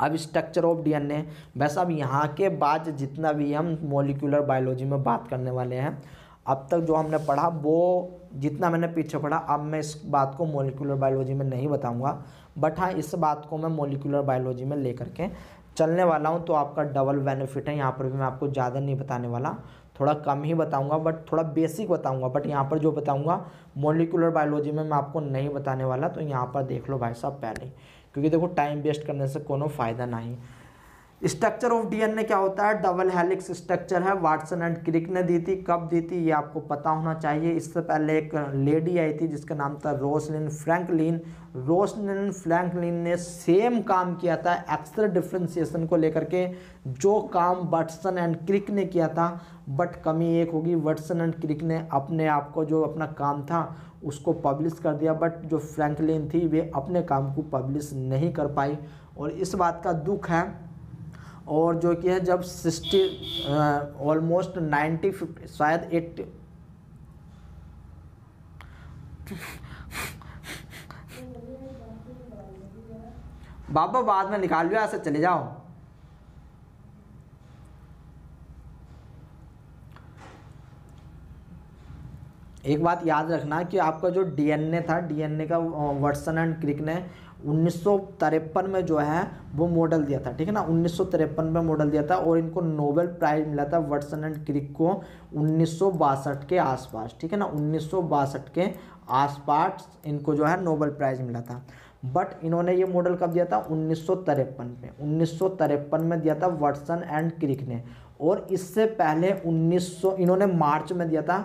अब स्ट्रक्चर ऑफ डीएनए वैसे अब यहाँ के बाद जितना भी हम मोलिकुलर बायोलॉजी में बात करने वाले हैं अब तक जो हमने पढ़ा वो जितना मैंने पीछे पढ़ा अब मैं इस बात को मोलिकुलर बायोलॉजी में नहीं बताऊंगा बट हाँ इस बात को मैं मोलिकुलर बायोलॉजी में लेकर के चलने वाला हूँ तो आपका डबल बेनिफिट है यहाँ पर भी मैं आपको ज़्यादा नहीं बताने वाला थोड़ा कम ही बताऊंगा बट थोड़ा बेसिक बताऊंगा बट यहाँ पर जो बताऊंगा मोलिकुलर बायोलॉजी में मैं आपको नहीं बताने वाला तो यहाँ पर देख लो भाई साहब पहले क्योंकि देखो टाइम वेस्ट करने से कोई फ़ायदा नहीं स्ट्रक्चर ऑफ डीएनए क्या होता है डबल हेलिक्स स्ट्रक्चर है वाटसन एंड क्रिक ने दी थी कब दी थी ये आपको पता होना चाहिए इससे पहले एक लेडी आई थी जिसका नाम था रोसलिन फ्रैंकलिन रोसलिन फ्रैंकलिन ने सेम काम किया था एक्स्ट्रा डिफ्रेंसिएशन को लेकर के जो काम वाटसन एंड क्रिक ने किया था बट कमी एक होगी वाटसन एंड क्रिक ने अपने आप को जो अपना काम था उसको पब्लिश कर दिया बट जो फ्रैंकलिन थी वे अपने काम को पब्लिश नहीं कर पाई और इस बात का दुख है और जो कि है जब सिक्सटी ऑलमोस्ट नाइन्टी फिफ्टी शायद एट बाबा बाद में निकाल लिया ऐसे चले जाओ एक बात याद रखना कि आपका जो डीएनए था डीएनए का वर्सन एंड क्रिक ने उन्नीस में जो है वो मॉडल दिया था ठीक है ना उन्नीस में मॉडल दिया था और इनको नोबेल प्राइज मिला था वर्सन एंड क्रिक को उन्नीस के आसपास ठीक है ना उन्नीस के आसपास इनको जो है नोबेल प्राइज मिला था बट इन्होंने ये मॉडल कब दिया था उन्नीस में उन्नीस में दिया था वर्सन एंड क्रिक ने और इससे पहले 1900 इन्होंने मार्च में दिया था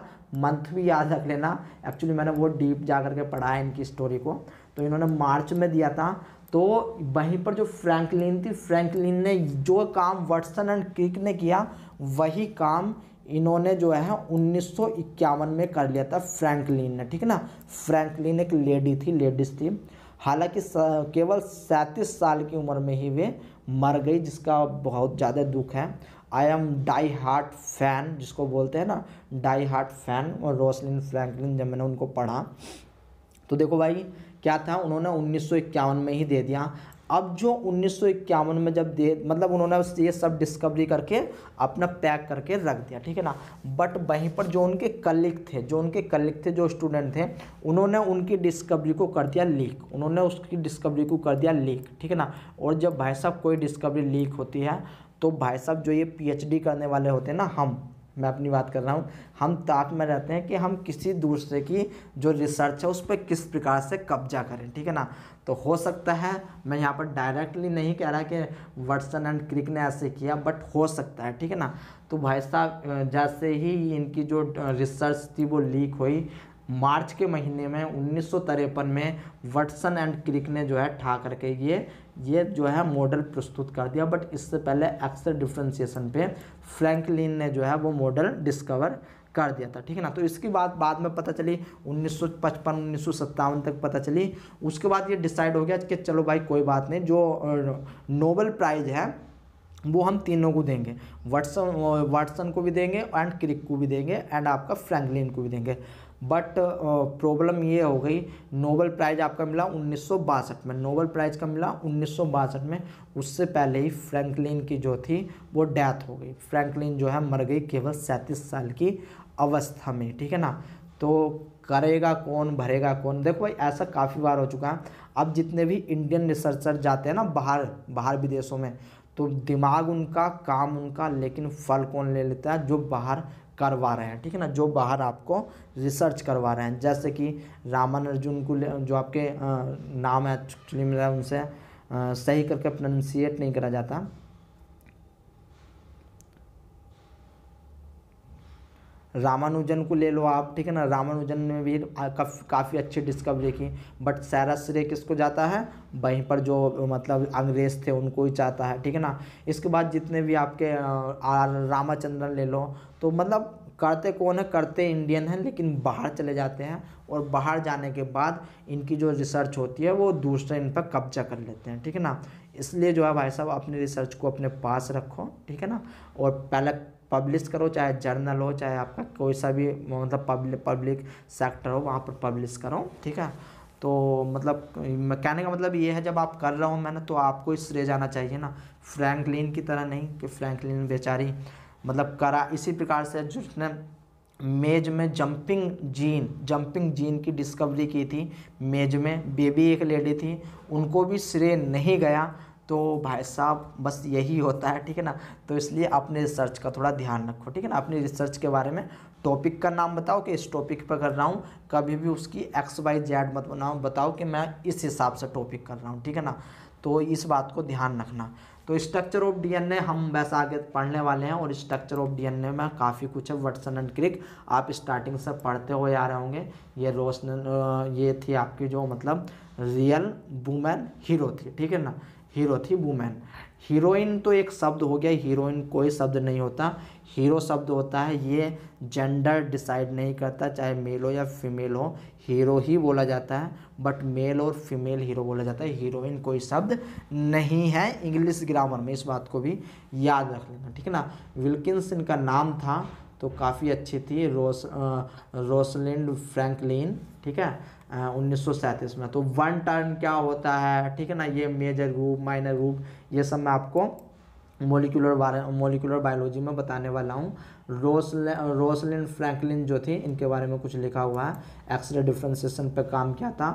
मंथ भी याद रख लेना एक्चुअली मैंने वो डीप जा करके पढ़ा है इनकी स्टोरी को तो इन्होंने मार्च में दिया था तो वहीं पर जो फ्रैंकलिन थी फ्रैंकलिन ने जो काम वाटसन एंड क्रिक ने किया वही काम इन्होंने जो है उन्नीस में कर लिया था फ्रैंकलिन ने ठीक है ना फ्रैंकलिन एक लेडी थी लेडीज थी हालांकि केवल सैंतीस साल की उम्र में ही वे मर गई जिसका बहुत ज़्यादा दुख है I am die hard fan जिसको बोलते हैं ना डाई हार्ट फैन और रोसलिन फ्रैंकलिन जब मैंने उनको पढ़ा तो देखो भाई क्या था उन्होंने उन्नीस में ही दे दिया अब जो उन्नीस में जब दे मतलब उन्होंने ये सब डिस्कवरी करके अपना पैक करके रख दिया ठीक है ना बट वहीं पर जो उनके कलिक थे जो उनके कलिक थे जो स्टूडेंट थे उन्होंने उनकी डिस्कवरी को कर दिया लीक उन्होंने उसकी डिस्कवरी को कर दिया लीक ठीक है ना और जब भाई साहब कोई डिस्कवरी लीक होती है तो भाई साहब जो ये पी करने वाले होते हैं ना हम मैं अपनी बात कर रहा हूँ हम ताक में रहते हैं कि हम किसी दूसरे की जो रिसर्च है उस पर किस प्रकार से कब्जा करें ठीक है ना तो हो सकता है मैं यहाँ पर डायरेक्टली नहीं कह रहा कि वर्सन एंड क्रिक ने ऐसे किया बट हो सकता है ठीक है ना तो भाई साहब जैसे ही इनकी जो रिसर्च थी वो लीक हुई मार्च के महीने में उन्नीस में वटसन एंड क्रिक ने जो है ठा करके ये ये जो है मॉडल प्रस्तुत कर दिया बट इससे पहले एक्सर डिफ्रेंसिएशन पे फ्रैंकलिन ने जो है वो मॉडल डिस्कवर कर दिया था ठीक है ना तो इसकी बात बाद में पता चली 1955 उन्नीस तक पता चली उसके बाद ये डिसाइड हो गया कि चलो भाई कोई बात नहीं जो नोबल प्राइज़ है वो हम तीनों को देंगे वाटसन वाटसन को भी देंगे एंड क्रिक को भी देंगे एंड आपका फ्रैंकलिन को भी देंगे बट प्रॉब्लम uh, ये हो गई नोबल प्राइज़ आपका मिला उन्नीस में नोबल प्राइज़ का मिला उन्नीस में उससे पहले ही फ्रैंकलिन की जो थी वो डेथ हो गई फ्रैंकलिन जो है मर गई केवल सैंतीस साल की अवस्था में ठीक है ना तो करेगा कौन भरेगा कौन देखो भाई ऐसा काफ़ी बार हो चुका है अब जितने भी इंडियन रिसर्चर जाते हैं ना बाहर बाहर विदेशों में तो दिमाग उनका काम उनका लेकिन फल कौन ले लेता है जो बाहर करवा रहे हैं ठीक है ना जो बाहर आपको रिसर्च करवा रहे हैं जैसे कि रामन अर्जुन को जो आपके नाम है एक्चुअली मेरा उनसे सही करके प्रोनसिएट नहीं करा जाता रामानुजन को ले लो आप ठीक है ना रामानुजन ने भी काफ़ी अच्छी डिस्कवरी की बट सारा श्रेय किसको जाता है वहीं पर जो मतलब अंग्रेज थे उनको ही चाहता है ठीक है ना इसके बाद जितने भी आपके रामाचंद्रन ले लो तो मतलब करते कौन है करते इंडियन हैं लेकिन बाहर चले जाते हैं और बाहर जाने के बाद इनकी जो रिसर्च होती है वो दूसरे इन पर कब्जा कर लेते हैं ठीक है ना इसलिए जो है भाई साहब अपनी रिसर्च को अपने पास रखो ठीक है ना और पहले पब्लिश करो चाहे जर्नल हो चाहे आपका कोई सा भी मतलब पब्लिक पब्लिक सेक्टर हो वहाँ पर पब्लिश करो ठीक है तो मतलब कहने का मतलब ये है जब आप कर रहा हो मैंने तो आपको इससे जाना चाहिए ना फ्रैंकलिन की तरह नहीं कि फ्रैंकलिन बेचारी मतलब करा इसी प्रकार से जिसने मेज में जंपिंग जीन जंपिंग जीन की डिस्कवरी की थी मेज में बेबी एक लेडी थी उनको भी श्रेय नहीं गया तो भाई साहब बस यही होता है ठीक है ना तो इसलिए अपने रिसर्च का थोड़ा ध्यान रखो ठीक है ना अपने रिसर्च के बारे में टॉपिक का नाम बताओ कि इस टॉपिक पर कर रहा हूँ कभी भी उसकी एक्स वाई जेड मत बनाओ बताओ कि मैं इस हिसाब से टॉपिक कर रहा हूँ ठीक है ना तो इस बात को ध्यान रखना तो स्ट्रक्चर ऑफ डीएनए हम वैसे आगे पढ़ने वाले हैं और स्ट्रक्चर ऑफ डीएनए में काफ़ी कुछ है वर्सन एंड क्रिक आप स्टार्टिंग से पढ़ते हुए आ रहे होंगे ये रोशन ये थी आपकी जो मतलब रियल वूमेन हीरो थी ठीक है ना हीरो थी वूमेन हीरोइन तो एक शब्द हो गया हीरोइन कोई शब्द नहीं होता हीरो शब्द होता है ये जेंडर डिसाइड नहीं करता चाहे मेल हो या फीमेल हो हीरो ही बोला जाता है बट मेल और फीमेल हीरो बोला जाता है हीरोइन कोई शब्द नहीं है इंग्लिश ग्रामर में इस बात को भी याद रख लेना ठीक है ना विल्किंस इनका नाम था तो काफ़ी अच्छी थी रोस रोसलिंड फ्रैंकलिन ठीक है उन्नीस में तो वन टर्न क्या होता है ठीक है ना ये मेजर रूप माइनर रूप ये सब मैं आपको मोलिकुलर बारे मोलिकुलर बायोलॉजी में बताने वाला हूँ रोसलिन रोसलिन फ्रैंकलिन जो थी इनके बारे में कुछ लिखा हुआ है एक्सरे डिफ्रेंसिएशन पे काम किया था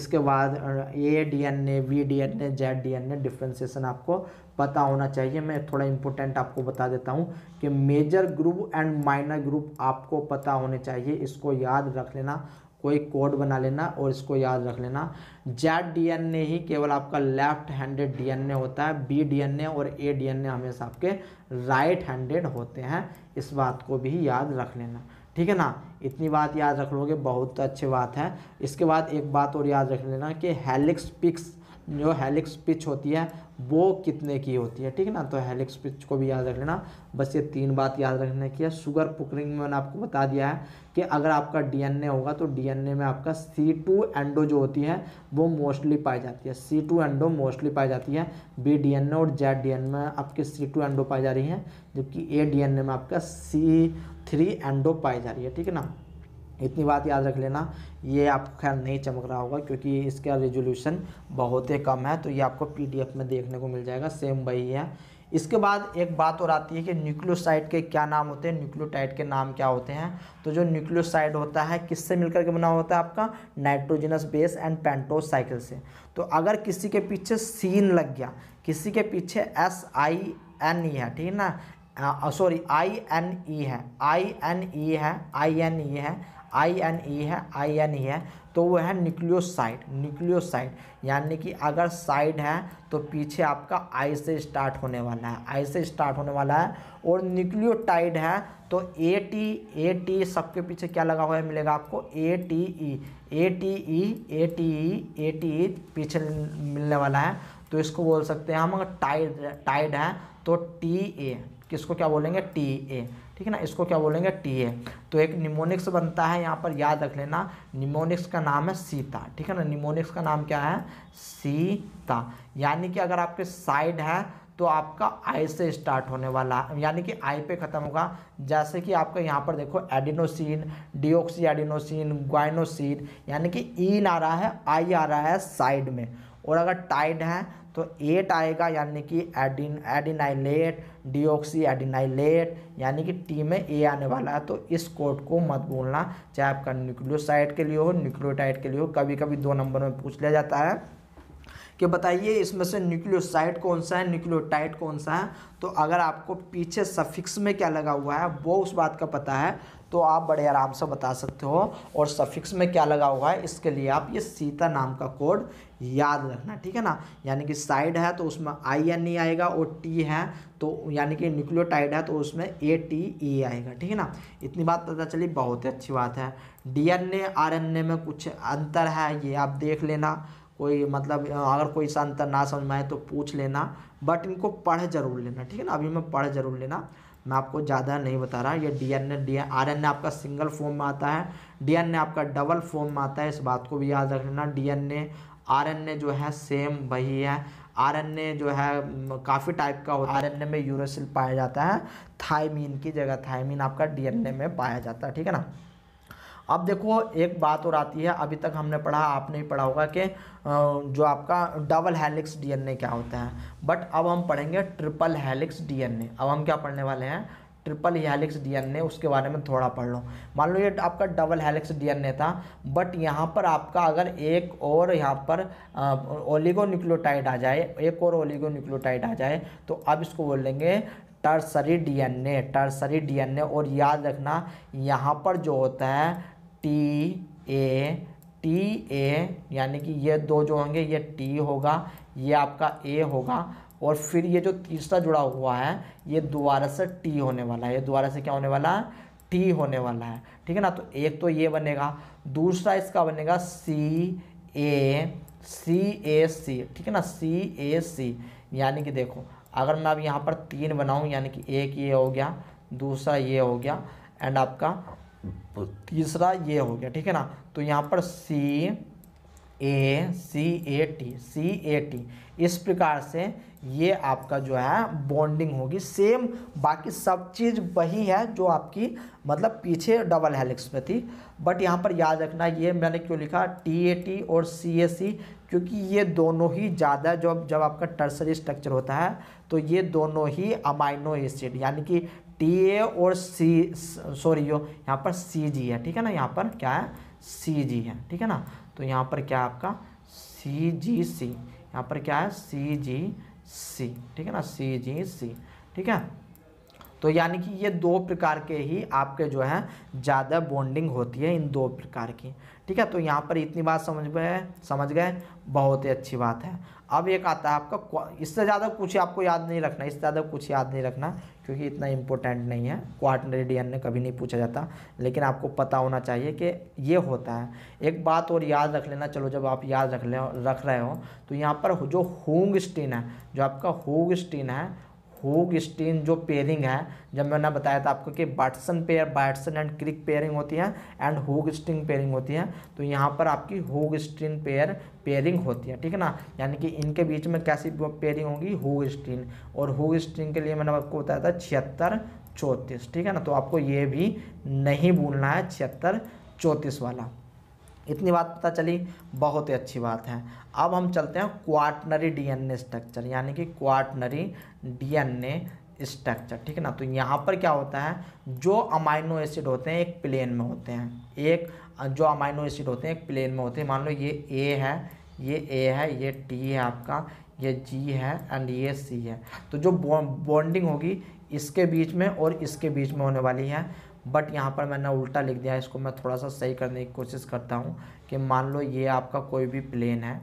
इसके बाद A D N A B D N A Z D N A differentiation आपको पता होना चाहिए मैं थोड़ा इंपॉर्टेंट आपको बता देता हूँ कि major group and minor group आपको पता होने चाहिए इसको याद रख लेना कोई कोड बना लेना और इसको याद रख लेना जेड डीएनए ही केवल आपका लेफ्ट हैंडेड डीएनए होता है बी डीएनए और ए डीएनए हमेशा आपके राइट हैंडेड होते हैं इस बात को भी याद रख लेना ठीक है ना इतनी बात याद रख लोगे बहुत अच्छी बात है इसके बाद एक बात और याद रख लेना कि हेलिक्स पिक्स जो हेलिक्स पिच होती है वो कितने की होती है ठीक है ना तो हेलिक्स पिच को भी याद रख लेना बस ये तीन बात याद रखने की है शुगर पुकरिंग में मैंने आपको बता दिया है कि अगर आपका डीएनए होगा तो डीएनए में आपका सी टू एंडो जो होती है वो मोस्टली पाई जाती है सी टू एंडो मोस्टली पाई जाती है बी डीएनए और जेड डीएनए में आपके सी टू एंडो पाई जा रही है जबकि ए ए में आपका सी थ्री एंडो पाई जा रही है ठीक है ना इतनी बात याद रख लेना ये आपको खैर नहीं चमक रहा होगा क्योंकि इसका रेजोल्यूशन बहुत ही कम है तो ये आपको पीडीएफ में देखने को मिल जाएगा सेम वही है इसके बाद एक बात और आती है कि न्यूक्लियोसाइड के क्या नाम होते हैं न्यूक्लियोटाइड के नाम क्या होते हैं तो जो न्यूक्लियोसाइड होता है किससे मिलकर के बना होता है आपका nitrogenous base and pentose cycle से तो अगर किसी के पीछे सीन लग गया किसी के पीछे एस आई एन ई है ठीक है ना सॉरी आई एन ई है आई एन ई है आई एन ई है आई एन ई है आई एन ई है तो वो है न्यूक्लियोसाइड न्यूक्लियोसाइड यानी कि अगर साइड है तो पीछे आपका आई से स्टार्ट होने वाला है आई से स्टार्ट होने वाला है और न्यूक्लियोटाइड है तो ए टी ए टी सबके पीछे क्या लगा हुआ है मिलेगा आपको A T E A T E A T E A T E पीछे मिलने वाला है तो इसको बोल सकते हैं हम अगर टाइड टाइड है तो टी ए किसको क्या बोलेंगे टी ए ठीक है ना इसको क्या बोलेंगे टी तो एक निमोनिक्स बनता है यहाँ पर याद रख लेना निमोनिक्स का नाम है सीता ठीक है ना निमोनिक्स का नाम क्या है सीता यानी कि अगर आपके साइड है तो आपका आई से स्टार्ट होने वाला यानी कि आई पे ख़त्म होगा जैसे कि आपका यहाँ पर देखो एडिनोसिन डिओक्सी एडिनोसिन ग्वाइनोसिन यानी कि ईन आ रहा है आई आ रहा है साइड में और अगर टाइड है तो एट आएगा यानी कि एडिन एडिनाइलेट डीओक्सी एडिनाइलेट यानी कि टी में ए आने वाला है तो इस कोड को मत भूलना चाहे आपका न्यूक्लियोसाइड के लिए हो न्यूक्लियोटाइड के लिए हो कभी कभी दो नंबर में पूछ लिया जाता है कि बताइए इसमें से न्यूक्लियोसाइड कौन सा है न्यूक्लियोटाइड कौन सा है तो अगर आपको पीछे सफिक्स में क्या लगा हुआ है वो उस बात का पता है तो आप बड़े आराम से बता सकते हो और सफिक्स में क्या लगा हुआ है इसके लिए आप ये सीता नाम का कोड याद रखना ठीक है ना यानी कि साइड है तो उसमें आई एन ई आएगा और टी है तो यानी कि न्यूक्लियोटाइड है तो उसमें ए टी ई आएगा ठीक है ना इतनी बात पता चली बहुत ही अच्छी बात है D N A R N A में कुछ अंतर है ये आप देख लेना कोई मतलब अगर कोई सा अंतर ना समझ में आए तो पूछ लेना बट इनको पढ़ जरूर लेना ठीक है ना अभी मैं पढ़ जरूर लेना मैं आपको ज़्यादा नहीं बता रहा ये D N D R N आपका सिंगल फॉर्म में आता है डी एन आपका डबल फॉर्म में आता है इस बात को भी याद रखना डी एन आर एन जो है सेम वही है आर एन जो है काफ़ी टाइप का होता है आर एन में यूरोसिल पाया जाता है थायमीन की जगह थायमीन आपका डी एन में पाया जाता है ठीक है ना अब देखो एक बात और आती है अभी तक हमने पढ़ा आपने ही पढ़ा होगा कि जो आपका डबल हेलिक्स डीएनए क्या होता है बट अब हम पढ़ेंगे ट्रिपल हेलिक्स डीएनए अब हम क्या पढ़ने वाले हैं ट्रिपल हेलिक्स डीएनए उसके बारे में थोड़ा पढ़ लो मान लो ये आपका डबल हेलिक्स डीएनए था बट यहाँ पर आपका अगर एक और यहाँ पर ओलिगोन्यूक्लियोटाइड आ जाए एक और ओलिगोन्यूक्लियोटाइड आ जाए तो अब इसको बोल लेंगे टर्सरी डीएनए टर्सरी डीएनए और याद रखना यहाँ पर जो होता है टी ए टी ए यानी कि ये दो जो होंगे ये टी होगा ये आपका ए होगा और फिर ये जो तीसरा जुड़ा हुआ है ये दोबारा से टी होने वाला है ये दोबारा से क्या होने वाला है टी होने वाला है ठीक है ना तो एक तो ये बनेगा दूसरा इसका बनेगा सी ए सी ए सी ठीक है ना सी ए सी यानी कि देखो अगर मैं अब यहाँ पर तीन बनाऊँ यानी कि एक ये हो गया दूसरा ये हो गया एंड आपका तो तीसरा ये हो गया ठीक है ना तो यहाँ पर सी ए सी A T C A T इस प्रकार से ये आपका जो है बॉन्डिंग होगी सेम बाकी सब चीज़ वही है जो आपकी मतलब पीछे डबल हेलिक्स में थी बट यहाँ पर याद रखना ये मैंने क्यों लिखा टी ए टी और सी ए सी क्योंकि ये दोनों ही ज़्यादा जब जब आपका टर्सरी स्ट्रक्चर होता है तो ये दोनों ही अमाइनो एसिड यानी कि टी ए और सी सॉरी यो यहाँ पर सी जी है ठीक है ना यहाँ पर क्या है सी जी है ठीक है ना तो यहाँ पर क्या है आपका सी जी सी यहाँ पर क्या है सी जी सी ठीक है ना सी जी सी ठीक है तो यानी कि ये दो प्रकार के ही आपके जो है ज़्यादा बॉन्डिंग होती है इन दो प्रकार की ठीक है तो यहाँ पर इतनी बात समझ गए समझ गए बहुत ही अच्छी बात है अब एक आता है आपका इससे ज़्यादा कुछ आपको याद नहीं रखना इससे ज़्यादा कुछ याद नहीं रखना क्योंकि इतना इम्पोर्टेंट नहीं है क्वार्टनरी ने कभी नहीं पूछा जाता लेकिन आपको पता होना चाहिए कि ये होता है एक बात और याद रख लेना चलो जब आप याद रख ले रख रहे हो तो यहाँ पर जो होंग स्टीन है जो आपका होंग स्टीन है हुग स्टीन जो पेयरिंग है जब मैंने बताया था आपको कि Watson pair Watson and Crick pairing होती है एंड हुग स्टिंग पेयरिंग होती है तो यहाँ पर आपकी हुग स्टीन पेयर पेयरिंग होती है ठीक है ना यानी कि इनके बीच में कैसी पेयरिंग होगी हुग स्टीन और हुग स्टीन के लिए मैंने आपको बताया था छिहत्तर चौंतीस ठीक है ना तो आपको ये भी नहीं भूलना है छिहत्तर चौंतीस वाला इतनी बात पता चली बहुत ही अच्छी बात है अब हम चलते हैं क्वाटनरी डीएनए स्ट्रक्चर यानी कि क्वाटनरी डीएनए स्ट्रक्चर ठीक है ना तो यहाँ पर क्या होता है जो अमाइनो एसिड होते हैं एक प्लेन में होते हैं एक जो अमाइनो एसिड होते हैं एक प्लेन में होते हैं मान लो ये ए है ये ए है ये टी है आपका ये जी है एंड ये सी है तो जो बॉन्डिंग होगी इसके बीच में और इसके बीच में होने वाली है बट यहाँ पर मैंने उल्टा लिख दिया है इसको मैं थोड़ा सा सही करने की कोशिश करता हूँ कि मान लो ये आपका कोई भी प्लेन है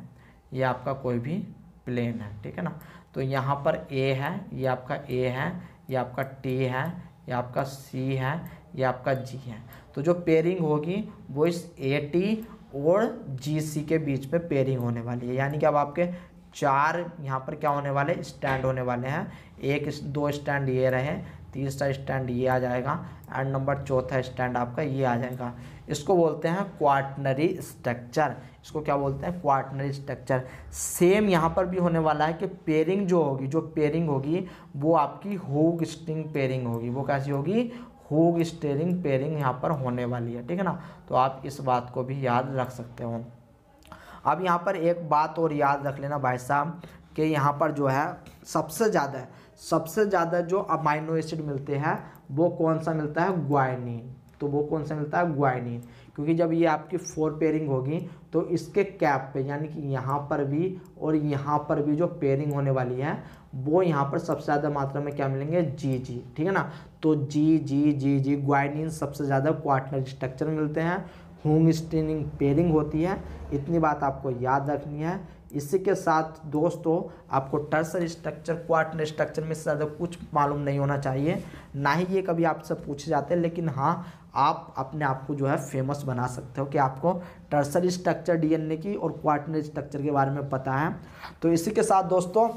ये आपका कोई भी प्लेन है ठीक है ना तो यहाँ पर ए है ये आपका ए है ये आपका टी है ये आपका सी है ये आपका जी है तो जो पेयरिंग होगी वो इस ए टी और जी सी के बीच में पेयरिंग होने वाली है यानी कि अब आपके चार यहाँ पर क्या होने वाले स्टैंड होने वाले हैं एक दो स्टैंड ये रहे तीसरा स्टैंड ये आ जाएगा एंड नंबर चौथा स्टैंड आपका ये आ जाएगा इसको बोलते हैं क्वार्टनरी स्ट्रक्चर इसको क्या बोलते हैं क्वार्टनरी स्ट्रक्चर सेम यहाँ पर भी होने वाला है कि पेयरिंग जो होगी जो पेयरिंग होगी वो आपकी होग स्टिंग पेयरिंग होगी वो कैसी होगी होग स्टेरिंग पेयरिंग यहाँ पर होने वाली है ठीक है ना तो आप इस बात को भी याद रख सकते हो अब यहाँ पर एक बात और याद रख लेना भाई साहब कि यहाँ पर जो है सबसे ज़्यादा सबसे ज़्यादा जो अमाइनो एसिड मिलते हैं वो कौन सा मिलता है ग्वाइनिन तो वो कौन सा मिलता है ग्वाइनिन क्योंकि जब ये आपकी फोर पेयरिंग होगी तो इसके कैप पे यानी कि यहाँ पर भी और यहाँ पर भी जो पेयरिंग होने वाली है वो यहाँ पर सबसे ज़्यादा मात्रा में क्या मिलेंगे जी जी ठीक है ना तो जी जी जी जी ग्वाइनिन सबसे ज़्यादा क्वार्टनर स्ट्रक्चर मिलते हैं होम स्टेनिंग पेयरिंग होती है इतनी बात आपको याद रखनी है इसी के साथ दोस्तों आपको टर्सर स्ट्रक्चर क्वार्टर स्ट्रक्चर में ज़्यादा कुछ मालूम नहीं होना चाहिए ना ही ये कभी आपसे पूछे जाते हैं लेकिन हाँ आप अपने आप को जो है फेमस बना सकते हो कि आपको टर्सर स्ट्रक्चर डीएनए की और क्वार्टर स्ट्रक्चर के बारे में पता है तो इसी के साथ दोस्तों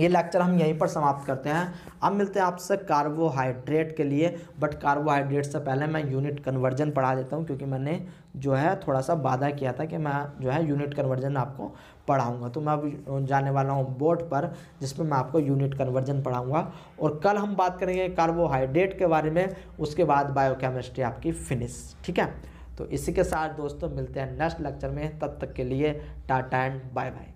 ये लेक्चर हम यहीं पर समाप्त करते हैं अब मिलते हैं आपसे कार्बोहाइड्रेट के लिए बट कार्बोहाइड्रेट से पहले मैं यूनिट कन्वर्जन पढ़ा देता हूँ क्योंकि मैंने जो है थोड़ा सा वादा किया था कि मैं जो है यूनिट कन्वर्जन आपको पढ़ाऊँगा तो मैं अब जाने वाला हूँ बोर्ड पर जिसमें मैं आपको यूनिट कन्वर्जन पढ़ाऊँगा और कल हम बात करेंगे कार्बोहाइड्रेट के बारे में उसके बाद बायोकेमिस्ट्री आपकी फिनिश ठीक है तो इसी के साथ दोस्तों मिलते हैं नेक्स्ट लेक्चर में तब तक के लिए टाटा एंड बाय बाय